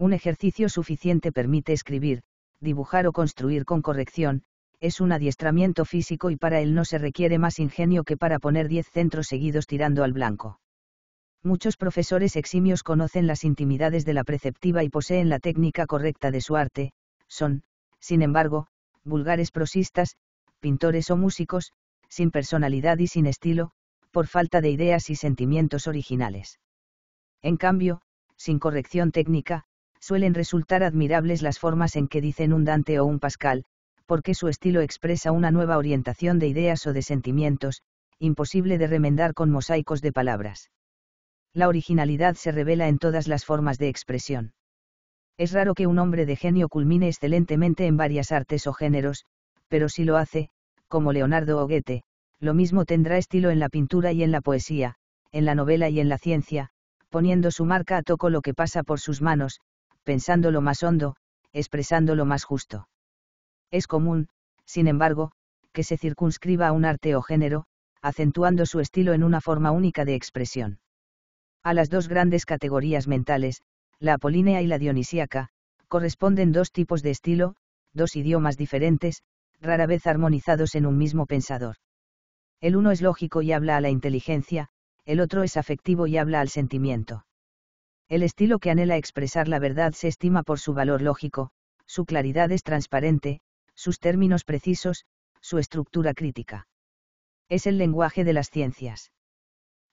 S1: un ejercicio suficiente permite escribir, dibujar o construir con corrección, es un adiestramiento físico y para él no se requiere más ingenio que para poner 10 centros seguidos tirando al blanco. Muchos profesores eximios conocen las intimidades de la preceptiva y poseen la técnica correcta de su arte, son, sin embargo, vulgares prosistas, pintores o músicos, sin personalidad y sin estilo, por falta de ideas y sentimientos originales. En cambio, sin corrección técnica, suelen resultar admirables las formas en que dicen un Dante o un Pascal, porque su estilo expresa una nueva orientación de ideas o de sentimientos, imposible de remendar con mosaicos de palabras. La originalidad se revela en todas las formas de expresión. Es raro que un hombre de genio culmine excelentemente en varias artes o géneros, pero si lo hace, como Leonardo o Goethe, lo mismo tendrá estilo en la pintura y en la poesía, en la novela y en la ciencia, poniendo su marca a toco lo que pasa por sus manos, pensando lo más hondo, expresando lo más justo. Es común, sin embargo, que se circunscriba a un arte o género, acentuando su estilo en una forma única de expresión. A las dos grandes categorías mentales, la apolínea y la dionisíaca, corresponden dos tipos de estilo, dos idiomas diferentes, rara vez armonizados en un mismo pensador. El uno es lógico y habla a la inteligencia, el otro es afectivo y habla al sentimiento. El estilo que anhela expresar la verdad se estima por su valor lógico, su claridad es transparente, sus términos precisos, su estructura crítica. Es el lenguaje de las ciencias.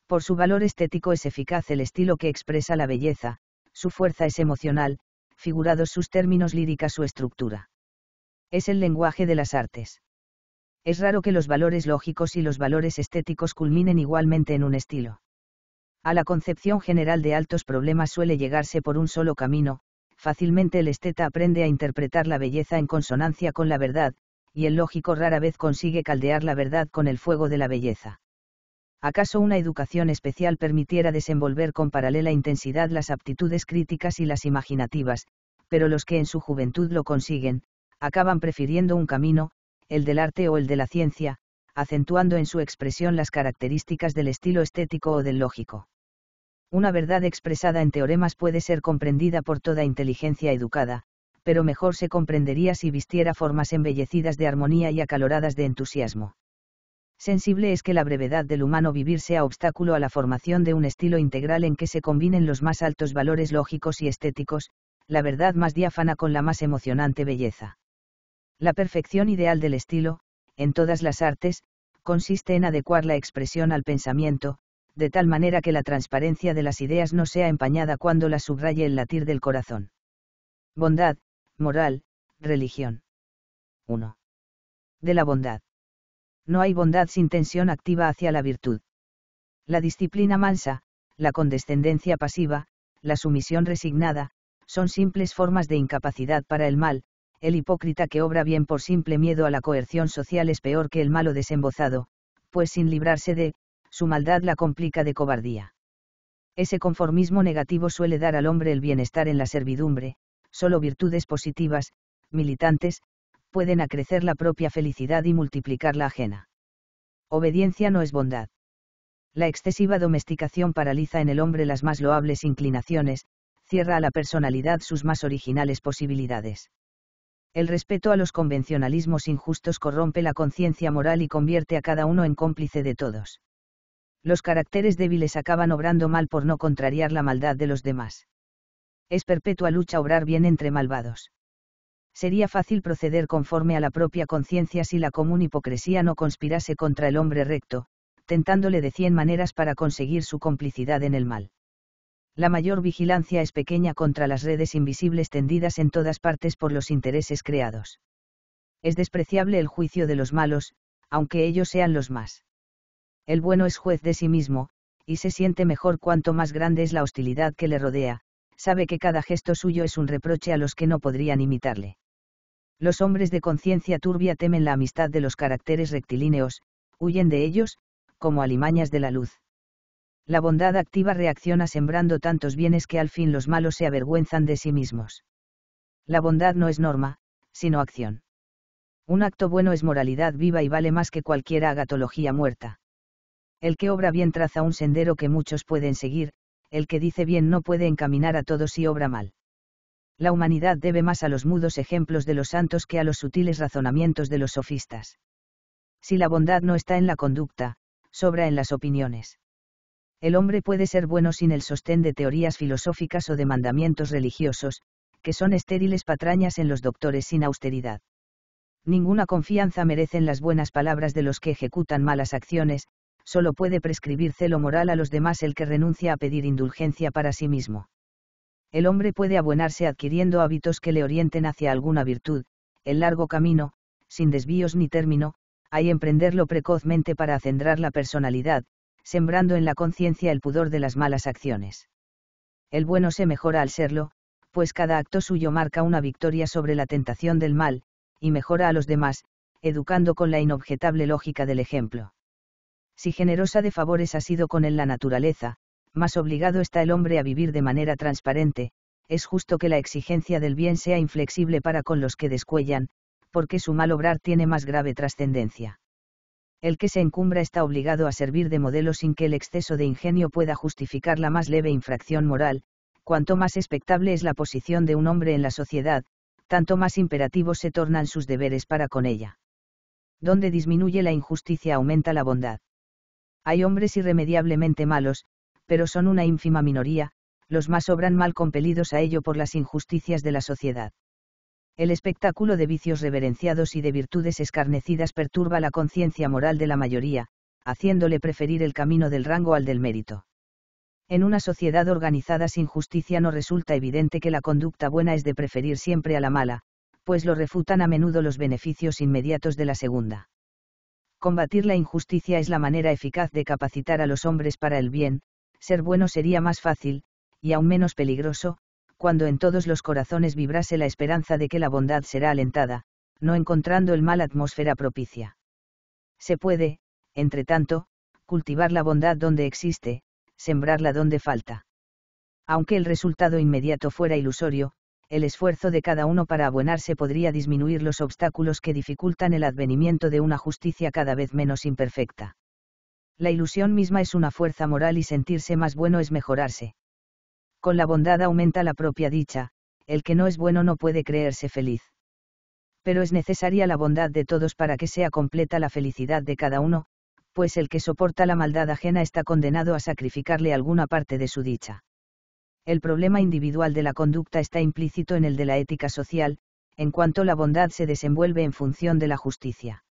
S1: Por su valor estético es eficaz el estilo que expresa la belleza, su fuerza es emocional, figurados sus términos líricas su estructura. Es el lenguaje de las artes. Es raro que los valores lógicos y los valores estéticos culminen igualmente en un estilo. A la concepción general de altos problemas suele llegarse por un solo camino, fácilmente el esteta aprende a interpretar la belleza en consonancia con la verdad, y el lógico rara vez consigue caldear la verdad con el fuego de la belleza. ¿Acaso una educación especial permitiera desenvolver con paralela intensidad las aptitudes críticas y las imaginativas, pero los que en su juventud lo consiguen, acaban prefiriendo un camino, el del arte o el de la ciencia, acentuando en su expresión las características del estilo estético o del lógico. Una verdad expresada en teoremas puede ser comprendida por toda inteligencia educada, pero mejor se comprendería si vistiera formas embellecidas de armonía y acaloradas de entusiasmo. Sensible es que la brevedad del humano vivir sea obstáculo a la formación de un estilo integral en que se combinen los más altos valores lógicos y estéticos, la verdad más diáfana con la más emocionante belleza. La perfección ideal del estilo, en todas las artes, consiste en adecuar la expresión al pensamiento, de tal manera que la transparencia de las ideas no sea empañada cuando las subraye el latir del corazón. Bondad, moral, religión. 1. De la bondad. No hay bondad sin tensión activa hacia la virtud. La disciplina mansa, la condescendencia pasiva, la sumisión resignada, son simples formas de incapacidad para el mal, el hipócrita que obra bien por simple miedo a la coerción social es peor que el malo desembozado, pues sin librarse de, su maldad la complica de cobardía. Ese conformismo negativo suele dar al hombre el bienestar en la servidumbre, solo virtudes positivas, militantes, pueden acrecer la propia felicidad y multiplicar la ajena. Obediencia no es bondad. La excesiva domesticación paraliza en el hombre las más loables inclinaciones, cierra a la personalidad sus más originales posibilidades. El respeto a los convencionalismos injustos corrompe la conciencia moral y convierte a cada uno en cómplice de todos. Los caracteres débiles acaban obrando mal por no contrariar la maldad de los demás. Es perpetua lucha obrar bien entre malvados sería fácil proceder conforme a la propia conciencia si la común hipocresía no conspirase contra el hombre recto, tentándole de cien maneras para conseguir su complicidad en el mal la mayor vigilancia es pequeña contra las redes invisibles tendidas en todas partes por los intereses creados. Es despreciable el juicio de los malos, aunque ellos sean los más. El bueno es juez de sí mismo, y se siente mejor cuanto más grande es la hostilidad que le rodea, sabe que cada gesto suyo es un reproche a los que no podrían imitarle. Los hombres de conciencia turbia temen la amistad de los caracteres rectilíneos, huyen de ellos, como alimañas de la luz la bondad activa reacciona sembrando tantos bienes que al fin los malos se avergüenzan de sí mismos. La bondad no es norma, sino acción. Un acto bueno es moralidad viva y vale más que cualquier agatología muerta. El que obra bien traza un sendero que muchos pueden seguir, el que dice bien no puede encaminar a todos y obra mal. La humanidad debe más a los mudos ejemplos de los santos que a los sutiles razonamientos de los sofistas. Si la bondad no está en la conducta, sobra en las opiniones. El hombre puede ser bueno sin el sostén de teorías filosóficas o de mandamientos religiosos, que son estériles patrañas en los doctores sin austeridad. Ninguna confianza merecen las buenas palabras de los que ejecutan malas acciones, solo puede prescribir celo moral a los demás el que renuncia a pedir indulgencia para sí mismo. El hombre puede abuenarse adquiriendo hábitos que le orienten hacia alguna virtud, el largo camino, sin desvíos ni término, hay emprenderlo precozmente para acendrar la personalidad, sembrando en la conciencia el pudor de las malas acciones. El bueno se mejora al serlo, pues cada acto suyo marca una victoria sobre la tentación del mal, y mejora a los demás, educando con la inobjetable lógica del ejemplo. Si generosa de favores ha sido con él la naturaleza, más obligado está el hombre a vivir de manera transparente, es justo que la exigencia del bien sea inflexible para con los que descuellan, porque su mal obrar tiene más grave trascendencia el que se encumbra está obligado a servir de modelo sin que el exceso de ingenio pueda justificar la más leve infracción moral, cuanto más expectable es la posición de un hombre en la sociedad, tanto más imperativos se tornan sus deberes para con ella. Donde disminuye la injusticia aumenta la bondad. Hay hombres irremediablemente malos, pero son una ínfima minoría, los más obran mal compelidos a ello por las injusticias de la sociedad el espectáculo de vicios reverenciados y de virtudes escarnecidas perturba la conciencia moral de la mayoría, haciéndole preferir el camino del rango al del mérito. En una sociedad organizada sin justicia no resulta evidente que la conducta buena es de preferir siempre a la mala, pues lo refutan a menudo los beneficios inmediatos de la segunda. Combatir la injusticia es la manera eficaz de capacitar a los hombres para el bien, ser bueno sería más fácil, y aún menos peligroso, cuando en todos los corazones vibrase la esperanza de que la bondad será alentada, no encontrando el mal atmósfera propicia. Se puede, entre tanto, cultivar la bondad donde existe, sembrarla donde falta. Aunque el resultado inmediato fuera ilusorio, el esfuerzo de cada uno para abonarse podría disminuir los obstáculos que dificultan el advenimiento de una justicia cada vez menos imperfecta. La ilusión misma es una fuerza moral y sentirse más bueno es mejorarse. Con la bondad aumenta la propia dicha, el que no es bueno no puede creerse feliz. Pero es necesaria la bondad de todos para que sea completa la felicidad de cada uno, pues el que soporta la maldad ajena está condenado a sacrificarle alguna parte de su dicha. El problema individual de la conducta está implícito en el de la ética social, en cuanto la bondad se desenvuelve en función de la justicia.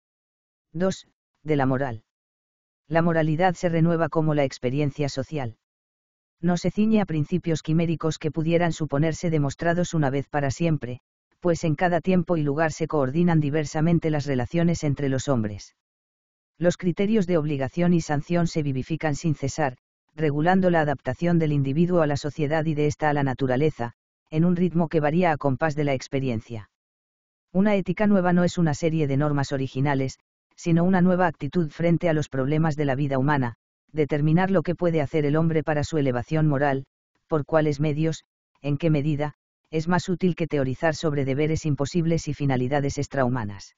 S1: 2. De la moral. La moralidad se renueva como la experiencia social no se ciñe a principios quiméricos que pudieran suponerse demostrados una vez para siempre, pues en cada tiempo y lugar se coordinan diversamente las relaciones entre los hombres. Los criterios de obligación y sanción se vivifican sin cesar, regulando la adaptación del individuo a la sociedad y de ésta a la naturaleza, en un ritmo que varía a compás de la experiencia. Una ética nueva no es una serie de normas originales, sino una nueva actitud frente a los problemas de la vida humana, determinar lo que puede hacer el hombre para su elevación moral, por cuáles medios, en qué medida, es más útil que teorizar sobre deberes imposibles y finalidades extrahumanas.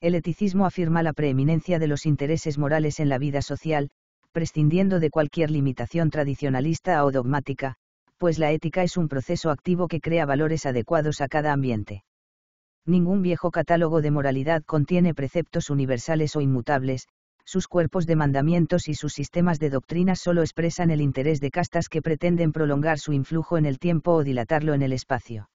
S1: El eticismo afirma la preeminencia de los intereses morales en la vida social, prescindiendo de cualquier limitación tradicionalista o dogmática, pues la ética es un proceso activo que crea valores adecuados a cada ambiente. Ningún viejo catálogo de moralidad contiene preceptos universales o inmutables, sus cuerpos de mandamientos y sus sistemas de doctrina solo expresan el interés de castas que pretenden prolongar su influjo en el tiempo o dilatarlo en el espacio.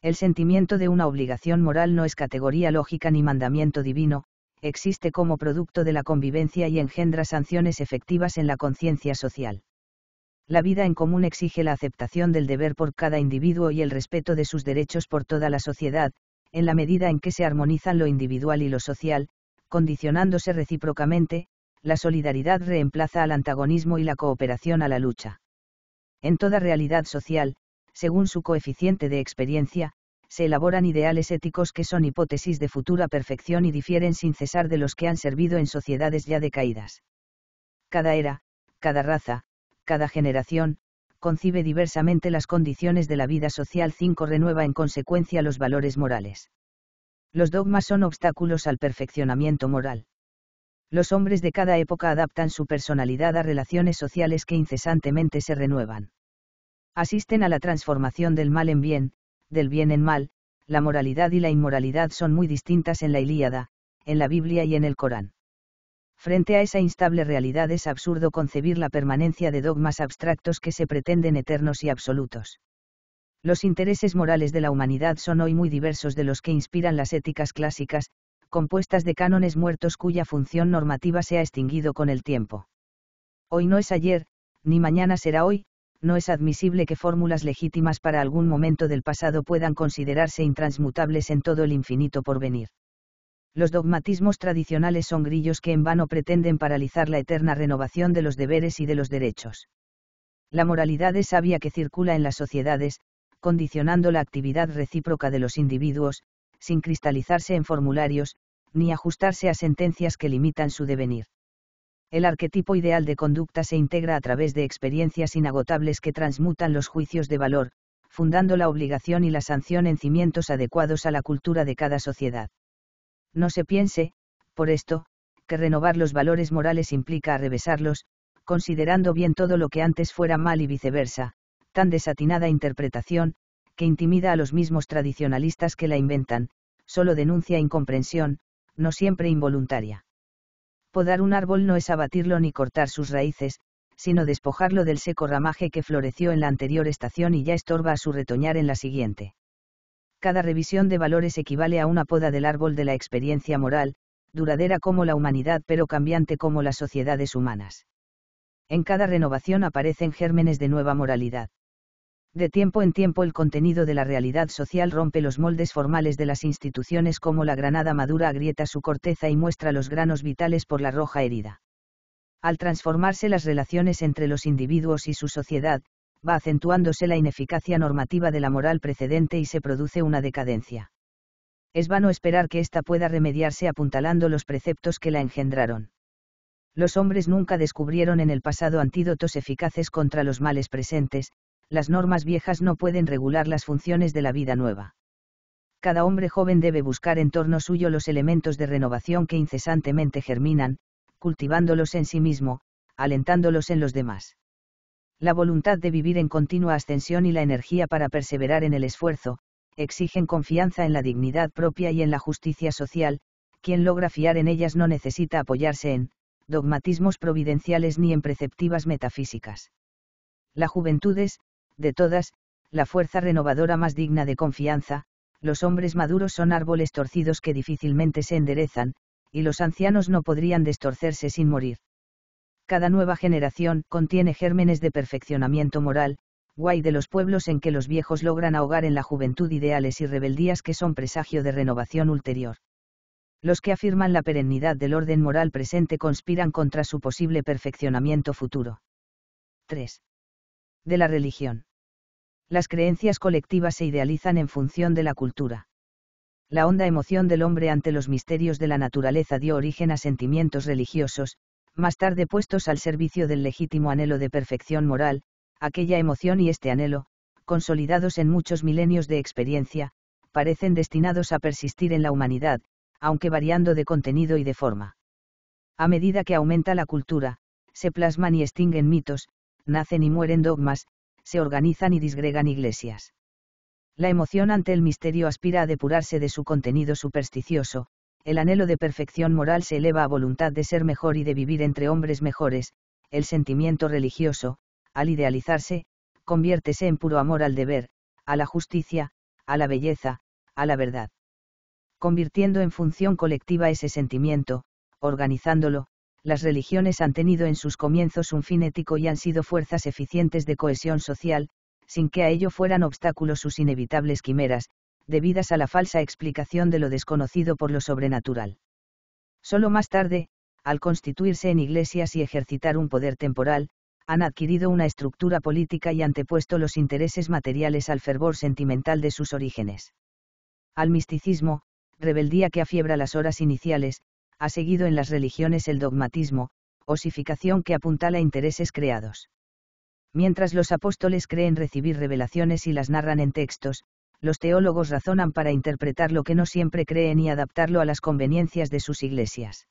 S1: El sentimiento de una obligación moral no es categoría lógica ni mandamiento divino, existe como producto de la convivencia y engendra sanciones efectivas en la conciencia social. La vida en común exige la aceptación del deber por cada individuo y el respeto de sus derechos por toda la sociedad, en la medida en que se armonizan lo individual y lo social, condicionándose recíprocamente, la solidaridad reemplaza al antagonismo y la cooperación a la lucha. En toda realidad social, según su coeficiente de experiencia, se elaboran ideales éticos que son hipótesis de futura perfección y difieren sin cesar de los que han servido en sociedades ya decaídas. Cada era, cada raza, cada generación, concibe diversamente las condiciones de la vida social 5 renueva en consecuencia los valores morales. Los dogmas son obstáculos al perfeccionamiento moral. Los hombres de cada época adaptan su personalidad a relaciones sociales que incesantemente se renuevan. Asisten a la transformación del mal en bien, del bien en mal, la moralidad y la inmoralidad son muy distintas en la Ilíada, en la Biblia y en el Corán. Frente a esa instable realidad es absurdo concebir la permanencia de dogmas abstractos que se pretenden eternos y absolutos. Los intereses morales de la humanidad son hoy muy diversos de los que inspiran las éticas clásicas, compuestas de cánones muertos cuya función normativa se ha extinguido con el tiempo. Hoy no es ayer, ni mañana será hoy, no es admisible que fórmulas legítimas para algún momento del pasado puedan considerarse intransmutables en todo el infinito porvenir. Los dogmatismos tradicionales son grillos que en vano pretenden paralizar la eterna renovación de los deberes y de los derechos. La moralidad es sabia que circula en las sociedades, condicionando la actividad recíproca de los individuos, sin cristalizarse en formularios, ni ajustarse a sentencias que limitan su devenir. El arquetipo ideal de conducta se integra a través de experiencias inagotables que transmutan los juicios de valor, fundando la obligación y la sanción en cimientos adecuados a la cultura de cada sociedad. No se piense, por esto, que renovar los valores morales implica arrevesarlos, considerando bien todo lo que antes fuera mal y viceversa, tan desatinada interpretación, que intimida a los mismos tradicionalistas que la inventan, solo denuncia incomprensión, no siempre involuntaria. Podar un árbol no es abatirlo ni cortar sus raíces, sino despojarlo del seco ramaje que floreció en la anterior estación y ya estorba a su retoñar en la siguiente. Cada revisión de valores equivale a una poda del árbol de la experiencia moral, duradera como la humanidad pero cambiante como las sociedades humanas. En cada renovación aparecen gérmenes de nueva moralidad. De tiempo en tiempo el contenido de la realidad social rompe los moldes formales de las instituciones como la granada madura agrieta su corteza y muestra los granos vitales por la roja herida. Al transformarse las relaciones entre los individuos y su sociedad, va acentuándose la ineficacia normativa de la moral precedente y se produce una decadencia. Es vano esperar que ésta pueda remediarse apuntalando los preceptos que la engendraron. Los hombres nunca descubrieron en el pasado antídotos eficaces contra los males presentes, las normas viejas no pueden regular las funciones de la vida nueva. Cada hombre joven debe buscar en torno suyo los elementos de renovación que incesantemente germinan, cultivándolos en sí mismo, alentándolos en los demás. La voluntad de vivir en continua ascensión y la energía para perseverar en el esfuerzo, exigen confianza en la dignidad propia y en la justicia social, quien logra fiar en ellas no necesita apoyarse en dogmatismos providenciales ni en preceptivas metafísicas. La juventud es, de todas, la fuerza renovadora más digna de confianza, los hombres maduros son árboles torcidos que difícilmente se enderezan, y los ancianos no podrían destorcerse sin morir. Cada nueva generación contiene gérmenes de perfeccionamiento moral, guay de los pueblos en que los viejos logran ahogar en la juventud ideales y rebeldías que son presagio de renovación ulterior. Los que afirman la perennidad del orden moral presente conspiran contra su posible perfeccionamiento futuro. 3. De la religión las creencias colectivas se idealizan en función de la cultura. La honda emoción del hombre ante los misterios de la naturaleza dio origen a sentimientos religiosos, más tarde puestos al servicio del legítimo anhelo de perfección moral, aquella emoción y este anhelo, consolidados en muchos milenios de experiencia, parecen destinados a persistir en la humanidad, aunque variando de contenido y de forma. A medida que aumenta la cultura, se plasman y extinguen mitos, nacen y mueren dogmas, se organizan y disgregan iglesias. La emoción ante el misterio aspira a depurarse de su contenido supersticioso, el anhelo de perfección moral se eleva a voluntad de ser mejor y de vivir entre hombres mejores, el sentimiento religioso, al idealizarse, conviértese en puro amor al deber, a la justicia, a la belleza, a la verdad. Convirtiendo en función colectiva ese sentimiento, organizándolo, las religiones han tenido en sus comienzos un fin ético y han sido fuerzas eficientes de cohesión social, sin que a ello fueran obstáculos sus inevitables quimeras, debidas a la falsa explicación de lo desconocido por lo sobrenatural. Solo más tarde, al constituirse en iglesias y ejercitar un poder temporal, han adquirido una estructura política y antepuesto los intereses materiales al fervor sentimental de sus orígenes. Al misticismo, rebeldía que afiebra las horas iniciales, ha seguido en las religiones el dogmatismo, osificación que apuntala intereses creados. Mientras los apóstoles creen recibir revelaciones y las narran en textos, los teólogos razonan para interpretar lo que no siempre creen y adaptarlo a las conveniencias de sus iglesias.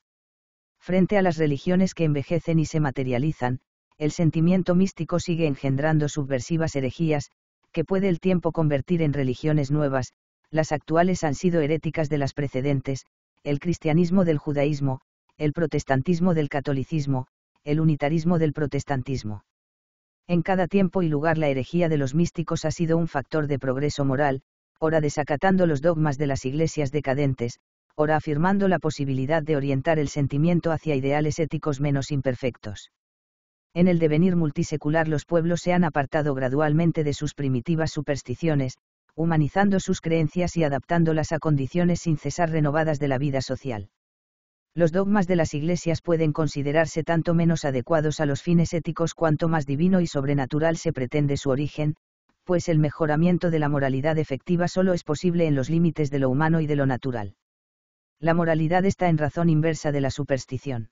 S1: Frente a las religiones que envejecen y se materializan, el sentimiento místico sigue engendrando subversivas herejías, que puede el tiempo convertir en religiones nuevas, las actuales han sido heréticas de las precedentes, el cristianismo del judaísmo, el protestantismo del catolicismo, el unitarismo del protestantismo. En cada tiempo y lugar la herejía de los místicos ha sido un factor de progreso moral, ora desacatando los dogmas de las iglesias decadentes, ora afirmando la posibilidad de orientar el sentimiento hacia ideales éticos menos imperfectos. En el devenir multisecular los pueblos se han apartado gradualmente de sus primitivas supersticiones, humanizando sus creencias y adaptándolas a condiciones sin cesar renovadas de la vida social. Los dogmas de las iglesias pueden considerarse tanto menos adecuados a los fines éticos cuanto más divino y sobrenatural se pretende su origen, pues el mejoramiento de la moralidad efectiva solo es posible en los límites de lo humano y de lo natural. La moralidad está en razón inversa de la superstición.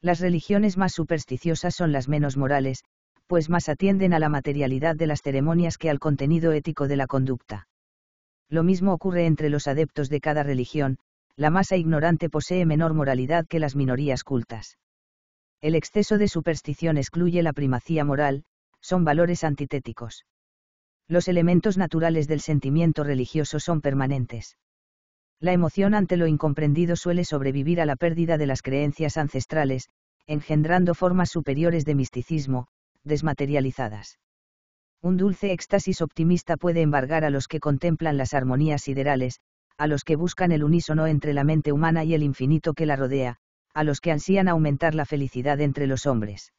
S1: Las religiones más supersticiosas son las menos morales, pues más atienden a la materialidad de las ceremonias que al contenido ético de la conducta. Lo mismo ocurre entre los adeptos de cada religión, la masa ignorante posee menor moralidad que las minorías cultas. El exceso de superstición excluye la primacía moral, son valores antitéticos. Los elementos naturales del sentimiento religioso son permanentes. La emoción ante lo incomprendido suele sobrevivir a la pérdida de las creencias ancestrales, engendrando formas superiores de misticismo, desmaterializadas. Un dulce éxtasis optimista puede embargar a los que contemplan las armonías siderales, a los que buscan el unísono entre la mente humana y el infinito que la rodea, a los que ansían aumentar la felicidad entre los hombres.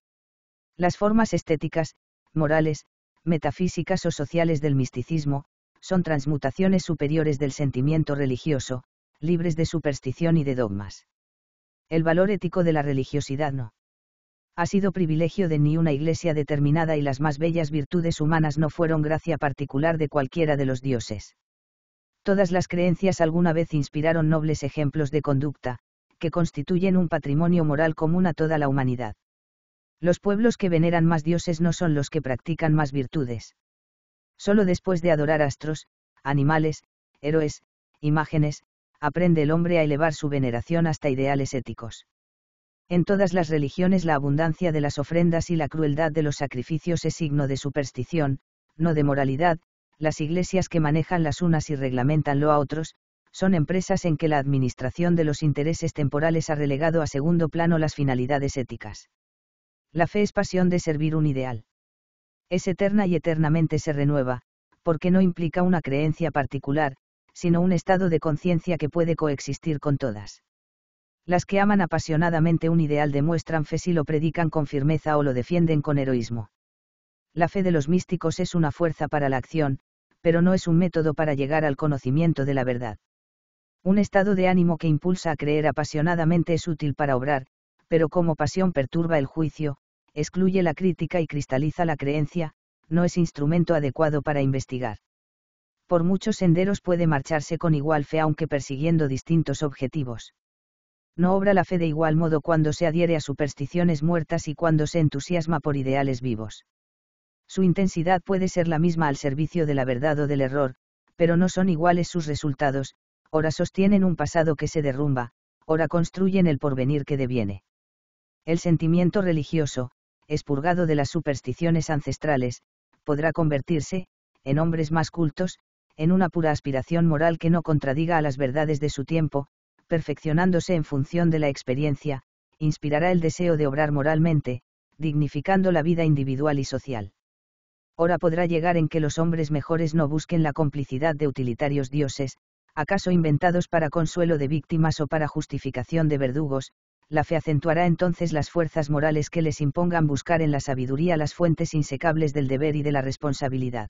S1: Las formas estéticas, morales, metafísicas o sociales del misticismo, son transmutaciones superiores del sentimiento religioso, libres de superstición y de dogmas. El valor ético de la religiosidad no ha sido privilegio de ni una iglesia determinada y las más bellas virtudes humanas no fueron gracia particular de cualquiera de los dioses. Todas las creencias alguna vez inspiraron nobles ejemplos de conducta, que constituyen un patrimonio moral común a toda la humanidad. Los pueblos que veneran más dioses no son los que practican más virtudes. Solo después de adorar astros, animales, héroes, imágenes, aprende el hombre a elevar su veneración hasta ideales éticos. En todas las religiones la abundancia de las ofrendas y la crueldad de los sacrificios es signo de superstición, no de moralidad, las iglesias que manejan las unas y reglamentan lo a otros, son empresas en que la administración de los intereses temporales ha relegado a segundo plano las finalidades éticas. La fe es pasión de servir un ideal. Es eterna y eternamente se renueva, porque no implica una creencia particular, sino un estado de conciencia que puede coexistir con todas. Las que aman apasionadamente un ideal demuestran fe si lo predican con firmeza o lo defienden con heroísmo. La fe de los místicos es una fuerza para la acción, pero no es un método para llegar al conocimiento de la verdad. Un estado de ánimo que impulsa a creer apasionadamente es útil para obrar, pero como pasión perturba el juicio, excluye la crítica y cristaliza la creencia, no es instrumento adecuado para investigar. Por muchos senderos puede marcharse con igual fe aunque persiguiendo distintos objetivos no obra la fe de igual modo cuando se adhiere a supersticiones muertas y cuando se entusiasma por ideales vivos. Su intensidad puede ser la misma al servicio de la verdad o del error, pero no son iguales sus resultados, ora sostienen un pasado que se derrumba, ora construyen el porvenir que deviene. El sentimiento religioso, expurgado de las supersticiones ancestrales, podrá convertirse, en hombres más cultos, en una pura aspiración moral que no contradiga a las verdades de su tiempo, perfeccionándose en función de la experiencia, inspirará el deseo de obrar moralmente, dignificando la vida individual y social. Ahora podrá llegar en que los hombres mejores no busquen la complicidad de utilitarios dioses, acaso inventados para consuelo de víctimas o para justificación de verdugos, la fe acentuará entonces las fuerzas morales que les impongan buscar en la sabiduría las fuentes insecables del deber y de la responsabilidad.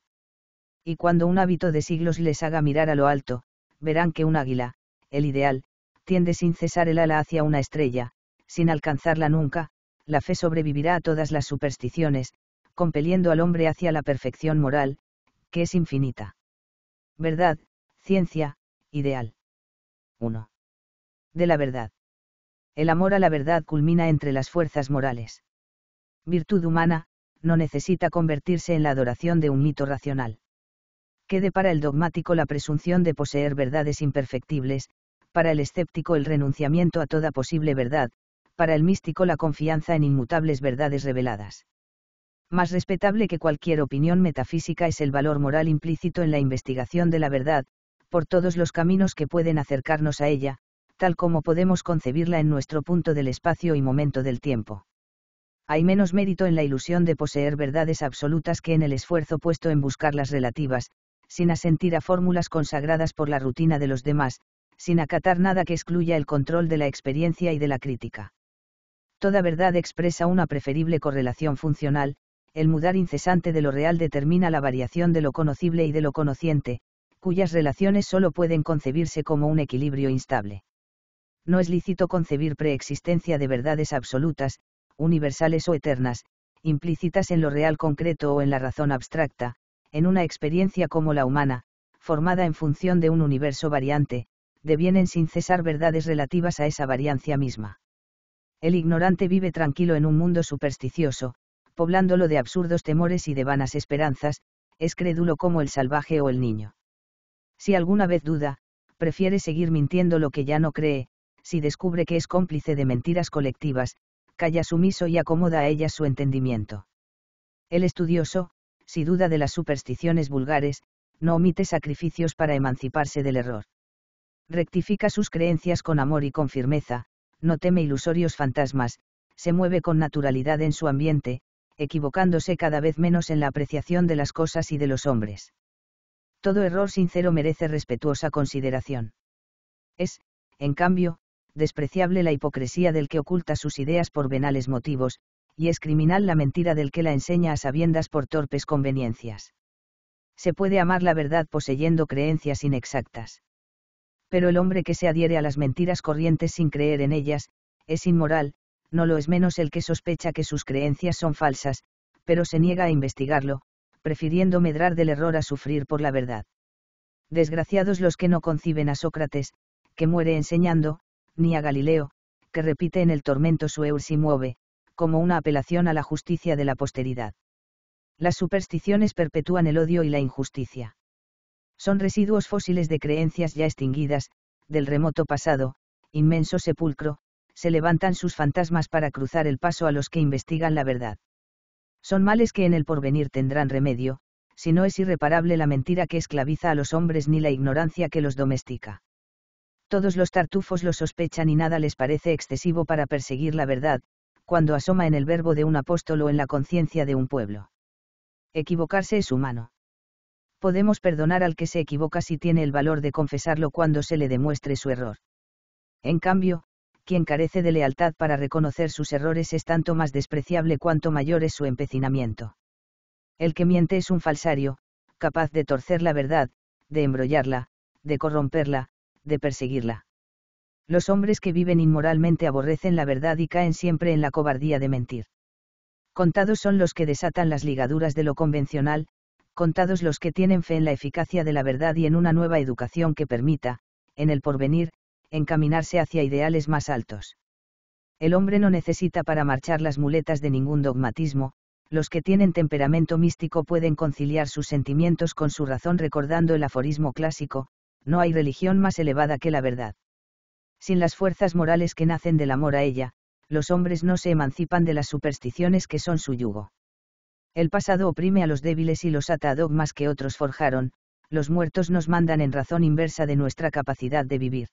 S1: Y cuando un hábito de siglos les haga mirar a lo alto, verán que un águila, el ideal, tiende sin cesar el ala hacia una estrella, sin alcanzarla nunca, la fe sobrevivirá a todas las supersticiones, compeliendo al hombre hacia la perfección moral, que es infinita. Verdad, ciencia, ideal. 1. De la verdad. El amor a la verdad culmina entre las fuerzas morales. Virtud humana, no necesita convertirse en la adoración de un mito racional. Quede para el dogmático la presunción de poseer verdades imperfectibles, para el escéptico el renunciamiento a toda posible verdad, para el místico la confianza en inmutables verdades reveladas. Más respetable que cualquier opinión metafísica es el valor moral implícito en la investigación de la verdad, por todos los caminos que pueden acercarnos a ella, tal como podemos concebirla en nuestro punto del espacio y momento del tiempo. Hay menos mérito en la ilusión de poseer verdades absolutas que en el esfuerzo puesto en buscarlas relativas, sin asentir a fórmulas consagradas por la rutina de los demás, sin acatar nada que excluya el control de la experiencia y de la crítica. Toda verdad expresa una preferible correlación funcional, el mudar incesante de lo real determina la variación de lo conocible y de lo conociente, cuyas relaciones solo pueden concebirse como un equilibrio instable. No es lícito concebir preexistencia de verdades absolutas, universales o eternas, implícitas en lo real concreto o en la razón abstracta, en una experiencia como la humana, formada en función de un universo variante, devienen sin cesar verdades relativas a esa variancia misma. El ignorante vive tranquilo en un mundo supersticioso, poblándolo de absurdos temores y de vanas esperanzas, es crédulo como el salvaje o el niño. Si alguna vez duda, prefiere seguir mintiendo lo que ya no cree, si descubre que es cómplice de mentiras colectivas, calla sumiso y acomoda a ellas su entendimiento. El estudioso, si duda de las supersticiones vulgares, no omite sacrificios para emanciparse del error rectifica sus creencias con amor y con firmeza, no teme ilusorios fantasmas, se mueve con naturalidad en su ambiente, equivocándose cada vez menos en la apreciación de las cosas y de los hombres. Todo error sincero merece respetuosa consideración. Es, en cambio, despreciable la hipocresía del que oculta sus ideas por venales motivos, y es criminal la mentira del que la enseña a sabiendas por torpes conveniencias. Se puede amar la verdad poseyendo creencias inexactas pero el hombre que se adhiere a las mentiras corrientes sin creer en ellas, es inmoral, no lo es menos el que sospecha que sus creencias son falsas, pero se niega a investigarlo, prefiriendo medrar del error a sufrir por la verdad. Desgraciados los que no conciben a Sócrates, que muere enseñando, ni a Galileo, que repite en el tormento su eur si mueve, como una apelación a la justicia de la posteridad. Las supersticiones perpetúan el odio y la injusticia. Son residuos fósiles de creencias ya extinguidas, del remoto pasado, inmenso sepulcro, se levantan sus fantasmas para cruzar el paso a los que investigan la verdad. Son males que en el porvenir tendrán remedio, si no es irreparable la mentira que esclaviza a los hombres ni la ignorancia que los domestica. Todos los tartufos lo sospechan y nada les parece excesivo para perseguir la verdad, cuando asoma en el verbo de un apóstol o en la conciencia de un pueblo. Equivocarse es humano podemos perdonar al que se equivoca si tiene el valor de confesarlo cuando se le demuestre su error. En cambio, quien carece de lealtad para reconocer sus errores es tanto más despreciable cuanto mayor es su empecinamiento. El que miente es un falsario, capaz de torcer la verdad, de embrollarla, de corromperla, de perseguirla. Los hombres que viven inmoralmente aborrecen la verdad y caen siempre en la cobardía de mentir. Contados son los que desatan las ligaduras de lo convencional, contados los que tienen fe en la eficacia de la verdad y en una nueva educación que permita, en el porvenir, encaminarse hacia ideales más altos. El hombre no necesita para marchar las muletas de ningún dogmatismo, los que tienen temperamento místico pueden conciliar sus sentimientos con su razón recordando el aforismo clásico, no hay religión más elevada que la verdad. Sin las fuerzas morales que nacen del amor a ella, los hombres no se emancipan de las supersticiones que son su yugo. El pasado oprime a los débiles y los ata a dogmas que otros forjaron, los muertos nos mandan en razón inversa de nuestra capacidad de vivir.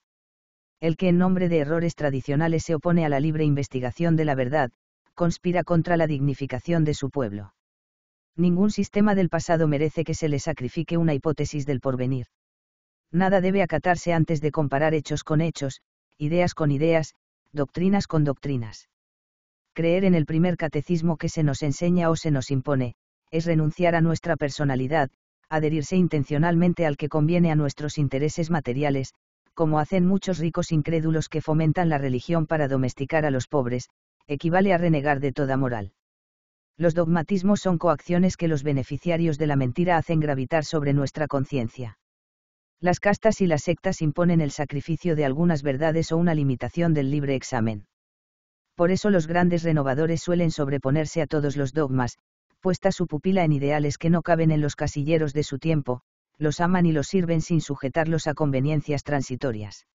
S1: El que en nombre de errores tradicionales se opone a la libre investigación de la verdad, conspira contra la dignificación de su pueblo. Ningún sistema del pasado merece que se le sacrifique una hipótesis del porvenir. Nada debe acatarse antes de comparar hechos con hechos, ideas con ideas, doctrinas con doctrinas creer en el primer catecismo que se nos enseña o se nos impone, es renunciar a nuestra personalidad, adherirse intencionalmente al que conviene a nuestros intereses materiales, como hacen muchos ricos incrédulos que fomentan la religión para domesticar a los pobres, equivale a renegar de toda moral. Los dogmatismos son coacciones que los beneficiarios de la mentira hacen gravitar sobre nuestra conciencia. Las castas y las sectas imponen el sacrificio de algunas verdades o una limitación del libre examen por eso los grandes renovadores suelen sobreponerse a todos los dogmas, puesta su pupila en ideales que no caben en los casilleros de su tiempo, los aman y los sirven sin sujetarlos a conveniencias transitorias.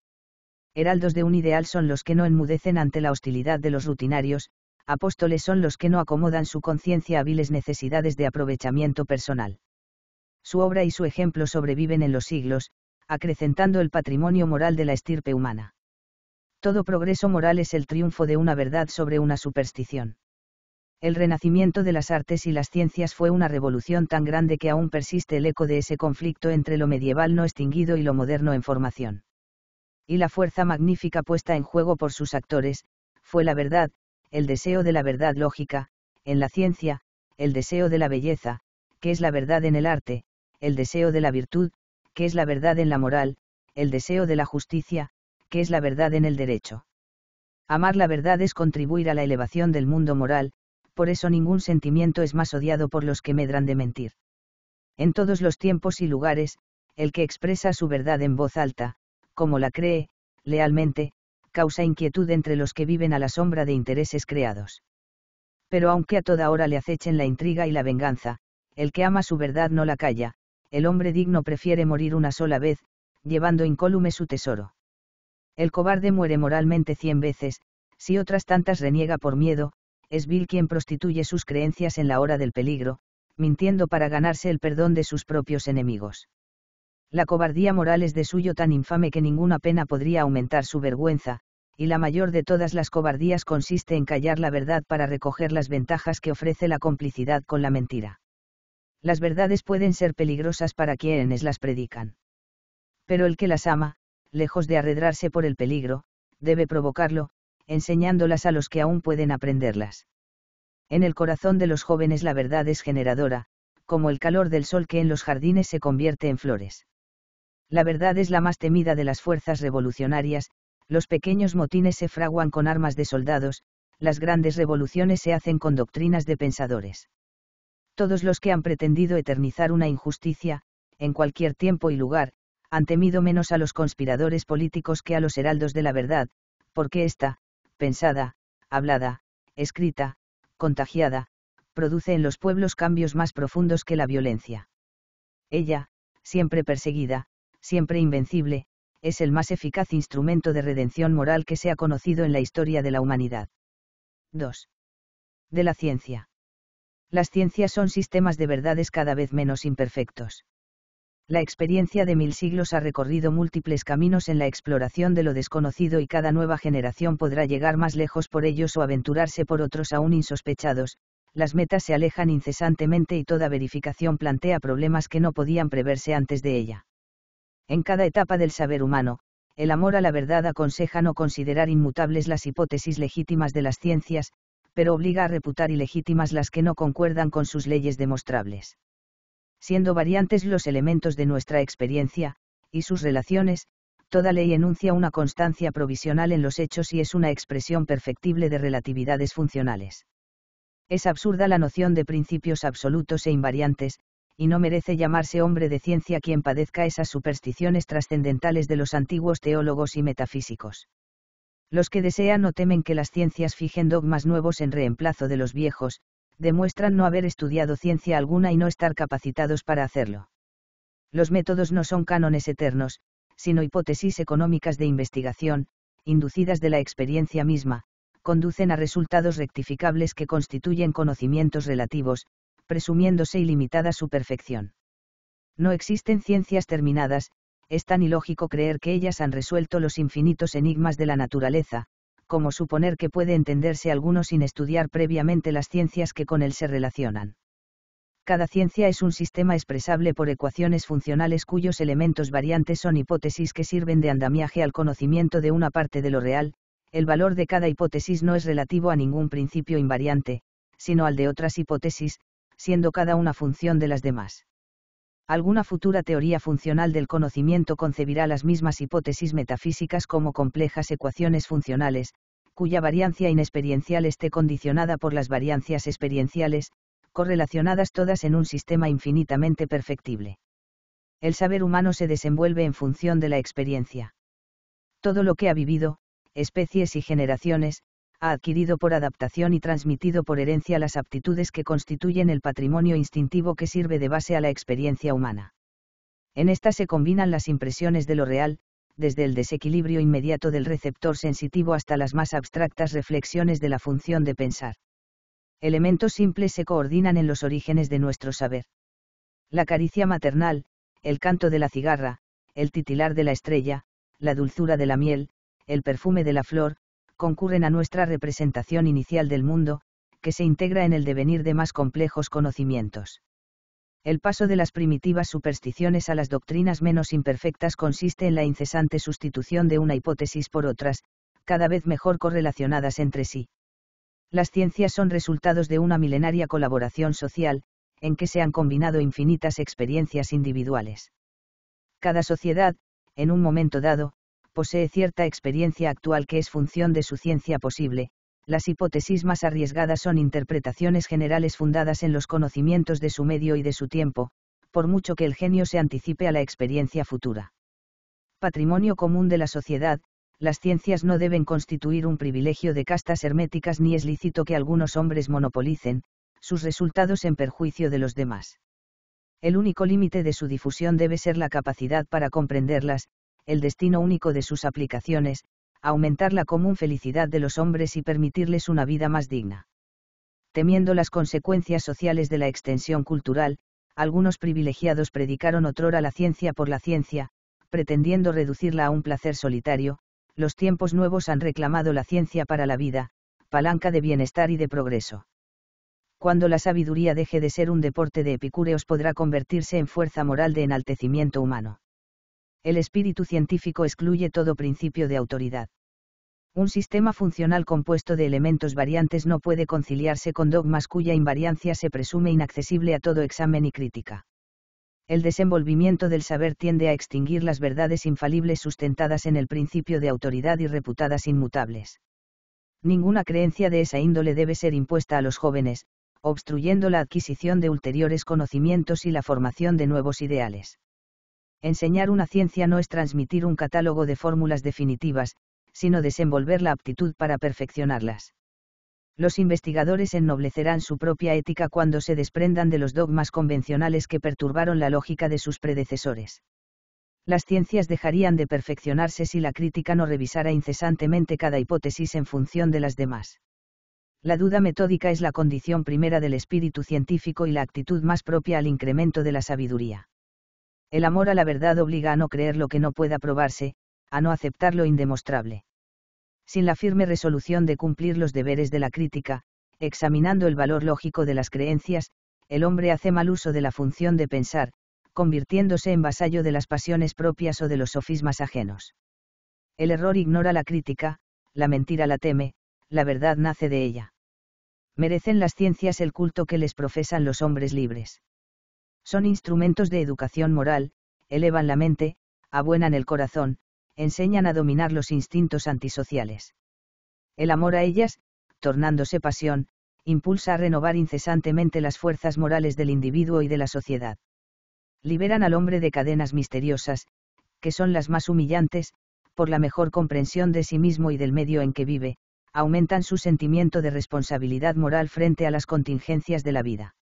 S1: Heraldos de un ideal son los que no enmudecen ante la hostilidad de los rutinarios, apóstoles son los que no acomodan su conciencia a viles necesidades de aprovechamiento personal. Su obra y su ejemplo sobreviven en los siglos, acrecentando el patrimonio moral de la estirpe humana. Todo progreso moral es el triunfo de una verdad sobre una superstición. El renacimiento de las artes y las ciencias fue una revolución tan grande que aún persiste el eco de ese conflicto entre lo medieval no extinguido y lo moderno en formación. Y la fuerza magnífica puesta en juego por sus actores, fue la verdad, el deseo de la verdad lógica, en la ciencia, el deseo de la belleza, que es la verdad en el arte, el deseo de la virtud, que es la verdad en la moral, el deseo de la justicia, que es la verdad en el derecho. Amar la verdad es contribuir a la elevación del mundo moral, por eso ningún sentimiento es más odiado por los que medran de mentir. En todos los tiempos y lugares, el que expresa su verdad en voz alta, como la cree, lealmente, causa inquietud entre los que viven a la sombra de intereses creados. Pero aunque a toda hora le acechen la intriga y la venganza, el que ama su verdad no la calla, el hombre digno prefiere morir una sola vez, llevando incólume su tesoro. El cobarde muere moralmente cien veces, si otras tantas reniega por miedo, es vil quien prostituye sus creencias en la hora del peligro, mintiendo para ganarse el perdón de sus propios enemigos. La cobardía moral es de suyo tan infame que ninguna pena podría aumentar su vergüenza, y la mayor de todas las cobardías consiste en callar la verdad para recoger las ventajas que ofrece la complicidad con la mentira. Las verdades pueden ser peligrosas para quienes las predican. Pero el que las ama, lejos de arredrarse por el peligro, debe provocarlo, enseñándolas a los que aún pueden aprenderlas. En el corazón de los jóvenes la verdad es generadora, como el calor del sol que en los jardines se convierte en flores. La verdad es la más temida de las fuerzas revolucionarias, los pequeños motines se fraguan con armas de soldados, las grandes revoluciones se hacen con doctrinas de pensadores. Todos los que han pretendido eternizar una injusticia, en cualquier tiempo y lugar, han temido menos a los conspiradores políticos que a los heraldos de la verdad, porque ésta, pensada, hablada, escrita, contagiada, produce en los pueblos cambios más profundos que la violencia. Ella, siempre perseguida, siempre invencible, es el más eficaz instrumento de redención moral que se ha conocido en la historia de la humanidad. 2. De la ciencia. Las ciencias son sistemas de verdades cada vez menos imperfectos. La experiencia de mil siglos ha recorrido múltiples caminos en la exploración de lo desconocido y cada nueva generación podrá llegar más lejos por ellos o aventurarse por otros aún insospechados, las metas se alejan incesantemente y toda verificación plantea problemas que no podían preverse antes de ella. En cada etapa del saber humano, el amor a la verdad aconseja no considerar inmutables las hipótesis legítimas de las ciencias, pero obliga a reputar ilegítimas las que no concuerdan con sus leyes demostrables siendo variantes los elementos de nuestra experiencia, y sus relaciones, toda ley enuncia una constancia provisional en los hechos y es una expresión perfectible de relatividades funcionales. Es absurda la noción de principios absolutos e invariantes, y no merece llamarse hombre de ciencia quien padezca esas supersticiones trascendentales de los antiguos teólogos y metafísicos. Los que desean o temen que las ciencias fijen dogmas nuevos en reemplazo de los viejos, demuestran no haber estudiado ciencia alguna y no estar capacitados para hacerlo. Los métodos no son cánones eternos, sino hipótesis económicas de investigación, inducidas de la experiencia misma, conducen a resultados rectificables que constituyen conocimientos relativos, presumiéndose ilimitada su perfección. No existen ciencias terminadas, es tan ilógico creer que ellas han resuelto los infinitos enigmas de la naturaleza, como suponer que puede entenderse alguno sin estudiar previamente las ciencias que con él se relacionan. Cada ciencia es un sistema expresable por ecuaciones funcionales cuyos elementos variantes son hipótesis que sirven de andamiaje al conocimiento de una parte de lo real, el valor de cada hipótesis no es relativo a ningún principio invariante, sino al de otras hipótesis, siendo cada una función de las demás alguna futura teoría funcional del conocimiento concebirá las mismas hipótesis metafísicas como complejas ecuaciones funcionales, cuya variancia inexperiencial esté condicionada por las variancias experienciales, correlacionadas todas en un sistema infinitamente perfectible. El saber humano se desenvuelve en función de la experiencia. Todo lo que ha vivido, especies y generaciones, ha adquirido por adaptación y transmitido por herencia las aptitudes que constituyen el patrimonio instintivo que sirve de base a la experiencia humana. En esta se combinan las impresiones de lo real, desde el desequilibrio inmediato del receptor sensitivo hasta las más abstractas reflexiones de la función de pensar. Elementos simples se coordinan en los orígenes de nuestro saber. La caricia maternal, el canto de la cigarra, el titilar de la estrella, la dulzura de la miel, el perfume de la flor, concurren a nuestra representación inicial del mundo, que se integra en el devenir de más complejos conocimientos. El paso de las primitivas supersticiones a las doctrinas menos imperfectas consiste en la incesante sustitución de una hipótesis por otras, cada vez mejor correlacionadas entre sí. Las ciencias son resultados de una milenaria colaboración social, en que se han combinado infinitas experiencias individuales. Cada sociedad, en un momento dado, posee cierta experiencia actual que es función de su ciencia posible, las hipótesis más arriesgadas son interpretaciones generales fundadas en los conocimientos de su medio y de su tiempo, por mucho que el genio se anticipe a la experiencia futura. Patrimonio común de la sociedad, las ciencias no deben constituir un privilegio de castas herméticas ni es lícito que algunos hombres monopolicen, sus resultados en perjuicio de los demás. El único límite de su difusión debe ser la capacidad para comprenderlas, el destino único de sus aplicaciones, aumentar la común felicidad de los hombres y permitirles una vida más digna. Temiendo las consecuencias sociales de la extensión cultural, algunos privilegiados predicaron otrora la ciencia por la ciencia, pretendiendo reducirla a un placer solitario, los tiempos nuevos han reclamado la ciencia para la vida, palanca de bienestar y de progreso. Cuando la sabiduría deje de ser un deporte de epicúreos podrá convertirse en fuerza moral de enaltecimiento humano el espíritu científico excluye todo principio de autoridad. Un sistema funcional compuesto de elementos variantes no puede conciliarse con dogmas cuya invariancia se presume inaccesible a todo examen y crítica. El desenvolvimiento del saber tiende a extinguir las verdades infalibles sustentadas en el principio de autoridad y reputadas inmutables. Ninguna creencia de esa índole debe ser impuesta a los jóvenes, obstruyendo la adquisición de ulteriores conocimientos y la formación de nuevos ideales. Enseñar una ciencia no es transmitir un catálogo de fórmulas definitivas, sino desenvolver la aptitud para perfeccionarlas. Los investigadores ennoblecerán su propia ética cuando se desprendan de los dogmas convencionales que perturbaron la lógica de sus predecesores. Las ciencias dejarían de perfeccionarse si la crítica no revisara incesantemente cada hipótesis en función de las demás. La duda metódica es la condición primera del espíritu científico y la actitud más propia al incremento de la sabiduría. El amor a la verdad obliga a no creer lo que no pueda probarse, a no aceptar lo indemostrable. Sin la firme resolución de cumplir los deberes de la crítica, examinando el valor lógico de las creencias, el hombre hace mal uso de la función de pensar, convirtiéndose en vasallo de las pasiones propias o de los sofismas ajenos. El error ignora la crítica, la mentira la teme, la verdad nace de ella. Merecen las ciencias el culto que les profesan los hombres libres. Son instrumentos de educación moral, elevan la mente, abuenan el corazón, enseñan a dominar los instintos antisociales. El amor a ellas, tornándose pasión, impulsa a renovar incesantemente las fuerzas morales del individuo y de la sociedad. Liberan al hombre de cadenas misteriosas, que son las más humillantes, por la mejor comprensión de sí mismo y del medio en que vive, aumentan su sentimiento de responsabilidad moral frente a las contingencias de la vida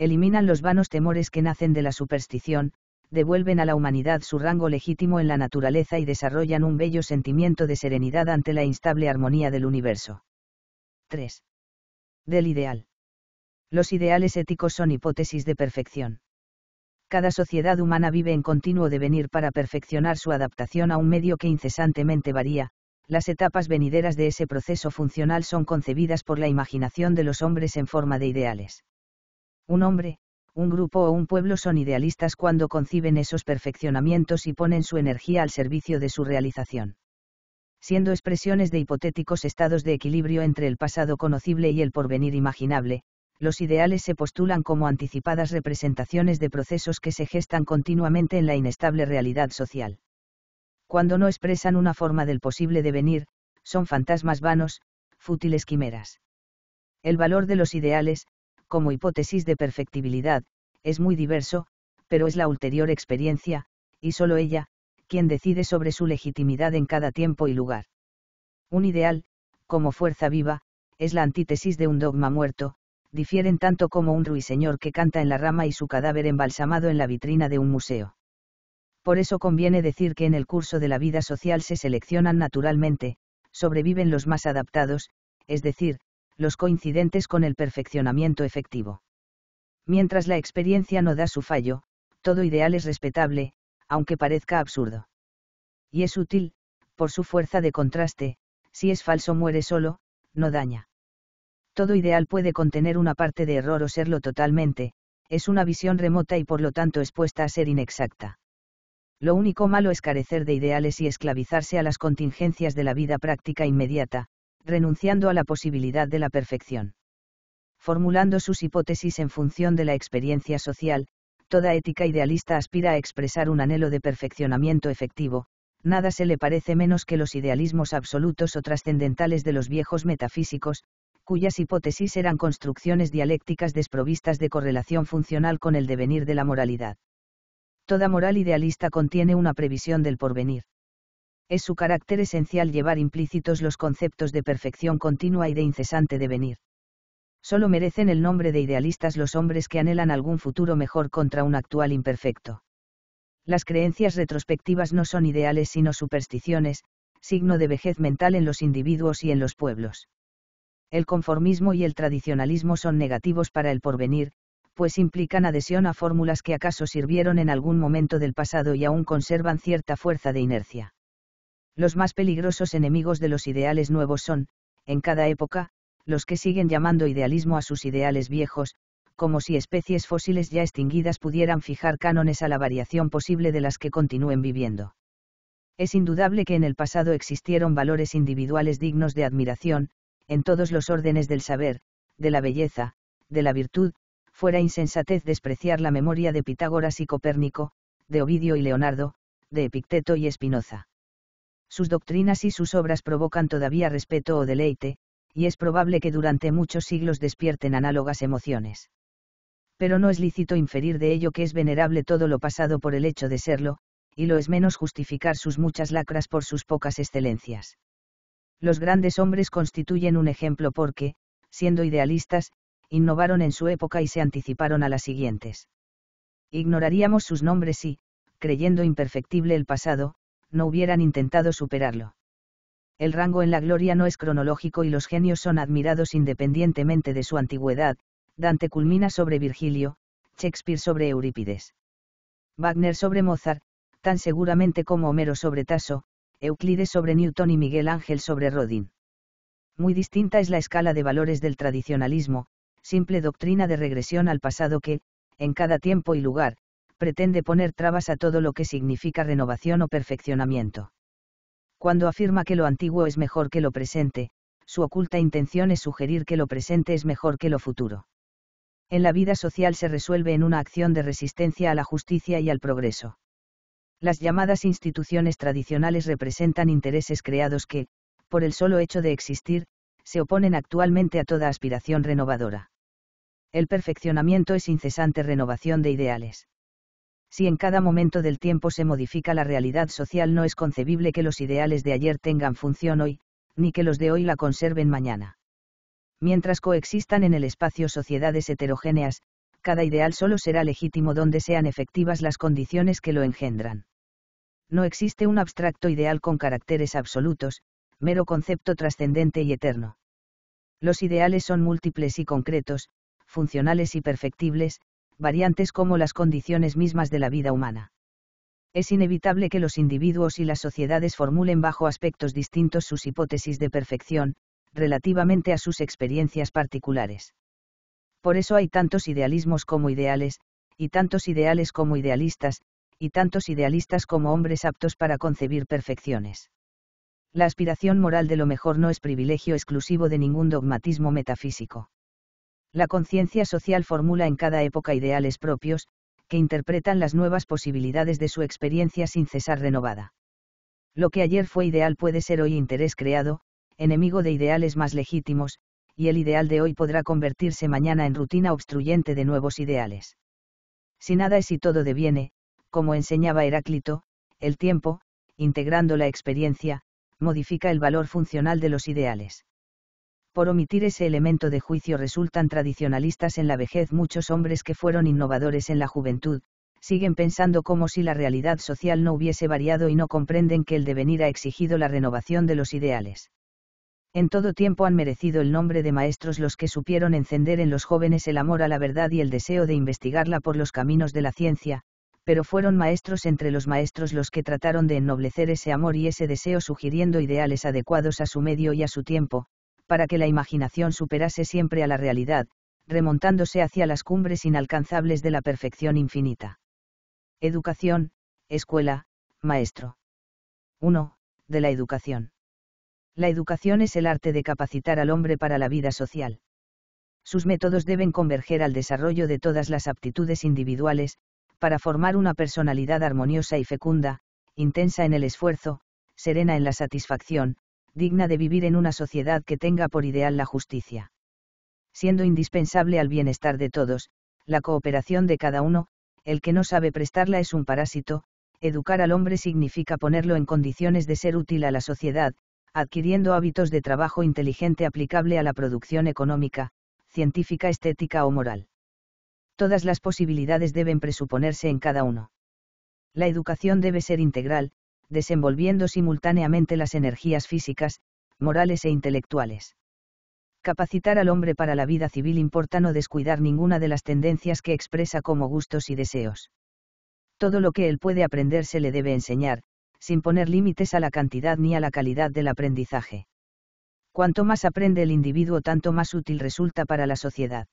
S1: eliminan los vanos temores que nacen de la superstición, devuelven a la humanidad su rango legítimo en la naturaleza y desarrollan un bello sentimiento de serenidad ante la instable armonía del universo. 3. Del ideal. Los ideales éticos son hipótesis de perfección. Cada sociedad humana vive en continuo devenir para perfeccionar su adaptación a un medio que incesantemente varía, las etapas venideras de ese proceso funcional son concebidas por la imaginación de los hombres en forma de ideales. Un hombre, un grupo o un pueblo son idealistas cuando conciben esos perfeccionamientos y ponen su energía al servicio de su realización. Siendo expresiones de hipotéticos estados de equilibrio entre el pasado conocible y el porvenir imaginable, los ideales se postulan como anticipadas representaciones de procesos que se gestan continuamente en la inestable realidad social. Cuando no expresan una forma del posible devenir, son fantasmas vanos, fútiles quimeras. El valor de los ideales, como hipótesis de perfectibilidad, es muy diverso, pero es la ulterior experiencia, y solo ella, quien decide sobre su legitimidad en cada tiempo y lugar. Un ideal, como fuerza viva, es la antítesis de un dogma muerto, difieren tanto como un ruiseñor que canta en la rama y su cadáver embalsamado en la vitrina de un museo. Por eso conviene decir que en el curso de la vida social se seleccionan naturalmente, sobreviven los más adaptados, es decir, los coincidentes con el perfeccionamiento efectivo. Mientras la experiencia no da su fallo, todo ideal es respetable, aunque parezca absurdo. Y es útil, por su fuerza de contraste, si es falso muere solo, no daña. Todo ideal puede contener una parte de error o serlo totalmente, es una visión remota y por lo tanto expuesta a ser inexacta. Lo único malo es carecer de ideales y esclavizarse a las contingencias de la vida práctica inmediata, renunciando a la posibilidad de la perfección. Formulando sus hipótesis en función de la experiencia social, toda ética idealista aspira a expresar un anhelo de perfeccionamiento efectivo, nada se le parece menos que los idealismos absolutos o trascendentales de los viejos metafísicos, cuyas hipótesis eran construcciones dialécticas desprovistas de correlación funcional con el devenir de la moralidad. Toda moral idealista contiene una previsión del porvenir es su carácter esencial llevar implícitos los conceptos de perfección continua y de incesante devenir. Solo merecen el nombre de idealistas los hombres que anhelan algún futuro mejor contra un actual imperfecto. Las creencias retrospectivas no son ideales sino supersticiones, signo de vejez mental en los individuos y en los pueblos. El conformismo y el tradicionalismo son negativos para el porvenir, pues implican adhesión a fórmulas que acaso sirvieron en algún momento del pasado y aún conservan cierta fuerza de inercia. Los más peligrosos enemigos de los ideales nuevos son, en cada época, los que siguen llamando idealismo a sus ideales viejos, como si especies fósiles ya extinguidas pudieran fijar cánones a la variación posible de las que continúen viviendo. Es indudable que en el pasado existieron valores individuales dignos de admiración, en todos los órdenes del saber, de la belleza, de la virtud, fuera insensatez despreciar la memoria de Pitágoras y Copérnico, de Ovidio y Leonardo, de Epicteto y Espinoza. Sus doctrinas y sus obras provocan todavía respeto o deleite, y es probable que durante muchos siglos despierten análogas emociones. Pero no es lícito inferir de ello que es venerable todo lo pasado por el hecho de serlo, y lo es menos justificar sus muchas lacras por sus pocas excelencias. Los grandes hombres constituyen un ejemplo porque, siendo idealistas, innovaron en su época y se anticiparon a las siguientes. Ignoraríamos sus nombres si, creyendo imperfectible el pasado, no hubieran intentado superarlo. El rango en la gloria no es cronológico y los genios son admirados independientemente de su antigüedad, Dante culmina sobre Virgilio, Shakespeare sobre Eurípides. Wagner sobre Mozart, tan seguramente como Homero sobre Tasso, Euclides sobre Newton y Miguel Ángel sobre Rodin. Muy distinta es la escala de valores del tradicionalismo, simple doctrina de regresión al pasado que, en cada tiempo y lugar, pretende poner trabas a todo lo que significa renovación o perfeccionamiento. Cuando afirma que lo antiguo es mejor que lo presente, su oculta intención es sugerir que lo presente es mejor que lo futuro. En la vida social se resuelve en una acción de resistencia a la justicia y al progreso. Las llamadas instituciones tradicionales representan intereses creados que, por el solo hecho de existir, se oponen actualmente a toda aspiración renovadora. El perfeccionamiento es incesante renovación de ideales. Si en cada momento del tiempo se modifica la realidad social no es concebible que los ideales de ayer tengan función hoy, ni que los de hoy la conserven mañana. Mientras coexistan en el espacio sociedades heterogéneas, cada ideal solo será legítimo donde sean efectivas las condiciones que lo engendran. No existe un abstracto ideal con caracteres absolutos, mero concepto trascendente y eterno. Los ideales son múltiples y concretos, funcionales y perfectibles, variantes como las condiciones mismas de la vida humana. Es inevitable que los individuos y las sociedades formulen bajo aspectos distintos sus hipótesis de perfección, relativamente a sus experiencias particulares. Por eso hay tantos idealismos como ideales, y tantos ideales como idealistas, y tantos idealistas como hombres aptos para concebir perfecciones. La aspiración moral de lo mejor no es privilegio exclusivo de ningún dogmatismo metafísico. La conciencia social formula en cada época ideales propios, que interpretan las nuevas posibilidades de su experiencia sin cesar renovada. Lo que ayer fue ideal puede ser hoy interés creado, enemigo de ideales más legítimos, y el ideal de hoy podrá convertirse mañana en rutina obstruyente de nuevos ideales. Si nada es y todo deviene, como enseñaba Heráclito, el tiempo, integrando la experiencia, modifica el valor funcional de los ideales por omitir ese elemento de juicio resultan tradicionalistas en la vejez muchos hombres que fueron innovadores en la juventud, siguen pensando como si la realidad social no hubiese variado y no comprenden que el devenir ha exigido la renovación de los ideales. En todo tiempo han merecido el nombre de maestros los que supieron encender en los jóvenes el amor a la verdad y el deseo de investigarla por los caminos de la ciencia, pero fueron maestros entre los maestros los que trataron de ennoblecer ese amor y ese deseo sugiriendo ideales adecuados a su medio y a su tiempo, para que la imaginación superase siempre a la realidad, remontándose hacia las cumbres inalcanzables de la perfección infinita. Educación, escuela, maestro. 1. De la educación. La educación es el arte de capacitar al hombre para la vida social. Sus métodos deben converger al desarrollo de todas las aptitudes individuales, para formar una personalidad armoniosa y fecunda, intensa en el esfuerzo, serena en la satisfacción, digna de vivir en una sociedad que tenga por ideal la justicia. Siendo indispensable al bienestar de todos, la cooperación de cada uno, el que no sabe prestarla es un parásito, educar al hombre significa ponerlo en condiciones de ser útil a la sociedad, adquiriendo hábitos de trabajo inteligente aplicable a la producción económica, científica, estética o moral. Todas las posibilidades deben presuponerse en cada uno. La educación debe ser integral, desenvolviendo simultáneamente las energías físicas, morales e intelectuales. Capacitar al hombre para la vida civil importa no descuidar ninguna de las tendencias que expresa como gustos y deseos. Todo lo que él puede aprender se le debe enseñar, sin poner límites a la cantidad ni a la calidad del aprendizaje. Cuanto más aprende el individuo, tanto más útil resulta para la sociedad.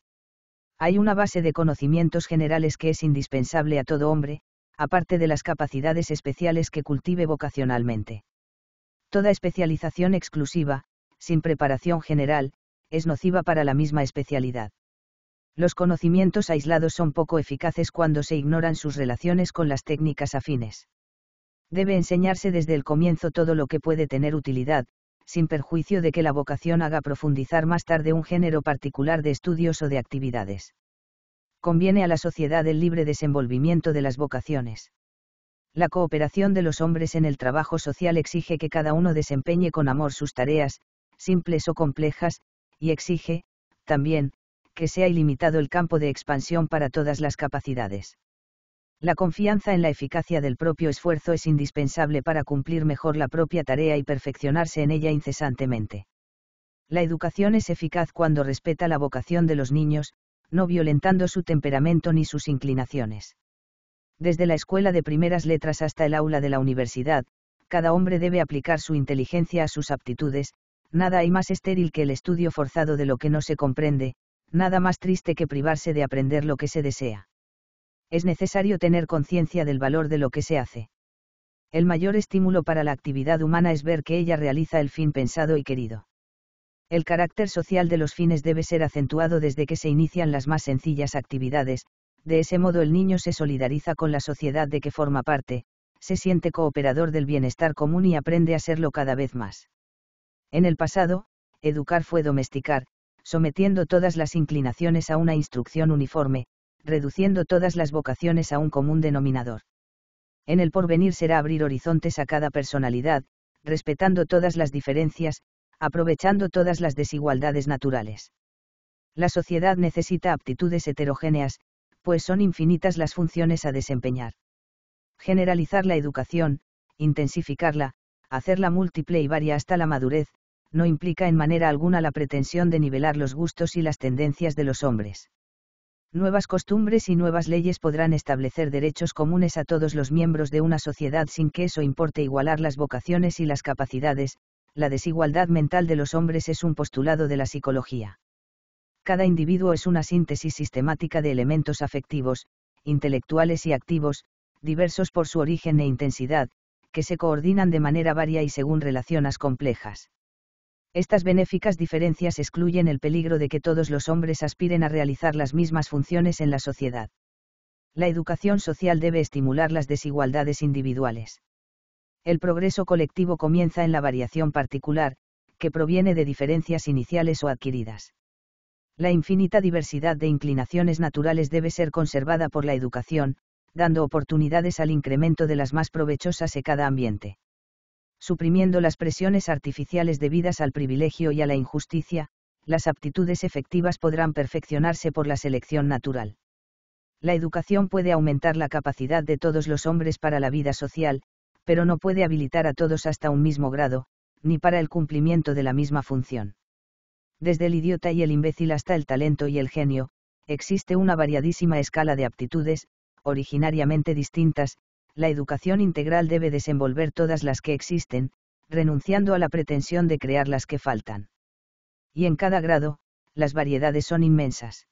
S1: Hay una base de conocimientos generales que es indispensable a todo hombre, aparte de las capacidades especiales que cultive vocacionalmente. Toda especialización exclusiva, sin preparación general, es nociva para la misma especialidad. Los conocimientos aislados son poco eficaces cuando se ignoran sus relaciones con las técnicas afines. Debe enseñarse desde el comienzo todo lo que puede tener utilidad, sin perjuicio de que la vocación haga profundizar más tarde un género particular de estudios o de actividades conviene a la sociedad el libre desenvolvimiento de las vocaciones. La cooperación de los hombres en el trabajo social exige que cada uno desempeñe con amor sus tareas, simples o complejas, y exige, también, que sea ilimitado el campo de expansión para todas las capacidades. La confianza en la eficacia del propio esfuerzo es indispensable para cumplir mejor la propia tarea y perfeccionarse en ella incesantemente. La educación es eficaz cuando respeta la vocación de los niños, no violentando su temperamento ni sus inclinaciones. Desde la escuela de primeras letras hasta el aula de la universidad, cada hombre debe aplicar su inteligencia a sus aptitudes, nada hay más estéril que el estudio forzado de lo que no se comprende, nada más triste que privarse de aprender lo que se desea. Es necesario tener conciencia del valor de lo que se hace. El mayor estímulo para la actividad humana es ver que ella realiza el fin pensado y querido. El carácter social de los fines debe ser acentuado desde que se inician las más sencillas actividades, de ese modo el niño se solidariza con la sociedad de que forma parte, se siente cooperador del bienestar común y aprende a serlo cada vez más. En el pasado, educar fue domesticar, sometiendo todas las inclinaciones a una instrucción uniforme, reduciendo todas las vocaciones a un común denominador. En el porvenir será abrir horizontes a cada personalidad, respetando todas las diferencias, aprovechando todas las desigualdades naturales. La sociedad necesita aptitudes heterogéneas, pues son infinitas las funciones a desempeñar. Generalizar la educación, intensificarla, hacerla múltiple y varia hasta la madurez, no implica en manera alguna la pretensión de nivelar los gustos y las tendencias de los hombres. Nuevas costumbres y nuevas leyes podrán establecer derechos comunes a todos los miembros de una sociedad sin que eso importe igualar las vocaciones y las capacidades, la desigualdad mental de los hombres es un postulado de la psicología. Cada individuo es una síntesis sistemática de elementos afectivos, intelectuales y activos, diversos por su origen e intensidad, que se coordinan de manera varia y según relaciones complejas. Estas benéficas diferencias excluyen el peligro de que todos los hombres aspiren a realizar las mismas funciones en la sociedad. La educación social debe estimular las desigualdades individuales el progreso colectivo comienza en la variación particular, que proviene de diferencias iniciales o adquiridas. La infinita diversidad de inclinaciones naturales debe ser conservada por la educación, dando oportunidades al incremento de las más provechosas en cada ambiente. Suprimiendo las presiones artificiales debidas al privilegio y a la injusticia, las aptitudes efectivas podrán perfeccionarse por la selección natural. La educación puede aumentar la capacidad de todos los hombres para la vida social, pero no puede habilitar a todos hasta un mismo grado, ni para el cumplimiento de la misma función. Desde el idiota y el imbécil hasta el talento y el genio, existe una variadísima escala de aptitudes, originariamente distintas, la educación integral debe desenvolver todas las que existen, renunciando a la pretensión de crear las que faltan. Y en cada grado, las variedades son inmensas.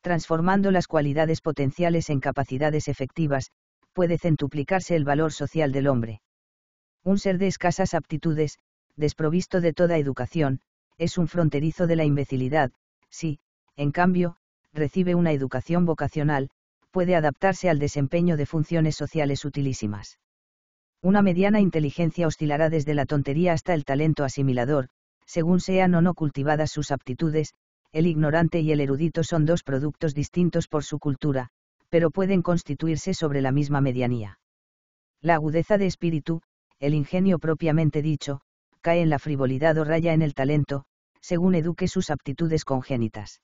S1: Transformando las cualidades potenciales en capacidades efectivas, puede centuplicarse el valor social del hombre. Un ser de escasas aptitudes, desprovisto de toda educación, es un fronterizo de la imbecilidad, si, en cambio, recibe una educación vocacional, puede adaptarse al desempeño de funciones sociales utilísimas. Una mediana inteligencia oscilará desde la tontería hasta el talento asimilador, según sean o no cultivadas sus aptitudes, el ignorante y el erudito son dos productos distintos por su cultura, pero pueden constituirse sobre la misma medianía. La agudeza de espíritu, el ingenio propiamente dicho, cae en la frivolidad o raya en el talento, según eduque sus aptitudes congénitas.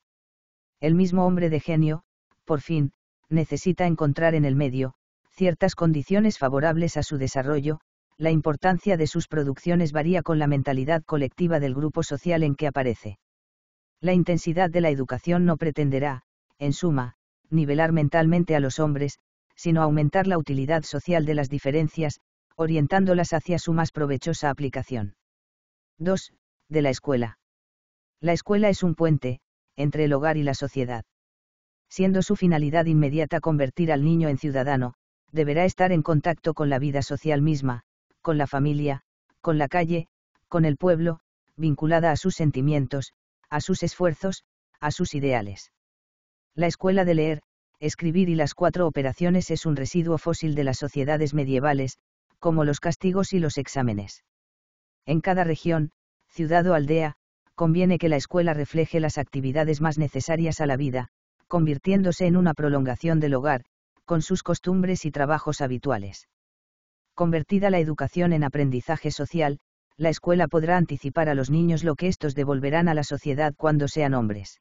S1: El mismo hombre de genio, por fin, necesita encontrar en el medio, ciertas condiciones favorables a su desarrollo, la importancia de sus producciones varía con la mentalidad colectiva del grupo social en que aparece. La intensidad de la educación no pretenderá, en suma, nivelar mentalmente a los hombres, sino aumentar la utilidad social de las diferencias, orientándolas hacia su más provechosa aplicación. 2. De la escuela. La escuela es un puente, entre el hogar y la sociedad. Siendo su finalidad inmediata convertir al niño en ciudadano, deberá estar en contacto con la vida social misma, con la familia, con la calle, con el pueblo, vinculada a sus sentimientos, a sus esfuerzos, a sus ideales. La escuela de leer, escribir y las cuatro operaciones es un residuo fósil de las sociedades medievales, como los castigos y los exámenes. En cada región, ciudad o aldea, conviene que la escuela refleje las actividades más necesarias a la vida, convirtiéndose en una prolongación del hogar, con sus costumbres y trabajos habituales. Convertida la educación en aprendizaje social, la escuela podrá anticipar a los niños lo que estos devolverán a la sociedad cuando sean hombres.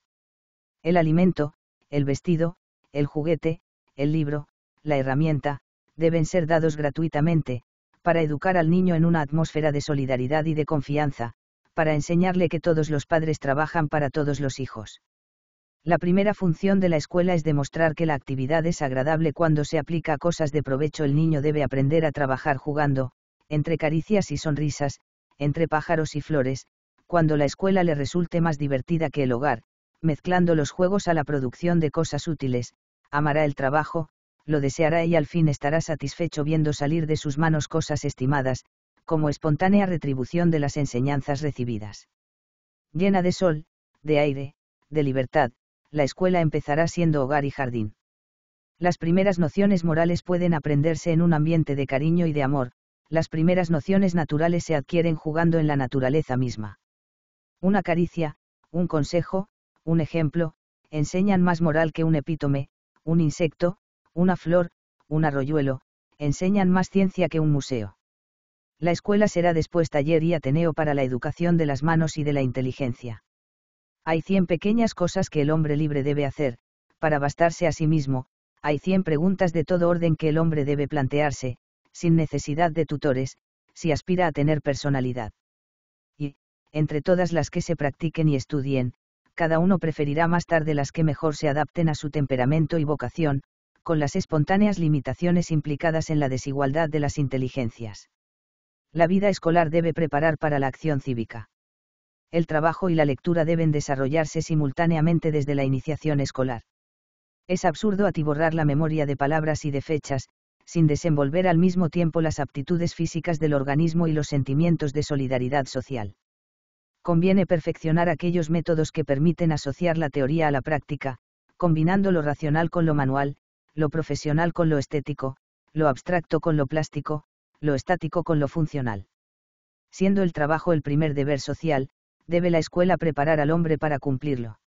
S1: El alimento, el vestido, el juguete, el libro, la herramienta, deben ser dados gratuitamente, para educar al niño en una atmósfera de solidaridad y de confianza, para enseñarle que todos los padres trabajan para todos los hijos. La primera función de la escuela es demostrar que la actividad es agradable cuando se aplica a cosas de provecho. El niño debe aprender a trabajar jugando, entre caricias y sonrisas, entre pájaros y flores, cuando la escuela le resulte más divertida que el hogar, mezclando los juegos a la producción de cosas útiles, amará el trabajo, lo deseará y al fin estará satisfecho viendo salir de sus manos cosas estimadas, como espontánea retribución de las enseñanzas recibidas. Llena de sol, de aire, de libertad, la escuela empezará siendo hogar y jardín. Las primeras nociones morales pueden aprenderse en un ambiente de cariño y de amor, las primeras nociones naturales se adquieren jugando en la naturaleza misma. Una caricia, un consejo, un ejemplo, enseñan más moral que un epítome, un insecto, una flor, un arroyuelo, enseñan más ciencia que un museo. La escuela será después taller y ateneo para la educación de las manos y de la inteligencia. Hay cien pequeñas cosas que el hombre libre debe hacer, para bastarse a sí mismo, hay cien preguntas de todo orden que el hombre debe plantearse, sin necesidad de tutores, si aspira a tener personalidad. Y, entre todas las que se practiquen y estudien, cada uno preferirá más tarde las que mejor se adapten a su temperamento y vocación, con las espontáneas limitaciones implicadas en la desigualdad de las inteligencias. La vida escolar debe preparar para la acción cívica. El trabajo y la lectura deben desarrollarse simultáneamente desde la iniciación escolar. Es absurdo atiborrar la memoria de palabras y de fechas, sin desenvolver al mismo tiempo las aptitudes físicas del organismo y los sentimientos de solidaridad social conviene perfeccionar aquellos métodos que permiten asociar la teoría a la práctica, combinando lo racional con lo manual, lo profesional con lo estético, lo abstracto con lo plástico, lo estático con lo funcional. Siendo el trabajo el primer deber social, debe la escuela preparar al hombre para cumplirlo.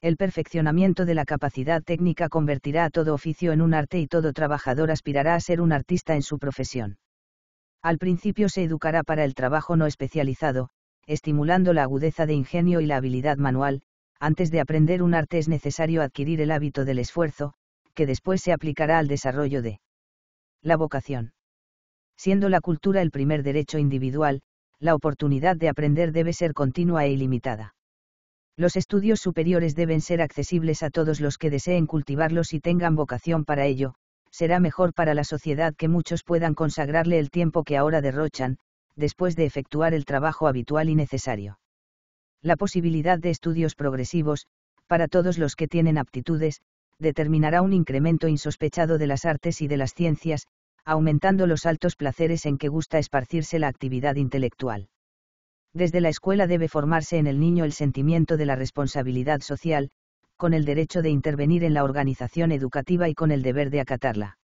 S1: El perfeccionamiento de la capacidad técnica convertirá a todo oficio en un arte y todo trabajador aspirará a ser un artista en su profesión. Al principio se educará para el trabajo no especializado, estimulando la agudeza de ingenio y la habilidad manual, antes de aprender un arte es necesario adquirir el hábito del esfuerzo, que después se aplicará al desarrollo de la vocación. Siendo la cultura el primer derecho individual, la oportunidad de aprender debe ser continua e ilimitada. Los estudios superiores deben ser accesibles a todos los que deseen cultivarlos y tengan vocación para ello, será mejor para la sociedad que muchos puedan consagrarle el tiempo que ahora derrochan, después de efectuar el trabajo habitual y necesario. La posibilidad de estudios progresivos, para todos los que tienen aptitudes, determinará un incremento insospechado de las artes y de las ciencias, aumentando los altos placeres en que gusta esparcirse la actividad intelectual. Desde la escuela debe formarse en el niño el sentimiento de la responsabilidad social, con el derecho de intervenir en la organización educativa y con el deber de acatarla.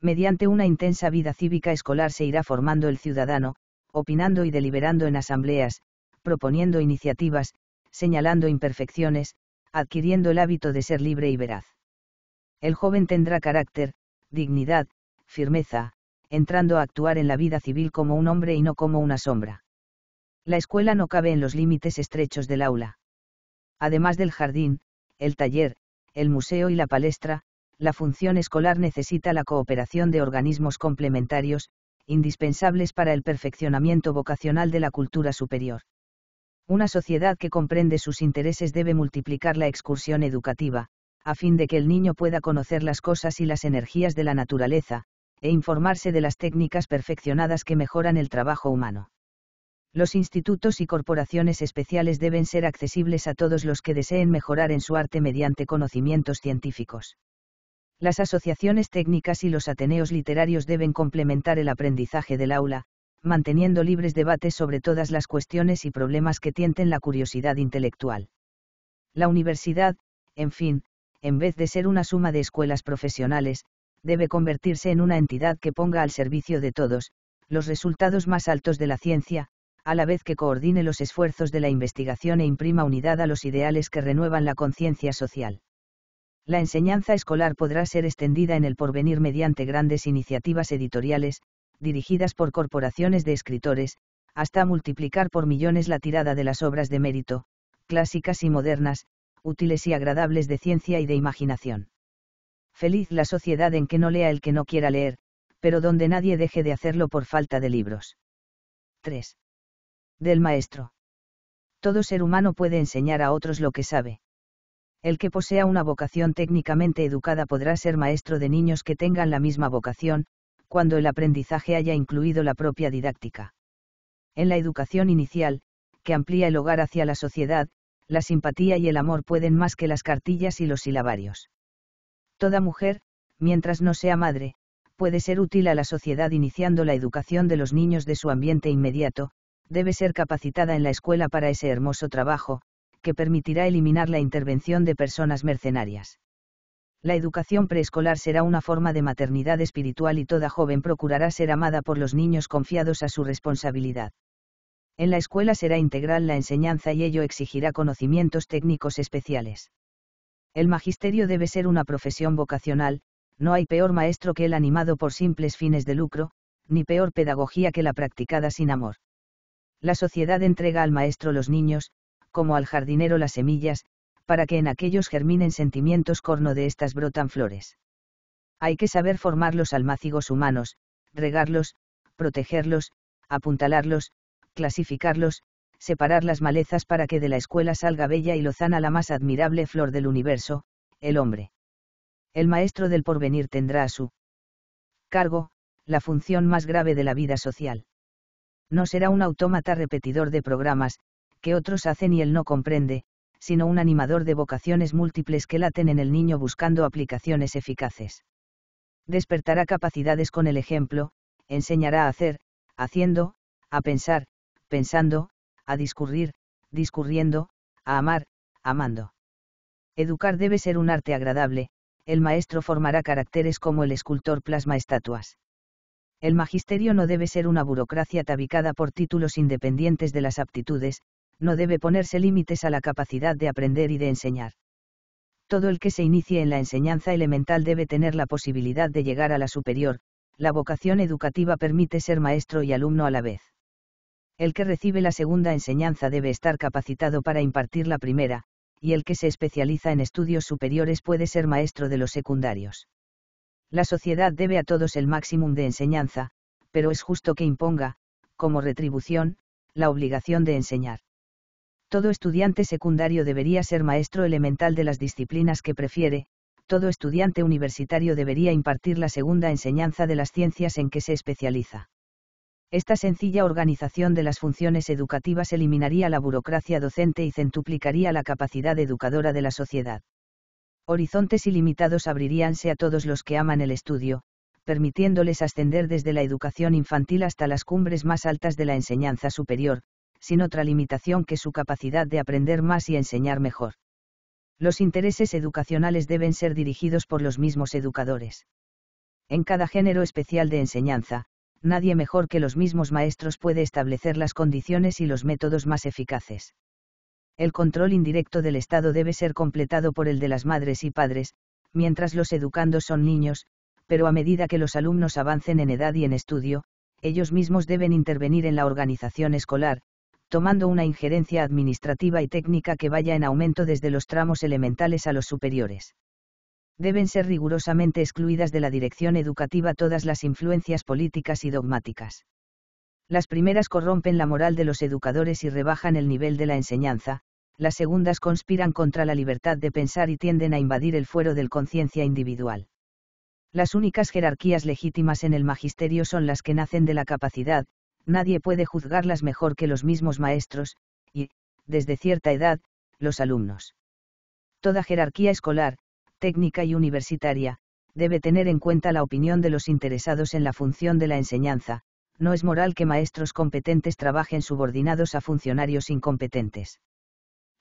S1: Mediante una intensa vida cívica escolar se irá formando el ciudadano, opinando y deliberando en asambleas, proponiendo iniciativas, señalando imperfecciones, adquiriendo el hábito de ser libre y veraz. El joven tendrá carácter, dignidad, firmeza, entrando a actuar en la vida civil como un hombre y no como una sombra. La escuela no cabe en los límites estrechos del aula. Además del jardín, el taller, el museo y la palestra, la función escolar necesita la cooperación de organismos complementarios, indispensables para el perfeccionamiento vocacional de la cultura superior. Una sociedad que comprende sus intereses debe multiplicar la excursión educativa, a fin de que el niño pueda conocer las cosas y las energías de la naturaleza, e informarse de las técnicas perfeccionadas que mejoran el trabajo humano. Los institutos y corporaciones especiales deben ser accesibles a todos los que deseen mejorar en su arte mediante conocimientos científicos. Las asociaciones técnicas y los ateneos literarios deben complementar el aprendizaje del aula, manteniendo libres debates sobre todas las cuestiones y problemas que tienten la curiosidad intelectual. La universidad, en fin, en vez de ser una suma de escuelas profesionales, debe convertirse en una entidad que ponga al servicio de todos, los resultados más altos de la ciencia, a la vez que coordine los esfuerzos de la investigación e imprima unidad a los ideales que renuevan la conciencia social. La enseñanza escolar podrá ser extendida en el porvenir mediante grandes iniciativas editoriales, dirigidas por corporaciones de escritores, hasta multiplicar por millones la tirada de las obras de mérito, clásicas y modernas, útiles y agradables de ciencia y de imaginación. Feliz la sociedad en que no lea el que no quiera leer, pero donde nadie deje de hacerlo por falta de libros. 3. Del maestro. Todo ser humano puede enseñar a otros lo que sabe. El que posea una vocación técnicamente educada podrá ser maestro de niños que tengan la misma vocación, cuando el aprendizaje haya incluido la propia didáctica. En la educación inicial, que amplía el hogar hacia la sociedad, la simpatía y el amor pueden más que las cartillas y los silabarios. Toda mujer, mientras no sea madre, puede ser útil a la sociedad iniciando la educación de los niños de su ambiente inmediato, debe ser capacitada en la escuela para ese hermoso trabajo, que permitirá eliminar la intervención de personas mercenarias. La educación preescolar será una forma de maternidad espiritual y toda joven procurará ser amada por los niños confiados a su responsabilidad. En la escuela será integral la enseñanza y ello exigirá conocimientos técnicos especiales. El magisterio debe ser una profesión vocacional, no hay peor maestro que el animado por simples fines de lucro, ni peor pedagogía que la practicada sin amor. La sociedad entrega al maestro los niños, como al jardinero las semillas, para que en aquellos germinen sentimientos corno de estas brotan flores. Hay que saber formar los almácigos humanos, regarlos, protegerlos, apuntalarlos, clasificarlos, separar las malezas para que de la escuela salga bella y lozana la más admirable flor del universo, el hombre. El maestro del porvenir tendrá a su cargo, la función más grave de la vida social. No será un autómata repetidor de programas, que otros hacen y él no comprende, sino un animador de vocaciones múltiples que laten en el niño buscando aplicaciones eficaces. Despertará capacidades con el ejemplo, enseñará a hacer, haciendo, a pensar, pensando, a discurrir, discurriendo, a amar, amando. Educar debe ser un arte agradable, el maestro formará caracteres como el escultor plasma estatuas. El magisterio no debe ser una burocracia tabicada por títulos independientes de las aptitudes, no debe ponerse límites a la capacidad de aprender y de enseñar. Todo el que se inicie en la enseñanza elemental debe tener la posibilidad de llegar a la superior, la vocación educativa permite ser maestro y alumno a la vez. El que recibe la segunda enseñanza debe estar capacitado para impartir la primera, y el que se especializa en estudios superiores puede ser maestro de los secundarios. La sociedad debe a todos el máximo de enseñanza, pero es justo que imponga, como retribución, la obligación de enseñar. Todo estudiante secundario debería ser maestro elemental de las disciplinas que prefiere, todo estudiante universitario debería impartir la segunda enseñanza de las ciencias en que se especializa. Esta sencilla organización de las funciones educativas eliminaría la burocracia docente y centuplicaría la capacidad educadora de la sociedad. Horizontes ilimitados abriríanse a todos los que aman el estudio, permitiéndoles ascender desde la educación infantil hasta las cumbres más altas de la enseñanza superior, sin otra limitación que su capacidad de aprender más y enseñar mejor. Los intereses educacionales deben ser dirigidos por los mismos educadores. En cada género especial de enseñanza, nadie mejor que los mismos maestros puede establecer las condiciones y los métodos más eficaces. El control indirecto del Estado debe ser completado por el de las madres y padres, mientras los educandos son niños, pero a medida que los alumnos avancen en edad y en estudio, ellos mismos deben intervenir en la organización escolar, tomando una injerencia administrativa y técnica que vaya en aumento desde los tramos elementales a los superiores. Deben ser rigurosamente excluidas de la dirección educativa todas las influencias políticas y dogmáticas. Las primeras corrompen la moral de los educadores y rebajan el nivel de la enseñanza, las segundas conspiran contra la libertad de pensar y tienden a invadir el fuero del conciencia individual. Las únicas jerarquías legítimas en el magisterio son las que nacen de la capacidad, nadie puede juzgarlas mejor que los mismos maestros, y, desde cierta edad, los alumnos. Toda jerarquía escolar, técnica y universitaria, debe tener en cuenta la opinión de los interesados en la función de la enseñanza, no es moral que maestros competentes trabajen subordinados a funcionarios incompetentes.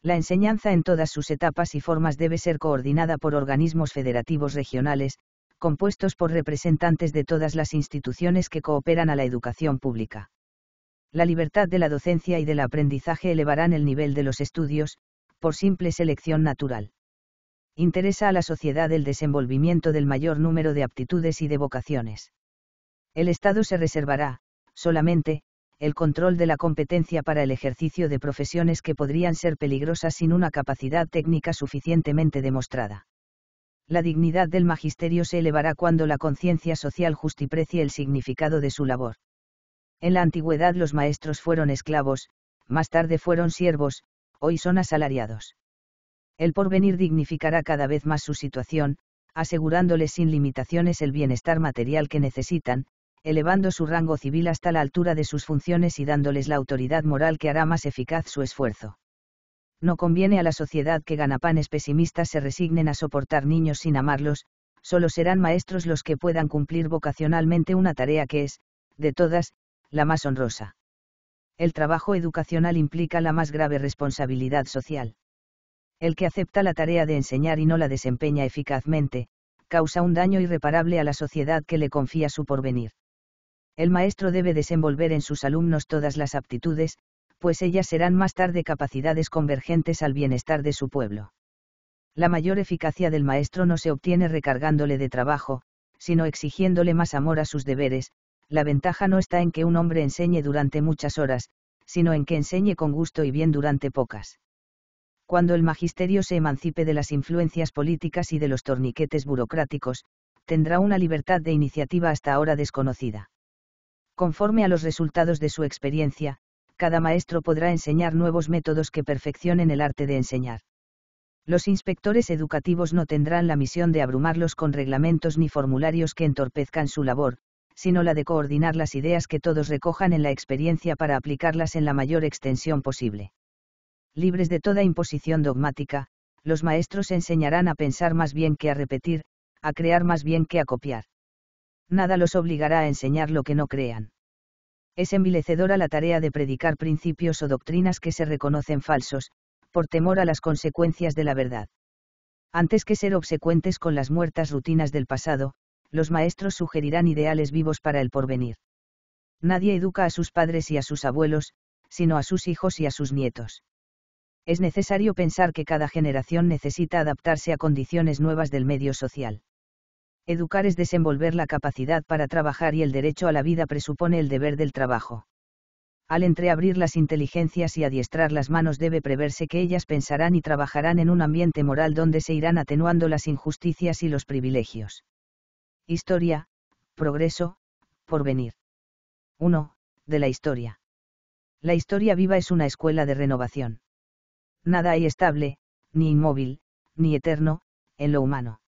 S1: La enseñanza en todas sus etapas y formas debe ser coordinada por organismos federativos regionales, compuestos por representantes de todas las instituciones que cooperan a la educación pública. La libertad de la docencia y del aprendizaje elevarán el nivel de los estudios, por simple selección natural. Interesa a la sociedad el desenvolvimiento del mayor número de aptitudes y de vocaciones. El Estado se reservará, solamente, el control de la competencia para el ejercicio de profesiones que podrían ser peligrosas sin una capacidad técnica suficientemente demostrada la dignidad del magisterio se elevará cuando la conciencia social justiprecie el significado de su labor. En la antigüedad los maestros fueron esclavos, más tarde fueron siervos, hoy son asalariados. El porvenir dignificará cada vez más su situación, asegurándoles sin limitaciones el bienestar material que necesitan, elevando su rango civil hasta la altura de sus funciones y dándoles la autoridad moral que hará más eficaz su esfuerzo no conviene a la sociedad que ganapanes pesimistas se resignen a soportar niños sin amarlos, solo serán maestros los que puedan cumplir vocacionalmente una tarea que es, de todas, la más honrosa. El trabajo educacional implica la más grave responsabilidad social. El que acepta la tarea de enseñar y no la desempeña eficazmente, causa un daño irreparable a la sociedad que le confía su porvenir. El maestro debe desenvolver en sus alumnos todas las aptitudes, pues ellas serán más tarde capacidades convergentes al bienestar de su pueblo. La mayor eficacia del maestro no se obtiene recargándole de trabajo, sino exigiéndole más amor a sus deberes, la ventaja no está en que un hombre enseñe durante muchas horas, sino en que enseñe con gusto y bien durante pocas. Cuando el magisterio se emancipe de las influencias políticas y de los torniquetes burocráticos, tendrá una libertad de iniciativa hasta ahora desconocida. Conforme a los resultados de su experiencia, cada maestro podrá enseñar nuevos métodos que perfeccionen el arte de enseñar. Los inspectores educativos no tendrán la misión de abrumarlos con reglamentos ni formularios que entorpezcan su labor, sino la de coordinar las ideas que todos recojan en la experiencia para aplicarlas en la mayor extensión posible. Libres de toda imposición dogmática, los maestros enseñarán a pensar más bien que a repetir, a crear más bien que a copiar. Nada los obligará a enseñar lo que no crean. Es envilecedora la tarea de predicar principios o doctrinas que se reconocen falsos, por temor a las consecuencias de la verdad. Antes que ser obsecuentes con las muertas rutinas del pasado, los maestros sugerirán ideales vivos para el porvenir. Nadie educa a sus padres y a sus abuelos, sino a sus hijos y a sus nietos. Es necesario pensar que cada generación necesita adaptarse a condiciones nuevas del medio social. Educar es desenvolver la capacidad para trabajar y el derecho a la vida presupone el deber del trabajo. Al entreabrir las inteligencias y adiestrar las manos debe preverse que ellas pensarán y trabajarán en un ambiente moral donde se irán atenuando las injusticias y los privilegios. Historia, progreso, porvenir. 1. De la historia. La historia viva es una escuela de renovación. Nada hay estable, ni inmóvil, ni eterno, en lo humano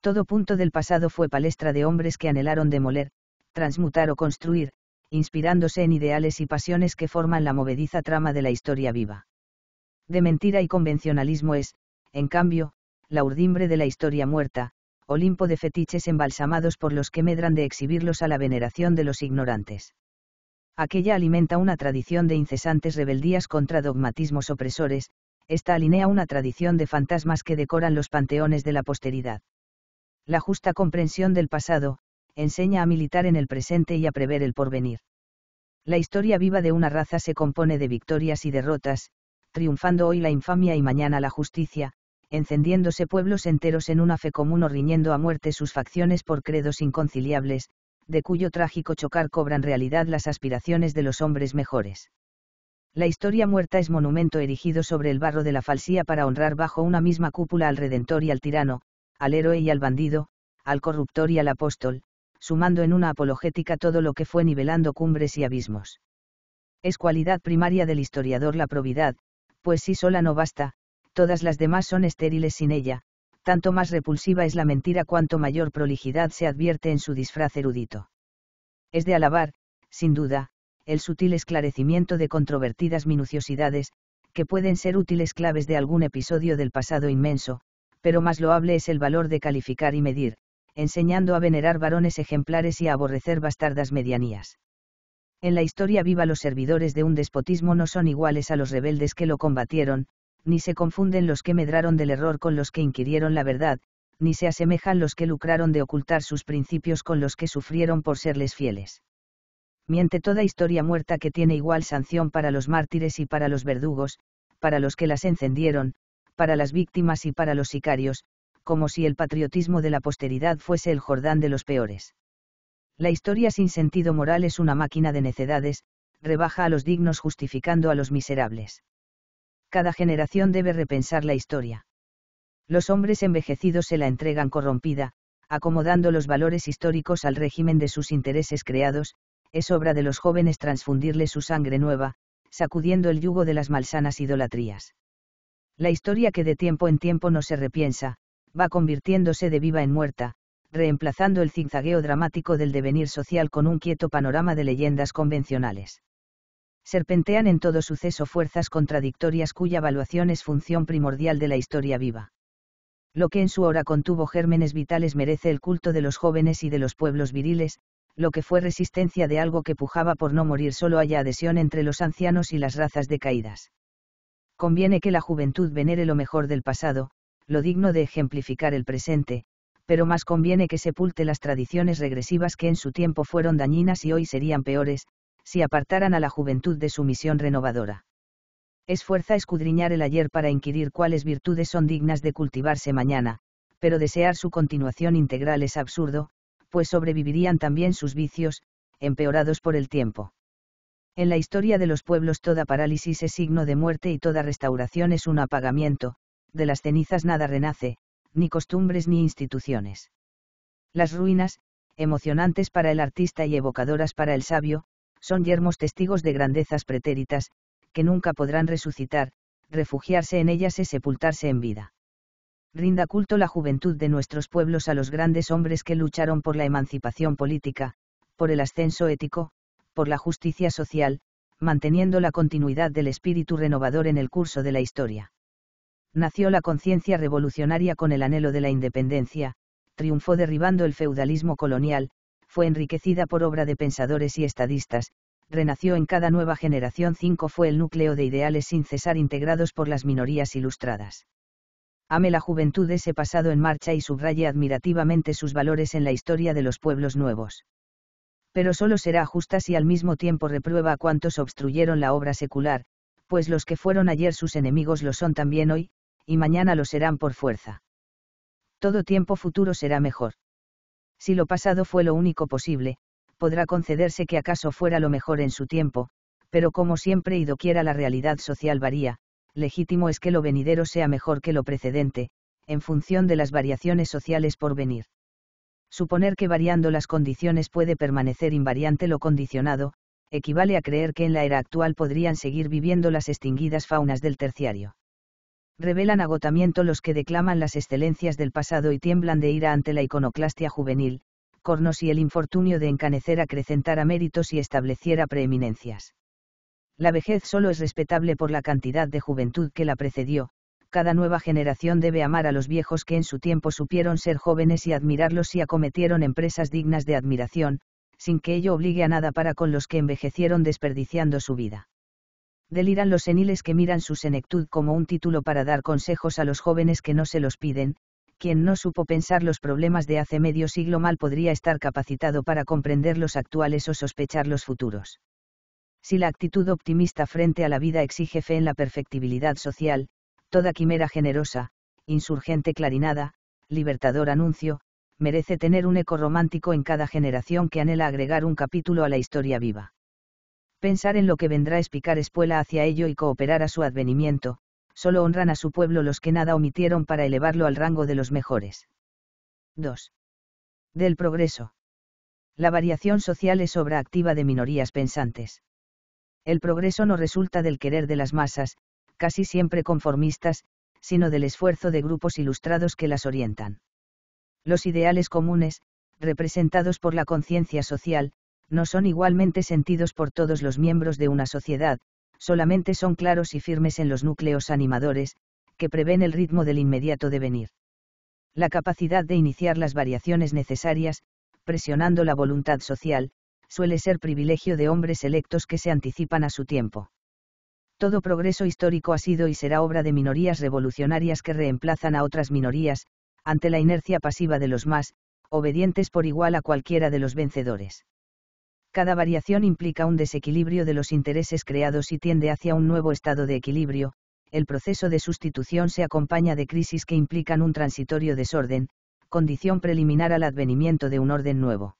S1: todo punto del pasado fue palestra de hombres que anhelaron demoler, transmutar o construir, inspirándose en ideales y pasiones que forman la movediza trama de la historia viva. De mentira y convencionalismo es, en cambio, la urdimbre de la historia muerta, Olimpo de fetiches embalsamados por los que medran de exhibirlos a la veneración de los ignorantes. Aquella alimenta una tradición de incesantes rebeldías contra dogmatismos opresores, esta alinea una tradición de fantasmas que decoran los panteones de la posteridad la justa comprensión del pasado, enseña a militar en el presente y a prever el porvenir. La historia viva de una raza se compone de victorias y derrotas, triunfando hoy la infamia y mañana la justicia, encendiéndose pueblos enteros en una fe común o riñendo a muerte sus facciones por credos inconciliables, de cuyo trágico chocar cobran realidad las aspiraciones de los hombres mejores. La historia muerta es monumento erigido sobre el barro de la falsía para honrar bajo una misma cúpula al Redentor y al tirano, al héroe y al bandido, al corruptor y al apóstol, sumando en una apologética todo lo que fue nivelando cumbres y abismos. Es cualidad primaria del historiador la probidad, pues si sola no basta, todas las demás son estériles sin ella, tanto más repulsiva es la mentira cuanto mayor prolijidad se advierte en su disfraz erudito. Es de alabar, sin duda, el sutil esclarecimiento de controvertidas minuciosidades, que pueden ser útiles claves de algún episodio del pasado inmenso, pero más loable es el valor de calificar y medir, enseñando a venerar varones ejemplares y a aborrecer bastardas medianías. En la historia viva los servidores de un despotismo no son iguales a los rebeldes que lo combatieron, ni se confunden los que medraron del error con los que inquirieron la verdad, ni se asemejan los que lucraron de ocultar sus principios con los que sufrieron por serles fieles. Miente toda historia muerta que tiene igual sanción para los mártires y para los verdugos, para los que las encendieron, para las víctimas y para los sicarios, como si el patriotismo de la posteridad fuese el Jordán de los peores. La historia sin sentido moral es una máquina de necedades, rebaja a los dignos justificando a los miserables. Cada generación debe repensar la historia. Los hombres envejecidos se la entregan corrompida, acomodando los valores históricos al régimen de sus intereses creados, es obra de los jóvenes transfundirle su sangre nueva, sacudiendo el yugo de las malsanas idolatrías. La historia que de tiempo en tiempo no se repiensa, va convirtiéndose de viva en muerta, reemplazando el zigzagueo dramático del devenir social con un quieto panorama de leyendas convencionales. Serpentean en todo suceso fuerzas contradictorias cuya evaluación es función primordial de la historia viva. Lo que en su hora contuvo gérmenes vitales merece el culto de los jóvenes y de los pueblos viriles, lo que fue resistencia de algo que pujaba por no morir solo haya adhesión entre los ancianos y las razas decaídas. Conviene que la juventud venere lo mejor del pasado, lo digno de ejemplificar el presente, pero más conviene que sepulte las tradiciones regresivas que en su tiempo fueron dañinas y hoy serían peores, si apartaran a la juventud de su misión renovadora. Es fuerza escudriñar el ayer para inquirir cuáles virtudes son dignas de cultivarse mañana, pero desear su continuación integral es absurdo, pues sobrevivirían también sus vicios, empeorados por el tiempo. En la historia de los pueblos toda parálisis es signo de muerte y toda restauración es un apagamiento, de las cenizas nada renace, ni costumbres ni instituciones. Las ruinas, emocionantes para el artista y evocadoras para el sabio, son yermos testigos de grandezas pretéritas, que nunca podrán resucitar, refugiarse en ellas es sepultarse en vida. Rinda culto la juventud de nuestros pueblos a los grandes hombres que lucharon por la emancipación política, por el ascenso ético, por la justicia social, manteniendo la continuidad del espíritu renovador en el curso de la historia. Nació la conciencia revolucionaria con el anhelo de la independencia, triunfó derribando el feudalismo colonial, fue enriquecida por obra de pensadores y estadistas, renació en cada nueva generación 5 fue el núcleo de ideales sin cesar integrados por las minorías ilustradas. Ame la juventud ese pasado en marcha y subraye admirativamente sus valores en la historia de los pueblos nuevos pero solo será justa si al mismo tiempo reprueba a cuantos obstruyeron la obra secular, pues los que fueron ayer sus enemigos lo son también hoy, y mañana lo serán por fuerza. Todo tiempo futuro será mejor. Si lo pasado fue lo único posible, podrá concederse que acaso fuera lo mejor en su tiempo, pero como siempre y doquiera la realidad social varía, legítimo es que lo venidero sea mejor que lo precedente, en función de las variaciones sociales por venir. Suponer que variando las condiciones puede permanecer invariante lo condicionado, equivale a creer que en la era actual podrían seguir viviendo las extinguidas faunas del terciario. Revelan agotamiento los que declaman las excelencias del pasado y tiemblan de ira ante la iconoclastia juvenil, cornos y el infortunio de encanecer acrecentara méritos y estableciera preeminencias. La vejez solo es respetable por la cantidad de juventud que la precedió, cada nueva generación debe amar a los viejos que en su tiempo supieron ser jóvenes y admirarlos si acometieron empresas dignas de admiración, sin que ello obligue a nada para con los que envejecieron desperdiciando su vida. Deliran los seniles que miran su senectud como un título para dar consejos a los jóvenes que no se los piden, quien no supo pensar los problemas de hace medio siglo mal podría estar capacitado para comprender los actuales o sospechar los futuros. Si la actitud optimista frente a la vida exige fe en la perfectibilidad social, Toda quimera generosa, insurgente clarinada, libertador anuncio, merece tener un eco romántico en cada generación que anhela agregar un capítulo a la historia viva. Pensar en lo que vendrá es picar espuela hacia ello y cooperar a su advenimiento, solo honran a su pueblo los que nada omitieron para elevarlo al rango de los mejores. 2. Del progreso. La variación social es obra activa de minorías pensantes. El progreso no resulta del querer de las masas, casi siempre conformistas, sino del esfuerzo de grupos ilustrados que las orientan. Los ideales comunes, representados por la conciencia social, no son igualmente sentidos por todos los miembros de una sociedad, solamente son claros y firmes en los núcleos animadores, que prevén el ritmo del inmediato devenir. La capacidad de iniciar las variaciones necesarias, presionando la voluntad social, suele ser privilegio de hombres electos que se anticipan a su tiempo todo progreso histórico ha sido y será obra de minorías revolucionarias que reemplazan a otras minorías, ante la inercia pasiva de los más, obedientes por igual a cualquiera de los vencedores. Cada variación implica un desequilibrio de los intereses creados y tiende hacia un nuevo estado de equilibrio, el proceso de sustitución se acompaña de crisis que implican un transitorio desorden, condición preliminar al advenimiento de un orden nuevo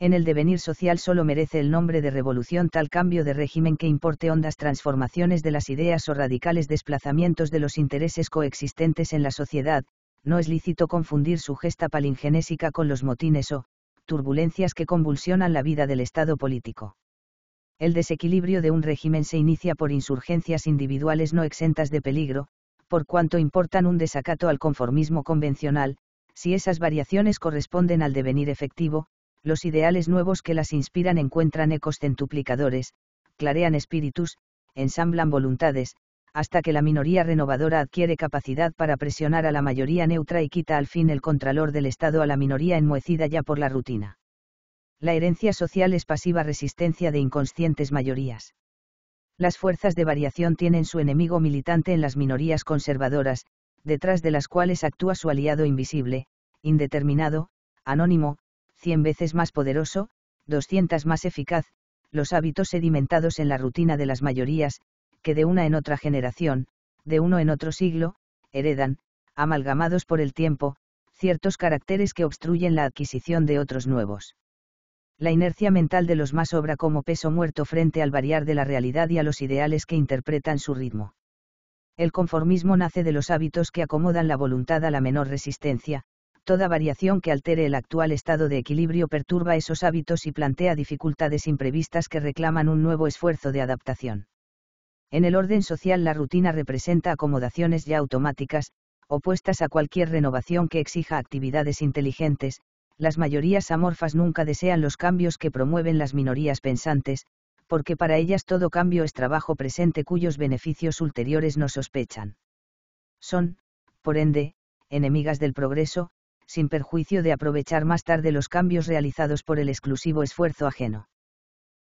S1: en el devenir social solo merece el nombre de revolución tal cambio de régimen que importe hondas transformaciones de las ideas o radicales desplazamientos de los intereses coexistentes en la sociedad, no es lícito confundir su gesta palingenésica con los motines o, turbulencias que convulsionan la vida del Estado político. El desequilibrio de un régimen se inicia por insurgencias individuales no exentas de peligro, por cuanto importan un desacato al conformismo convencional, si esas variaciones corresponden al devenir efectivo, los ideales nuevos que las inspiran encuentran ecos centuplicadores, clarean espíritus, ensamblan voluntades, hasta que la minoría renovadora adquiere capacidad para presionar a la mayoría neutra y quita al fin el contralor del Estado a la minoría enmohecida ya por la rutina. La herencia social es pasiva resistencia de inconscientes mayorías. Las fuerzas de variación tienen su enemigo militante en las minorías conservadoras, detrás de las cuales actúa su aliado invisible, indeterminado, anónimo, 100 veces más poderoso, doscientas más eficaz, los hábitos sedimentados en la rutina de las mayorías, que de una en otra generación, de uno en otro siglo, heredan, amalgamados por el tiempo, ciertos caracteres que obstruyen la adquisición de otros nuevos. La inercia mental de los más obra como peso muerto frente al variar de la realidad y a los ideales que interpretan su ritmo. El conformismo nace de los hábitos que acomodan la voluntad a la menor resistencia, Toda variación que altere el actual estado de equilibrio perturba esos hábitos y plantea dificultades imprevistas que reclaman un nuevo esfuerzo de adaptación. En el orden social la rutina representa acomodaciones ya automáticas, opuestas a cualquier renovación que exija actividades inteligentes, las mayorías amorfas nunca desean los cambios que promueven las minorías pensantes, porque para ellas todo cambio es trabajo presente cuyos beneficios ulteriores no sospechan. Son, por ende, enemigas del progreso, sin perjuicio de aprovechar más tarde los cambios realizados por el exclusivo esfuerzo ajeno.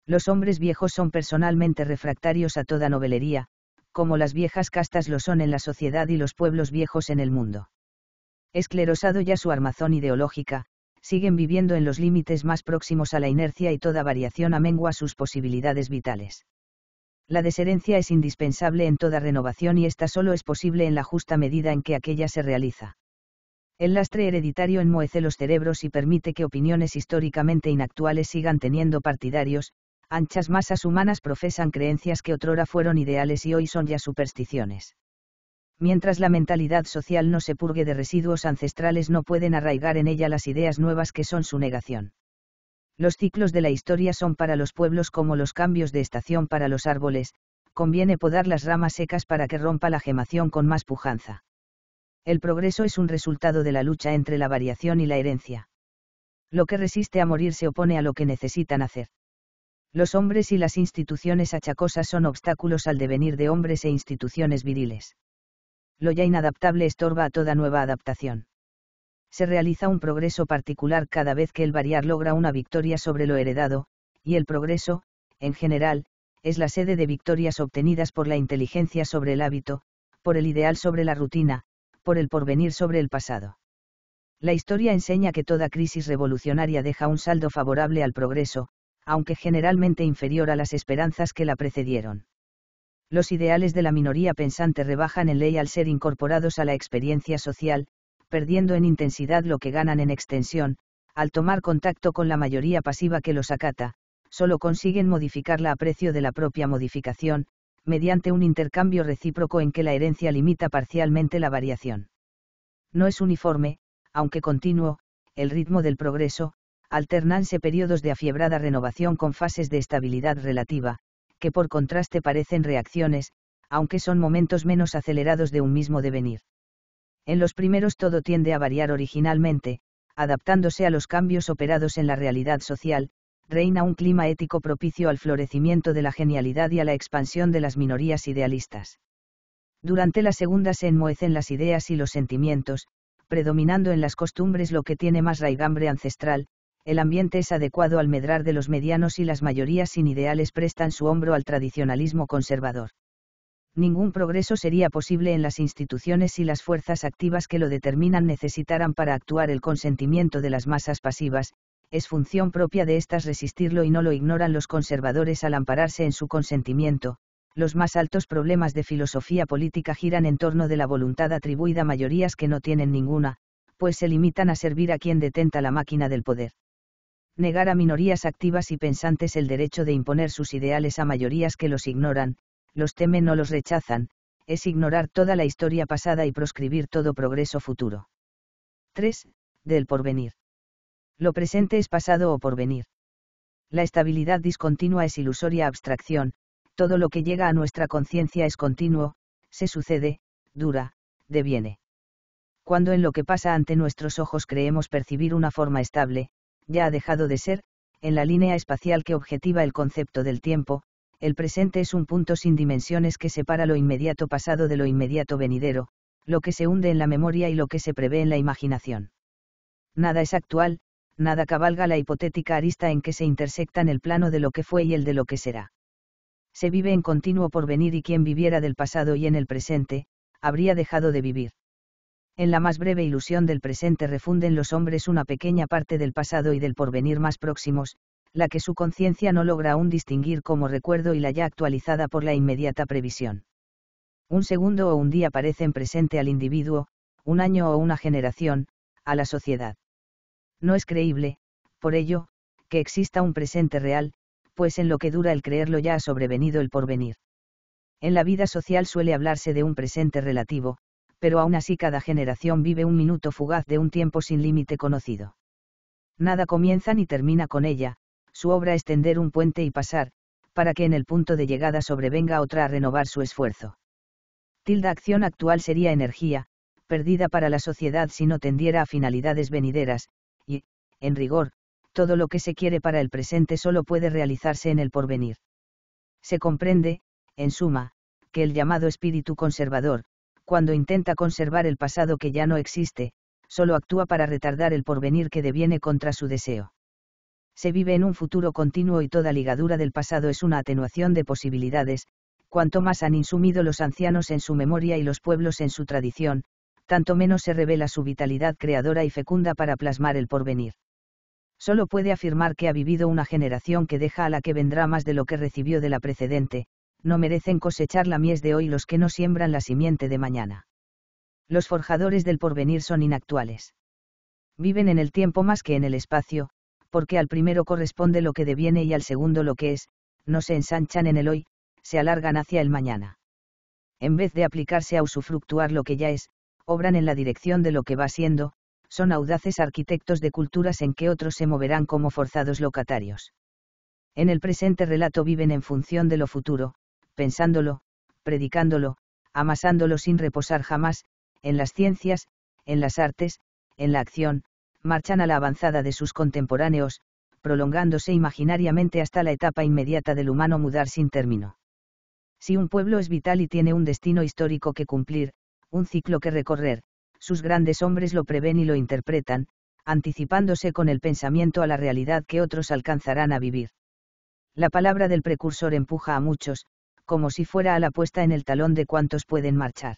S1: Los hombres viejos son personalmente refractarios a toda novelería, como las viejas castas lo son en la sociedad y los pueblos viejos en el mundo. Esclerosado ya su armazón ideológica, siguen viviendo en los límites más próximos a la inercia y toda variación amengua sus posibilidades vitales. La desherencia es indispensable en toda renovación y esta solo es posible en la justa medida en que aquella se realiza. El lastre hereditario enmuece los cerebros y permite que opiniones históricamente inactuales sigan teniendo partidarios, anchas masas humanas profesan creencias que otrora fueron ideales y hoy son ya supersticiones. Mientras la mentalidad social no se purgue de residuos ancestrales no pueden arraigar en ella las ideas nuevas que son su negación. Los ciclos de la historia son para los pueblos como los cambios de estación para los árboles, conviene podar las ramas secas para que rompa la gemación con más pujanza. El progreso es un resultado de la lucha entre la variación y la herencia. Lo que resiste a morir se opone a lo que necesitan hacer. Los hombres y las instituciones achacosas son obstáculos al devenir de hombres e instituciones viriles. Lo ya inadaptable estorba a toda nueva adaptación. Se realiza un progreso particular cada vez que el variar logra una victoria sobre lo heredado, y el progreso, en general, es la sede de victorias obtenidas por la inteligencia sobre el hábito, por el ideal sobre la rutina, por el porvenir sobre el pasado. La historia enseña que toda crisis revolucionaria deja un saldo favorable al progreso, aunque generalmente inferior a las esperanzas que la precedieron. Los ideales de la minoría pensante rebajan en ley al ser incorporados a la experiencia social, perdiendo en intensidad lo que ganan en extensión, al tomar contacto con la mayoría pasiva que los acata, solo consiguen modificarla a precio de la propia modificación, mediante un intercambio recíproco en que la herencia limita parcialmente la variación. No es uniforme, aunque continuo, el ritmo del progreso, alternanse periodos de afiebrada renovación con fases de estabilidad relativa, que por contraste parecen reacciones, aunque son momentos menos acelerados de un mismo devenir. En los primeros todo tiende a variar originalmente, adaptándose a los cambios operados en la realidad social, reina un clima ético propicio al florecimiento de la genialidad y a la expansión de las minorías idealistas. Durante la segunda se enmohecen las ideas y los sentimientos, predominando en las costumbres lo que tiene más raigambre ancestral, el ambiente es adecuado al medrar de los medianos y las mayorías sin ideales prestan su hombro al tradicionalismo conservador. Ningún progreso sería posible en las instituciones si las fuerzas activas que lo determinan necesitaran para actuar el consentimiento de las masas pasivas, es función propia de estas resistirlo y no lo ignoran los conservadores al ampararse en su consentimiento. Los más altos problemas de filosofía política giran en torno de la voluntad atribuida a mayorías que no tienen ninguna, pues se limitan a servir a quien detenta la máquina del poder. Negar a minorías activas y pensantes el derecho de imponer sus ideales a mayorías que los ignoran, los temen o los rechazan, es ignorar toda la historia pasada y proscribir todo progreso futuro. 3. Del porvenir. Lo presente es pasado o porvenir. La estabilidad discontinua es ilusoria abstracción, todo lo que llega a nuestra conciencia es continuo, se sucede, dura, deviene. Cuando en lo que pasa ante nuestros ojos creemos percibir una forma estable, ya ha dejado de ser, en la línea espacial que objetiva el concepto del tiempo, el presente es un punto sin dimensiones que separa lo inmediato pasado de lo inmediato venidero, lo que se hunde en la memoria y lo que se prevé en la imaginación. Nada es actual, nada cabalga la hipotética arista en que se intersectan el plano de lo que fue y el de lo que será. Se vive en continuo porvenir y quien viviera del pasado y en el presente, habría dejado de vivir. En la más breve ilusión del presente refunden los hombres una pequeña parte del pasado y del porvenir más próximos, la que su conciencia no logra aún distinguir como recuerdo y la ya actualizada por la inmediata previsión. Un segundo o un día parecen presente al individuo, un año o una generación, a la sociedad no es creíble, por ello, que exista un presente real, pues en lo que dura el creerlo ya ha sobrevenido el porvenir. En la vida social suele hablarse de un presente relativo, pero aún así cada generación vive un minuto fugaz de un tiempo sin límite conocido. Nada comienza ni termina con ella, su obra es tender un puente y pasar, para que en el punto de llegada sobrevenga otra a renovar su esfuerzo. Tilda acción actual sería energía, perdida para la sociedad si no tendiera a finalidades venideras, en rigor, todo lo que se quiere para el presente solo puede realizarse en el porvenir. Se comprende, en suma, que el llamado espíritu conservador, cuando intenta conservar el pasado que ya no existe, solo actúa para retardar el porvenir que deviene contra su deseo. Se vive en un futuro continuo y toda ligadura del pasado es una atenuación de posibilidades, cuanto más han insumido los ancianos en su memoria y los pueblos en su tradición, tanto menos se revela su vitalidad creadora y fecunda para plasmar el porvenir solo puede afirmar que ha vivido una generación que deja a la que vendrá más de lo que recibió de la precedente, no merecen cosechar la mies de hoy los que no siembran la simiente de mañana. Los forjadores del porvenir son inactuales. Viven en el tiempo más que en el espacio, porque al primero corresponde lo que deviene y al segundo lo que es, no se ensanchan en el hoy, se alargan hacia el mañana. En vez de aplicarse a usufructuar lo que ya es, obran en la dirección de lo que va siendo, son audaces arquitectos de culturas en que otros se moverán como forzados locatarios. En el presente relato viven en función de lo futuro, pensándolo, predicándolo, amasándolo sin reposar jamás, en las ciencias, en las artes, en la acción, marchan a la avanzada de sus contemporáneos, prolongándose imaginariamente hasta la etapa inmediata del humano mudar sin término. Si un pueblo es vital y tiene un destino histórico que cumplir, un ciclo que recorrer, sus grandes hombres lo prevén y lo interpretan, anticipándose con el pensamiento a la realidad que otros alcanzarán a vivir. La palabra del precursor empuja a muchos, como si fuera a la puesta en el talón de cuantos pueden marchar.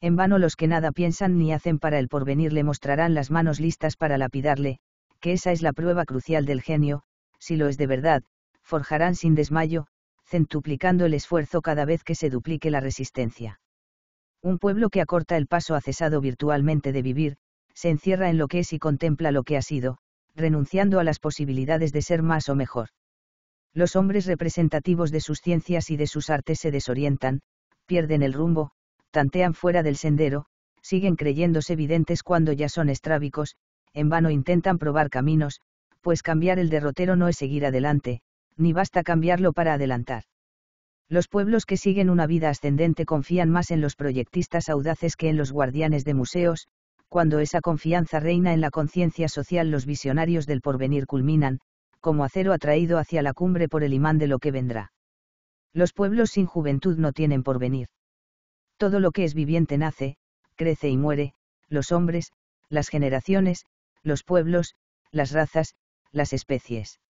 S1: En vano los que nada piensan ni hacen para el porvenir le mostrarán las manos listas para lapidarle, que esa es la prueba crucial del genio, si lo es de verdad, forjarán sin desmayo, centuplicando el esfuerzo cada vez que se duplique la resistencia un pueblo que acorta el paso ha cesado virtualmente de vivir, se encierra en lo que es y contempla lo que ha sido, renunciando a las posibilidades de ser más o mejor. Los hombres representativos de sus ciencias y de sus artes se desorientan, pierden el rumbo, tantean fuera del sendero, siguen creyéndose evidentes cuando ya son estrábicos, en vano intentan probar caminos, pues cambiar el derrotero no es seguir adelante, ni basta cambiarlo para adelantar. Los pueblos que siguen una vida ascendente confían más en los proyectistas audaces que en los guardianes de museos, cuando esa confianza reina en la conciencia social los visionarios del porvenir culminan, como acero atraído hacia la cumbre por el imán de lo que vendrá. Los pueblos sin juventud no tienen porvenir. Todo lo que es viviente nace, crece y muere, los hombres, las generaciones, los pueblos, las razas, las especies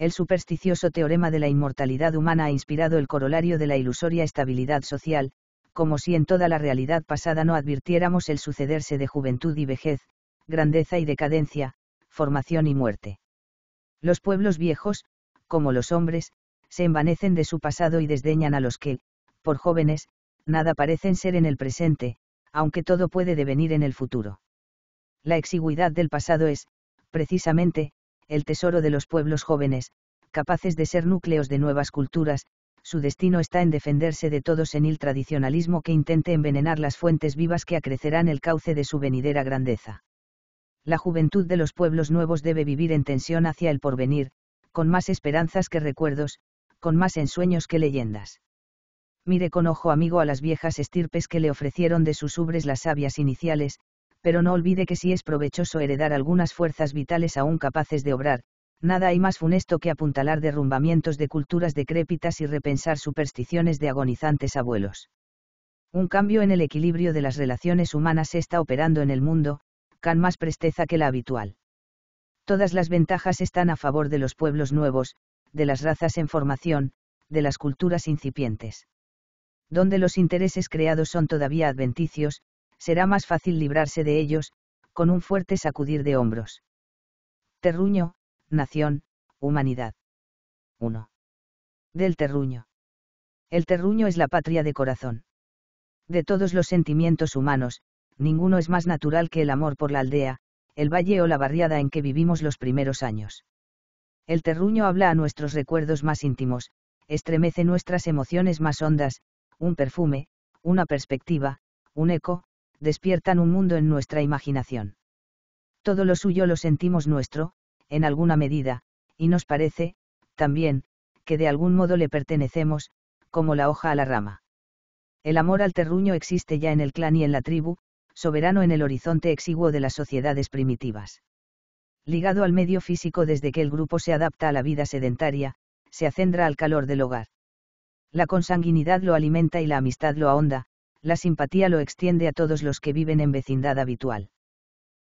S1: el supersticioso teorema de la inmortalidad humana ha inspirado el corolario de la ilusoria estabilidad social, como si en toda la realidad pasada no advirtiéramos el sucederse de juventud y vejez, grandeza y decadencia, formación y muerte. Los pueblos viejos, como los hombres, se envanecen de su pasado y desdeñan a los que, por jóvenes, nada parecen ser en el presente, aunque todo puede devenir en el futuro. La exigüidad del pasado es, precisamente, el tesoro de los pueblos jóvenes, capaces de ser núcleos de nuevas culturas, su destino está en defenderse de todo senil tradicionalismo que intente envenenar las fuentes vivas que acrecerán el cauce de su venidera grandeza. La juventud de los pueblos nuevos debe vivir en tensión hacia el porvenir, con más esperanzas que recuerdos, con más ensueños que leyendas. Mire con ojo amigo a las viejas estirpes que le ofrecieron de sus ubres las sabias iniciales, pero no olvide que si es provechoso heredar algunas fuerzas vitales aún capaces de obrar, nada hay más funesto que apuntalar derrumbamientos de culturas decrépitas y repensar supersticiones de agonizantes abuelos. Un cambio en el equilibrio de las relaciones humanas se está operando en el mundo, con más presteza que la habitual. Todas las ventajas están a favor de los pueblos nuevos, de las razas en formación, de las culturas incipientes. Donde los intereses creados son todavía adventicios, será más fácil librarse de ellos, con un fuerte sacudir de hombros. Terruño, Nación, Humanidad. 1. Del terruño. El terruño es la patria de corazón. De todos los sentimientos humanos, ninguno es más natural que el amor por la aldea, el valle o la barriada en que vivimos los primeros años. El terruño habla a nuestros recuerdos más íntimos, estremece nuestras emociones más hondas, un perfume, una perspectiva, un eco, despiertan un mundo en nuestra imaginación. Todo lo suyo lo sentimos nuestro, en alguna medida, y nos parece, también, que de algún modo le pertenecemos, como la hoja a la rama. El amor al terruño existe ya en el clan y en la tribu, soberano en el horizonte exiguo de las sociedades primitivas. Ligado al medio físico desde que el grupo se adapta a la vida sedentaria, se acendra al calor del hogar. La consanguinidad lo alimenta y la amistad lo ahonda, la simpatía lo extiende a todos los que viven en vecindad habitual.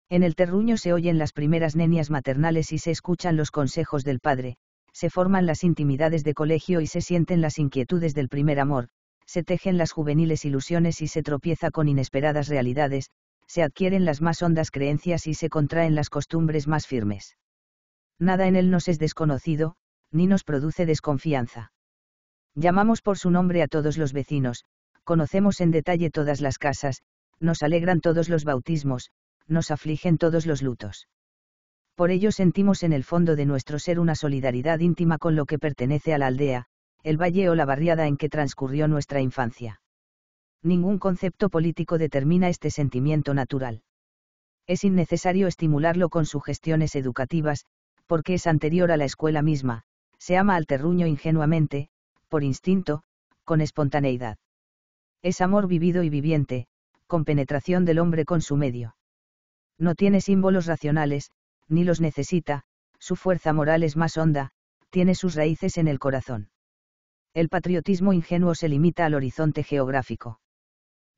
S1: En el terruño se oyen las primeras nenias maternales y se escuchan los consejos del padre, se forman las intimidades de colegio y se sienten las inquietudes del primer amor, se tejen las juveniles ilusiones y se tropieza con inesperadas realidades, se adquieren las más hondas creencias y se contraen las costumbres más firmes. Nada en él nos es desconocido, ni nos produce desconfianza. Llamamos por su nombre a todos los vecinos, conocemos en detalle todas las casas, nos alegran todos los bautismos, nos afligen todos los lutos. Por ello sentimos en el fondo de nuestro ser una solidaridad íntima con lo que pertenece a la aldea, el valle o la barriada en que transcurrió nuestra infancia. Ningún concepto político determina este sentimiento natural. Es innecesario estimularlo con sugestiones educativas, porque es anterior a la escuela misma, se ama al terruño ingenuamente, por instinto, con espontaneidad es amor vivido y viviente, con penetración del hombre con su medio. No tiene símbolos racionales, ni los necesita, su fuerza moral es más honda, tiene sus raíces en el corazón. El patriotismo ingenuo se limita al horizonte geográfico.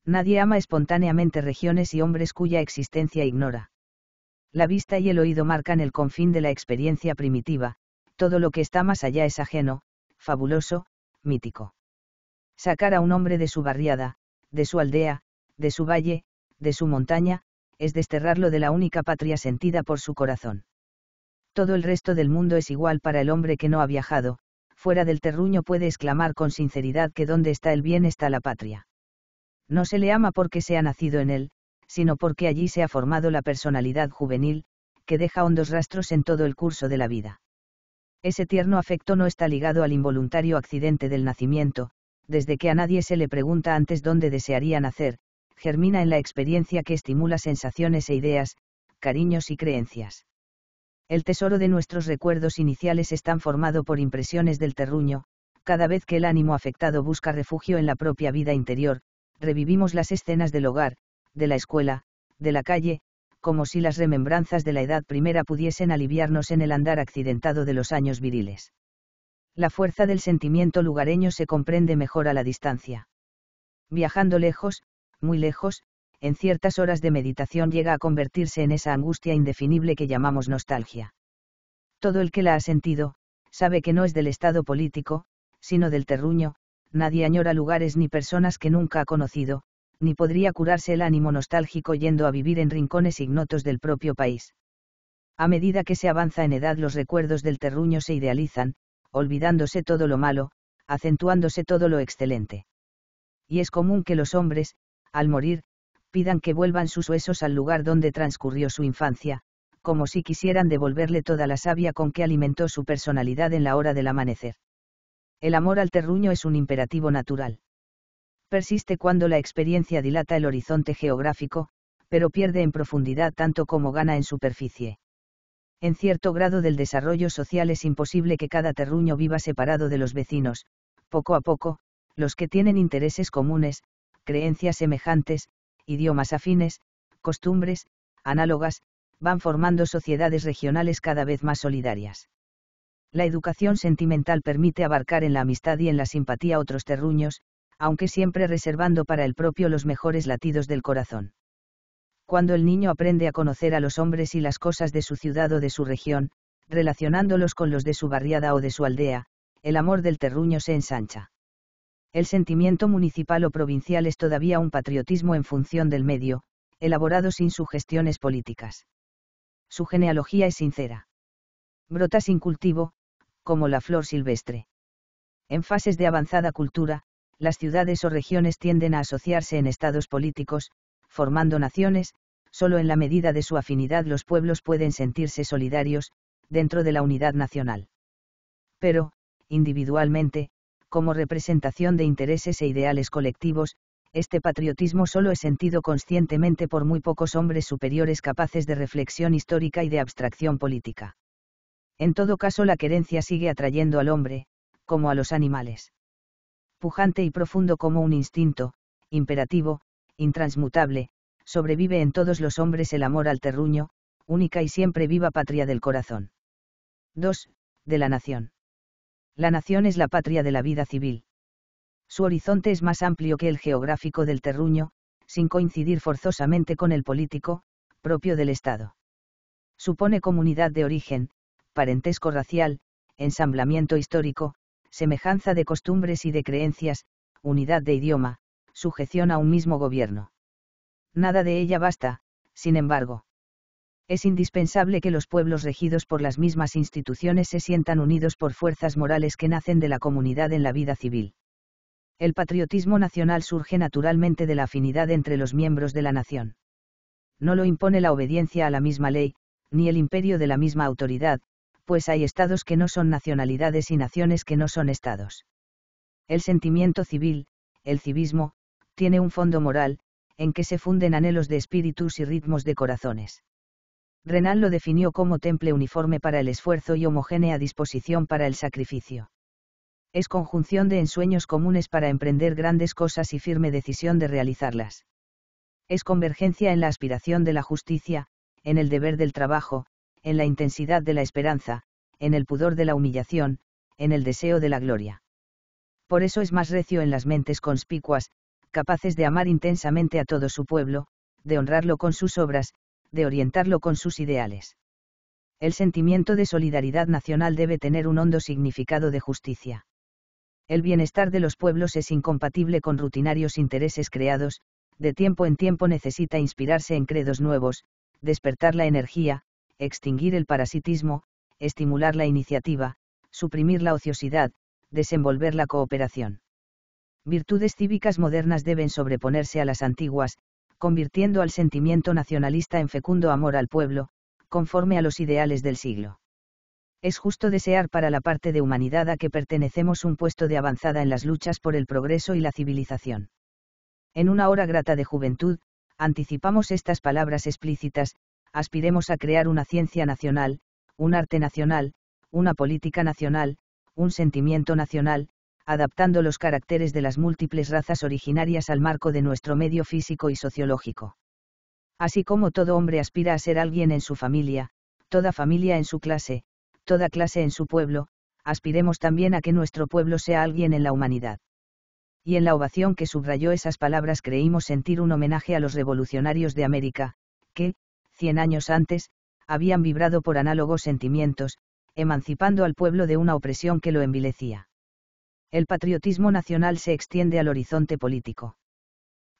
S1: Nadie ama espontáneamente regiones y hombres cuya existencia ignora. La vista y el oído marcan el confín de la experiencia primitiva, todo lo que está más allá es ajeno, fabuloso, mítico. Sacar a un hombre de su barriada, de su aldea, de su valle, de su montaña, es desterrarlo de la única patria sentida por su corazón. Todo el resto del mundo es igual para el hombre que no ha viajado, fuera del terruño puede exclamar con sinceridad que donde está el bien está la patria. No se le ama porque se ha nacido en él, sino porque allí se ha formado la personalidad juvenil, que deja hondos rastros en todo el curso de la vida. Ese tierno afecto no está ligado al involuntario accidente del nacimiento, desde que a nadie se le pregunta antes dónde desearía nacer, germina en la experiencia que estimula sensaciones e ideas, cariños y creencias. El tesoro de nuestros recuerdos iniciales está formado por impresiones del terruño, cada vez que el ánimo afectado busca refugio en la propia vida interior, revivimos las escenas del hogar, de la escuela, de la calle, como si las remembranzas de la edad primera pudiesen aliviarnos en el andar accidentado de los años viriles la fuerza del sentimiento lugareño se comprende mejor a la distancia. Viajando lejos, muy lejos, en ciertas horas de meditación llega a convertirse en esa angustia indefinible que llamamos nostalgia. Todo el que la ha sentido, sabe que no es del estado político, sino del terruño, nadie añora lugares ni personas que nunca ha conocido, ni podría curarse el ánimo nostálgico yendo a vivir en rincones ignotos del propio país. A medida que se avanza en edad los recuerdos del terruño se idealizan, olvidándose todo lo malo, acentuándose todo lo excelente. Y es común que los hombres, al morir, pidan que vuelvan sus huesos al lugar donde transcurrió su infancia, como si quisieran devolverle toda la savia con que alimentó su personalidad en la hora del amanecer. El amor al terruño es un imperativo natural. Persiste cuando la experiencia dilata el horizonte geográfico, pero pierde en profundidad tanto como gana en superficie en cierto grado del desarrollo social es imposible que cada terruño viva separado de los vecinos, poco a poco, los que tienen intereses comunes, creencias semejantes, idiomas afines, costumbres, análogas, van formando sociedades regionales cada vez más solidarias. La educación sentimental permite abarcar en la amistad y en la simpatía otros terruños, aunque siempre reservando para el propio los mejores latidos del corazón cuando el niño aprende a conocer a los hombres y las cosas de su ciudad o de su región, relacionándolos con los de su barriada o de su aldea, el amor del terruño se ensancha. El sentimiento municipal o provincial es todavía un patriotismo en función del medio, elaborado sin sugestiones políticas. Su genealogía es sincera. Brota sin cultivo, como la flor silvestre. En fases de avanzada cultura, las ciudades o regiones tienden a asociarse en estados políticos, formando naciones, solo en la medida de su afinidad los pueblos pueden sentirse solidarios, dentro de la unidad nacional. Pero, individualmente, como representación de intereses e ideales colectivos, este patriotismo solo es sentido conscientemente por muy pocos hombres superiores capaces de reflexión histórica y de abstracción política. En todo caso, la querencia sigue atrayendo al hombre, como a los animales. Pujante y profundo como un instinto, imperativo, intransmutable, sobrevive en todos los hombres el amor al terruño, única y siempre viva patria del corazón. 2. De la nación. La nación es la patria de la vida civil. Su horizonte es más amplio que el geográfico del terruño, sin coincidir forzosamente con el político, propio del Estado. Supone comunidad de origen, parentesco racial, ensamblamiento histórico, semejanza de costumbres y de creencias, unidad de idioma, sujeción a un mismo gobierno. Nada de ella basta, sin embargo. Es indispensable que los pueblos regidos por las mismas instituciones se sientan unidos por fuerzas morales que nacen de la comunidad en la vida civil. El patriotismo nacional surge naturalmente de la afinidad entre los miembros de la nación. No lo impone la obediencia a la misma ley, ni el imperio de la misma autoridad, pues hay estados que no son nacionalidades y naciones que no son estados. El sentimiento civil, el civismo, tiene un fondo moral, en que se funden anhelos de espíritus y ritmos de corazones. Renan lo definió como temple uniforme para el esfuerzo y homogénea disposición para el sacrificio. Es conjunción de ensueños comunes para emprender grandes cosas y firme decisión de realizarlas. Es convergencia en la aspiración de la justicia, en el deber del trabajo, en la intensidad de la esperanza, en el pudor de la humillación, en el deseo de la gloria. Por eso es más recio en las mentes conspicuas, capaces de amar intensamente a todo su pueblo, de honrarlo con sus obras, de orientarlo con sus ideales. El sentimiento de solidaridad nacional debe tener un hondo significado de justicia. El bienestar de los pueblos es incompatible con rutinarios intereses creados, de tiempo en tiempo necesita inspirarse en credos nuevos, despertar la energía, extinguir el parasitismo, estimular la iniciativa, suprimir la ociosidad, desenvolver la cooperación virtudes cívicas modernas deben sobreponerse a las antiguas, convirtiendo al sentimiento nacionalista en fecundo amor al pueblo, conforme a los ideales del siglo. Es justo desear para la parte de humanidad a que pertenecemos un puesto de avanzada en las luchas por el progreso y la civilización. En una hora grata de juventud, anticipamos estas palabras explícitas, aspiremos a crear una ciencia nacional, un arte nacional, una política nacional, un sentimiento nacional, adaptando los caracteres de las múltiples razas originarias al marco de nuestro medio físico y sociológico. Así como todo hombre aspira a ser alguien en su familia, toda familia en su clase, toda clase en su pueblo, aspiremos también a que nuestro pueblo sea alguien en la humanidad. Y en la ovación que subrayó esas palabras creímos sentir un homenaje a los revolucionarios de América, que, cien años antes, habían vibrado por análogos sentimientos, emancipando al pueblo de una opresión que lo envilecía el patriotismo nacional se extiende al horizonte político.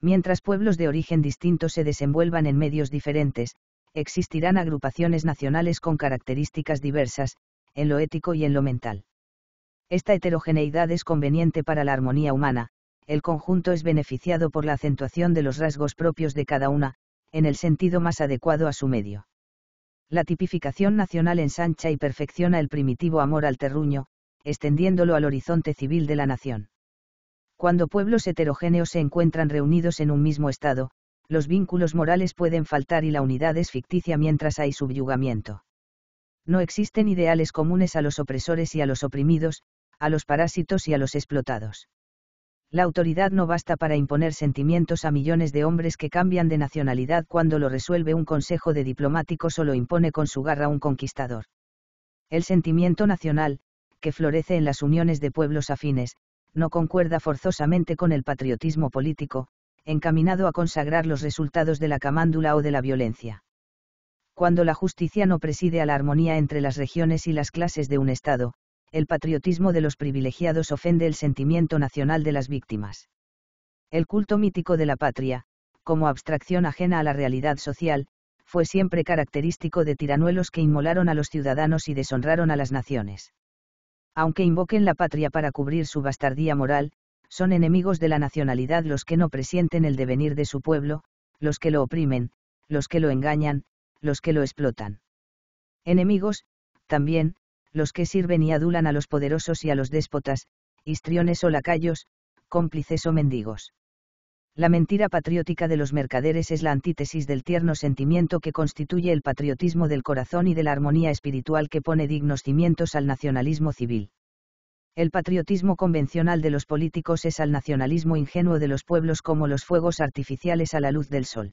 S1: Mientras pueblos de origen distinto se desenvuelvan en medios diferentes, existirán agrupaciones nacionales con características diversas, en lo ético y en lo mental. Esta heterogeneidad es conveniente para la armonía humana, el conjunto es beneficiado por la acentuación de los rasgos propios de cada una, en el sentido más adecuado a su medio. La tipificación nacional ensancha y perfecciona el primitivo amor al terruño, extendiéndolo al horizonte civil de la nación. Cuando pueblos heterogéneos se encuentran reunidos en un mismo Estado, los vínculos morales pueden faltar y la unidad es ficticia mientras hay subyugamiento. No existen ideales comunes a los opresores y a los oprimidos, a los parásitos y a los explotados. La autoridad no basta para imponer sentimientos a millones de hombres que cambian de nacionalidad cuando lo resuelve un consejo de diplomáticos o lo impone con su garra un conquistador. El sentimiento nacional, que florece en las uniones de pueblos afines, no concuerda forzosamente con el patriotismo político, encaminado a consagrar los resultados de la camándula o de la violencia. Cuando la justicia no preside a la armonía entre las regiones y las clases de un Estado, el patriotismo de los privilegiados ofende el sentimiento nacional de las víctimas. El culto mítico de la patria, como abstracción ajena a la realidad social, fue siempre característico de tiranuelos que inmolaron a los ciudadanos y deshonraron a las naciones aunque invoquen la patria para cubrir su bastardía moral, son enemigos de la nacionalidad los que no presienten el devenir de su pueblo, los que lo oprimen, los que lo engañan, los que lo explotan. Enemigos, también, los que sirven y adulan a los poderosos y a los déspotas, histriones o lacayos, cómplices o mendigos. La mentira patriótica de los mercaderes es la antítesis del tierno sentimiento que constituye el patriotismo del corazón y de la armonía espiritual que pone dignos cimientos al nacionalismo civil. El patriotismo convencional de los políticos es al nacionalismo ingenuo de los pueblos como los fuegos artificiales a la luz del sol.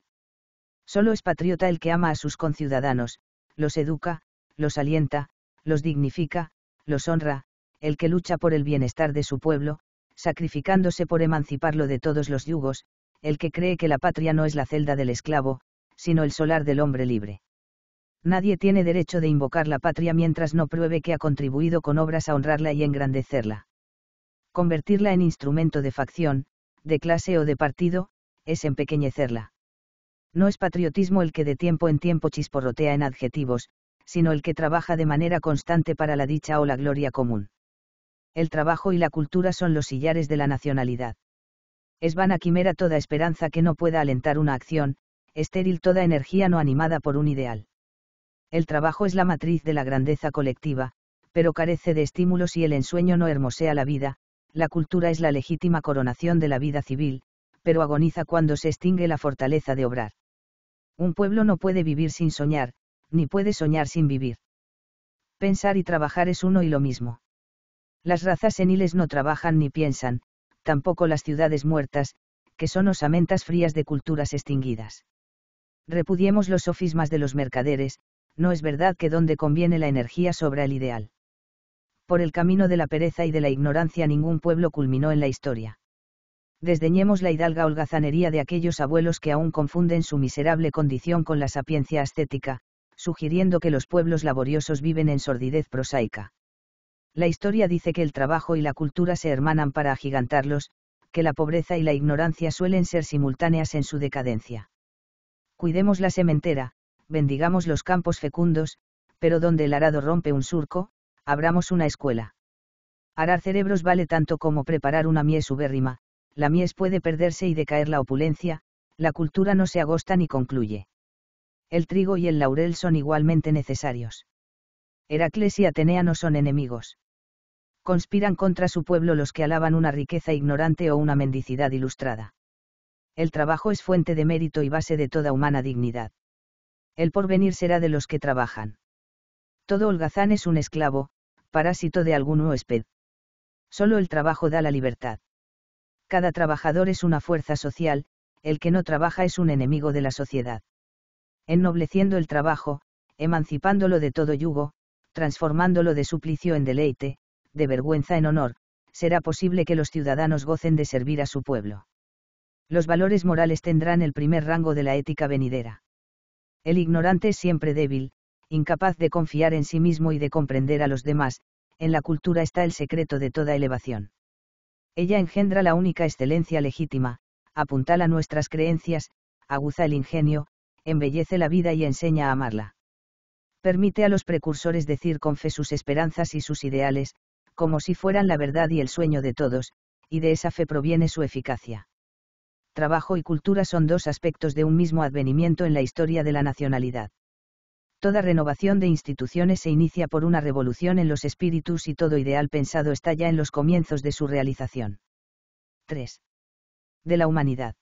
S1: Solo es patriota el que ama a sus conciudadanos, los educa, los alienta, los dignifica, los honra, el que lucha por el bienestar de su pueblo, sacrificándose por emanciparlo de todos los yugos, el que cree que la patria no es la celda del esclavo, sino el solar del hombre libre. Nadie tiene derecho de invocar la patria mientras no pruebe que ha contribuido con obras a honrarla y engrandecerla. Convertirla en instrumento de facción, de clase o de partido, es empequeñecerla. No es patriotismo el que de tiempo en tiempo chisporrotea en adjetivos, sino el que trabaja de manera constante para la dicha o la gloria común. El trabajo y la cultura son los sillares de la nacionalidad. Es vana quimera toda esperanza que no pueda alentar una acción, estéril toda energía no animada por un ideal. El trabajo es la matriz de la grandeza colectiva, pero carece de estímulos y el ensueño no hermosea la vida, la cultura es la legítima coronación de la vida civil, pero agoniza cuando se extingue la fortaleza de obrar. Un pueblo no puede vivir sin soñar, ni puede soñar sin vivir. Pensar y trabajar es uno y lo mismo. Las razas seniles no trabajan ni piensan, tampoco las ciudades muertas, que son osamentas frías de culturas extinguidas. Repudiemos los sofismas de los mercaderes, no es verdad que donde conviene la energía sobra el ideal. Por el camino de la pereza y de la ignorancia ningún pueblo culminó en la historia. Desdeñemos la hidalga holgazanería de aquellos abuelos que aún confunden su miserable condición con la sapiencia ascética, sugiriendo que los pueblos laboriosos viven en sordidez prosaica. La historia dice que el trabajo y la cultura se hermanan para agigantarlos, que la pobreza y la ignorancia suelen ser simultáneas en su decadencia. Cuidemos la sementera, bendigamos los campos fecundos, pero donde el arado rompe un surco, abramos una escuela. Arar cerebros vale tanto como preparar una mies ubérrima, la mies puede perderse y decaer la opulencia, la cultura no se agosta ni concluye. El trigo y el laurel son igualmente necesarios. Heracles y Atenea no son enemigos conspiran contra su pueblo los que alaban una riqueza ignorante o una mendicidad ilustrada. El trabajo es fuente de mérito y base de toda humana dignidad. El porvenir será de los que trabajan. Todo holgazán es un esclavo, parásito de algún huésped. Solo el trabajo da la libertad. Cada trabajador es una fuerza social, el que no trabaja es un enemigo de la sociedad. Ennobleciendo el trabajo, emancipándolo de todo yugo, transformándolo de suplicio en deleite, de vergüenza en honor, será posible que los ciudadanos gocen de servir a su pueblo. Los valores morales tendrán el primer rango de la ética venidera. El ignorante es siempre débil, incapaz de confiar en sí mismo y de comprender a los demás, en la cultura está el secreto de toda elevación. Ella engendra la única excelencia legítima, apuntala nuestras creencias, aguza el ingenio, embellece la vida y enseña a amarla. Permite a los precursores decir con fe sus esperanzas y sus ideales, como si fueran la verdad y el sueño de todos, y de esa fe proviene su eficacia. Trabajo y cultura son dos aspectos de un mismo advenimiento en la historia de la nacionalidad. Toda renovación de instituciones se inicia por una revolución en los espíritus y todo ideal pensado está ya en los comienzos de su realización. 3. De la humanidad.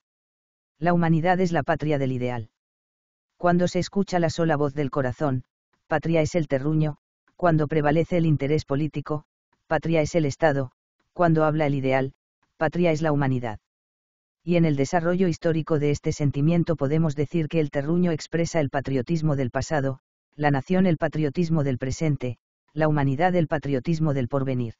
S1: La humanidad es la patria del ideal. Cuando se escucha la sola voz del corazón, patria es el terruño, cuando prevalece el interés político, patria es el Estado, cuando habla el ideal, patria es la humanidad. Y en el desarrollo histórico de este sentimiento podemos decir que el terruño expresa el patriotismo del pasado, la nación el patriotismo del presente, la humanidad el patriotismo del porvenir.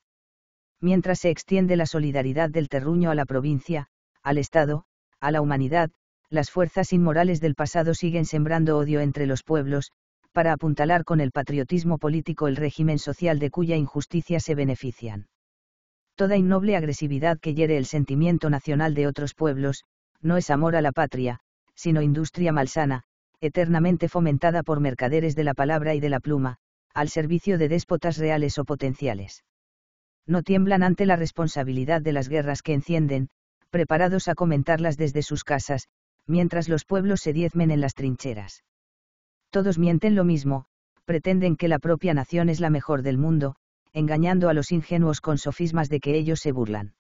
S1: Mientras se extiende la solidaridad del terruño a la provincia, al Estado, a la humanidad, las fuerzas inmorales del pasado siguen sembrando odio entre los pueblos, para apuntalar con el patriotismo político el régimen social de cuya injusticia se benefician. Toda innoble agresividad que hiere el sentimiento nacional de otros pueblos, no es amor a la patria, sino industria malsana, eternamente fomentada por mercaderes de la palabra y de la pluma, al servicio de déspotas reales o potenciales. No tiemblan ante la responsabilidad de las guerras que encienden, preparados a comentarlas desde sus casas, mientras los pueblos se diezmen en las trincheras. Todos mienten lo mismo, pretenden que la propia nación es la mejor del mundo, engañando a los ingenuos con sofismas de que ellos se burlan.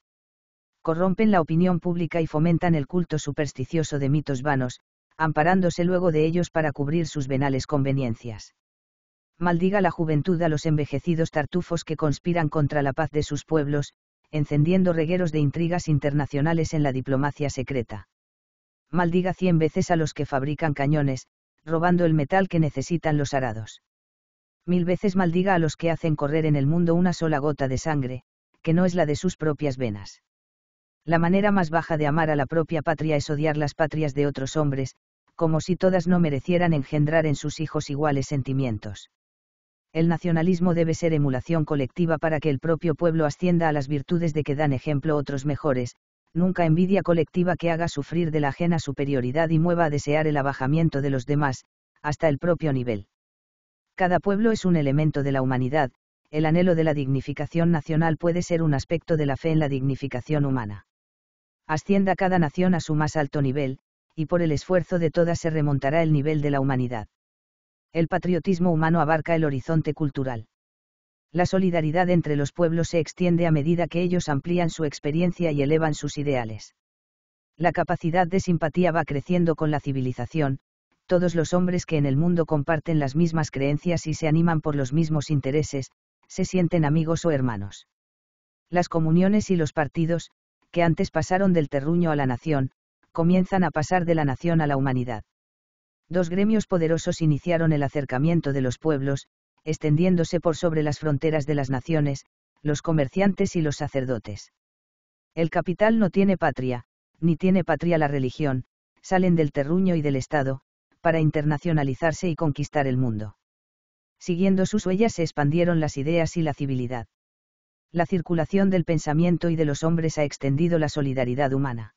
S1: Corrompen la opinión pública y fomentan el culto supersticioso de mitos vanos, amparándose luego de ellos para cubrir sus venales conveniencias. Maldiga la juventud a los envejecidos tartufos que conspiran contra la paz de sus pueblos, encendiendo regueros de intrigas internacionales en la diplomacia secreta. Maldiga cien veces a los que fabrican cañones, robando el metal que necesitan los arados. Mil veces maldiga a los que hacen correr en el mundo una sola gota de sangre, que no es la de sus propias venas. La manera más baja de amar a la propia patria es odiar las patrias de otros hombres, como si todas no merecieran engendrar en sus hijos iguales sentimientos. El nacionalismo debe ser emulación colectiva para que el propio pueblo ascienda a las virtudes de que dan ejemplo otros mejores, nunca envidia colectiva que haga sufrir de la ajena superioridad y mueva a desear el abajamiento de los demás, hasta el propio nivel. Cada pueblo es un elemento de la humanidad, el anhelo de la dignificación nacional puede ser un aspecto de la fe en la dignificación humana. Ascienda cada nación a su más alto nivel, y por el esfuerzo de todas se remontará el nivel de la humanidad. El patriotismo humano abarca el horizonte cultural la solidaridad entre los pueblos se extiende a medida que ellos amplían su experiencia y elevan sus ideales. La capacidad de simpatía va creciendo con la civilización, todos los hombres que en el mundo comparten las mismas creencias y se animan por los mismos intereses, se sienten amigos o hermanos. Las comuniones y los partidos, que antes pasaron del terruño a la nación, comienzan a pasar de la nación a la humanidad. Dos gremios poderosos iniciaron el acercamiento de los pueblos, extendiéndose por sobre las fronteras de las naciones, los comerciantes y los sacerdotes. El capital no tiene patria, ni tiene patria la religión, salen del terruño y del Estado, para internacionalizarse y conquistar el mundo. Siguiendo sus huellas se expandieron las ideas y la civilidad. La circulación del pensamiento y de los hombres ha extendido la solidaridad humana.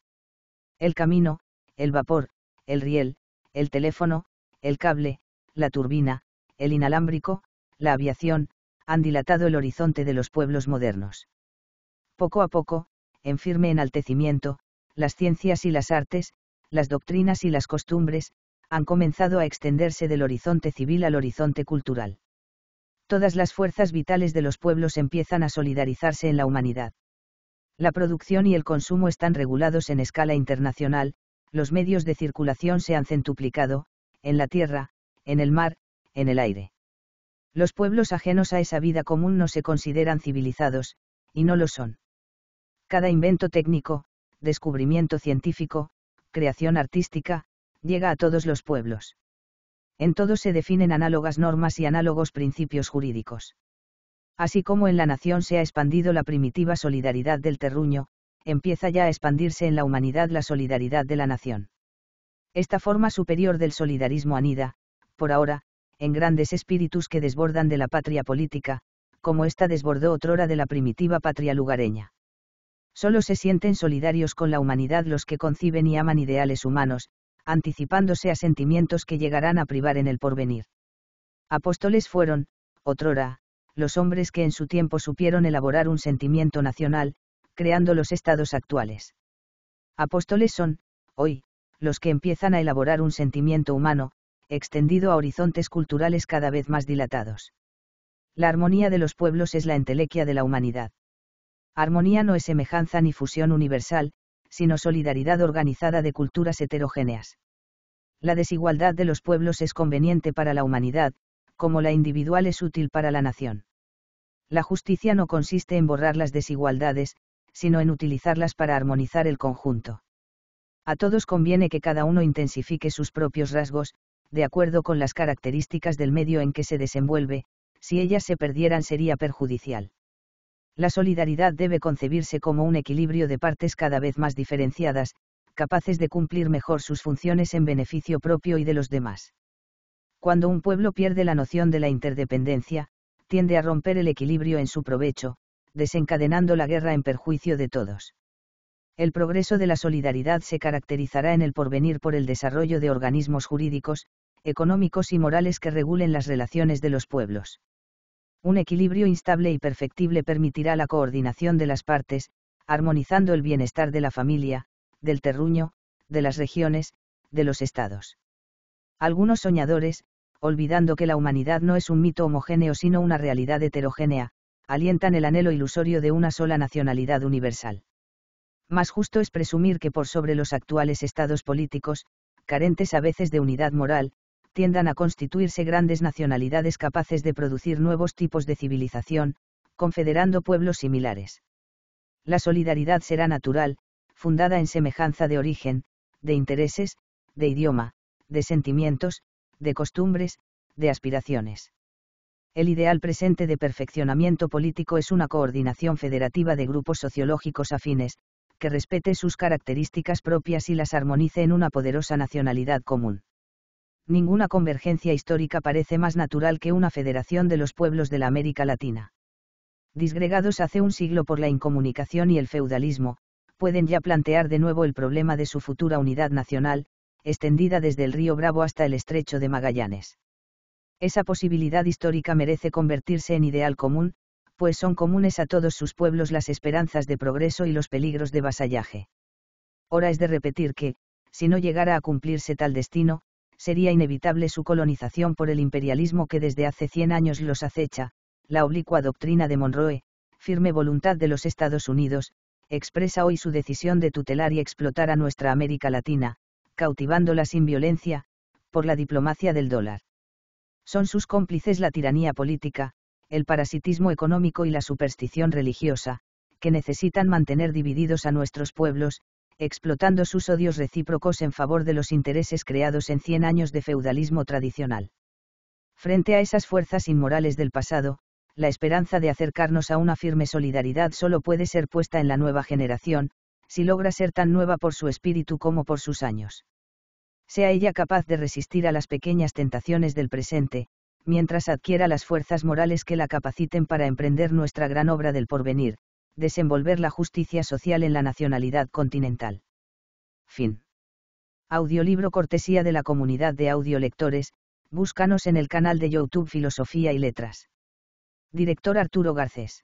S1: El camino, el vapor, el riel, el teléfono, el cable, la turbina, el inalámbrico, la aviación, han dilatado el horizonte de los pueblos modernos. Poco a poco, en firme enaltecimiento, las ciencias y las artes, las doctrinas y las costumbres, han comenzado a extenderse del horizonte civil al horizonte cultural. Todas las fuerzas vitales de los pueblos empiezan a solidarizarse en la humanidad. La producción y el consumo están regulados en escala internacional, los medios de circulación se han centuplicado, en la tierra, en el mar, en el aire. Los pueblos ajenos a esa vida común no se consideran civilizados, y no lo son. Cada invento técnico, descubrimiento científico, creación artística, llega a todos los pueblos. En todos se definen análogas normas y análogos principios jurídicos. Así como en la nación se ha expandido la primitiva solidaridad del terruño, empieza ya a expandirse en la humanidad la solidaridad de la nación. Esta forma superior del solidarismo anida, por ahora, en grandes espíritus que desbordan de la patria política, como ésta desbordó otrora de la primitiva patria lugareña. Solo se sienten solidarios con la humanidad los que conciben y aman ideales humanos, anticipándose a sentimientos que llegarán a privar en el porvenir. Apóstoles fueron, otrora, los hombres que en su tiempo supieron elaborar un sentimiento nacional, creando los estados actuales. Apóstoles son, hoy, los que empiezan a elaborar un sentimiento humano, extendido a horizontes culturales cada vez más dilatados. La armonía de los pueblos es la entelequia de la humanidad. Armonía no es semejanza ni fusión universal, sino solidaridad organizada de culturas heterogéneas. La desigualdad de los pueblos es conveniente para la humanidad, como la individual es útil para la nación. La justicia no consiste en borrar las desigualdades, sino en utilizarlas para armonizar el conjunto. A todos conviene que cada uno intensifique sus propios rasgos, de acuerdo con las características del medio en que se desenvuelve, si ellas se perdieran sería perjudicial. La solidaridad debe concebirse como un equilibrio de partes cada vez más diferenciadas, capaces de cumplir mejor sus funciones en beneficio propio y de los demás. Cuando un pueblo pierde la noción de la interdependencia, tiende a romper el equilibrio en su provecho, desencadenando la guerra en perjuicio de todos el progreso de la solidaridad se caracterizará en el porvenir por el desarrollo de organismos jurídicos, económicos y morales que regulen las relaciones de los pueblos. Un equilibrio instable y perfectible permitirá la coordinación de las partes, armonizando el bienestar de la familia, del terruño, de las regiones, de los estados. Algunos soñadores, olvidando que la humanidad no es un mito homogéneo sino una realidad heterogénea, alientan el anhelo ilusorio de una sola nacionalidad universal. Más justo es presumir que por sobre los actuales estados políticos, carentes a veces de unidad moral, tiendan a constituirse grandes nacionalidades capaces de producir nuevos tipos de civilización, confederando pueblos similares. La solidaridad será natural, fundada en semejanza de origen, de intereses, de idioma, de sentimientos, de costumbres, de aspiraciones. El ideal presente de perfeccionamiento político es una coordinación federativa de grupos sociológicos afines, que respete sus características propias y las armonice en una poderosa nacionalidad común. Ninguna convergencia histórica parece más natural que una federación de los pueblos de la América Latina. Disgregados hace un siglo por la incomunicación y el feudalismo, pueden ya plantear de nuevo el problema de su futura unidad nacional, extendida desde el río Bravo hasta el estrecho de Magallanes. Esa posibilidad histórica merece convertirse en ideal común, pues son comunes a todos sus pueblos las esperanzas de progreso y los peligros de vasallaje. Hora es de repetir que, si no llegara a cumplirse tal destino, sería inevitable su colonización por el imperialismo que desde hace 100 años los acecha, la oblicua doctrina de Monroe, firme voluntad de los Estados Unidos, expresa hoy su decisión de tutelar y explotar a nuestra América Latina, cautivándola sin violencia, por la diplomacia del dólar. Son sus cómplices la tiranía política, el parasitismo económico y la superstición religiosa, que necesitan mantener divididos a nuestros pueblos, explotando sus odios recíprocos en favor de los intereses creados en 100 años de feudalismo tradicional. Frente a esas fuerzas inmorales del pasado, la esperanza de acercarnos a una firme solidaridad solo puede ser puesta en la nueva generación, si logra ser tan nueva por su espíritu como por sus años. Sea ella capaz de resistir a las pequeñas tentaciones del presente, mientras adquiera las fuerzas morales que la capaciten para emprender nuestra gran obra del porvenir, desenvolver la justicia social en la nacionalidad continental. Fin. Audiolibro cortesía de la comunidad de audiolectores, búscanos en el canal de YouTube Filosofía y Letras. Director Arturo Garcés.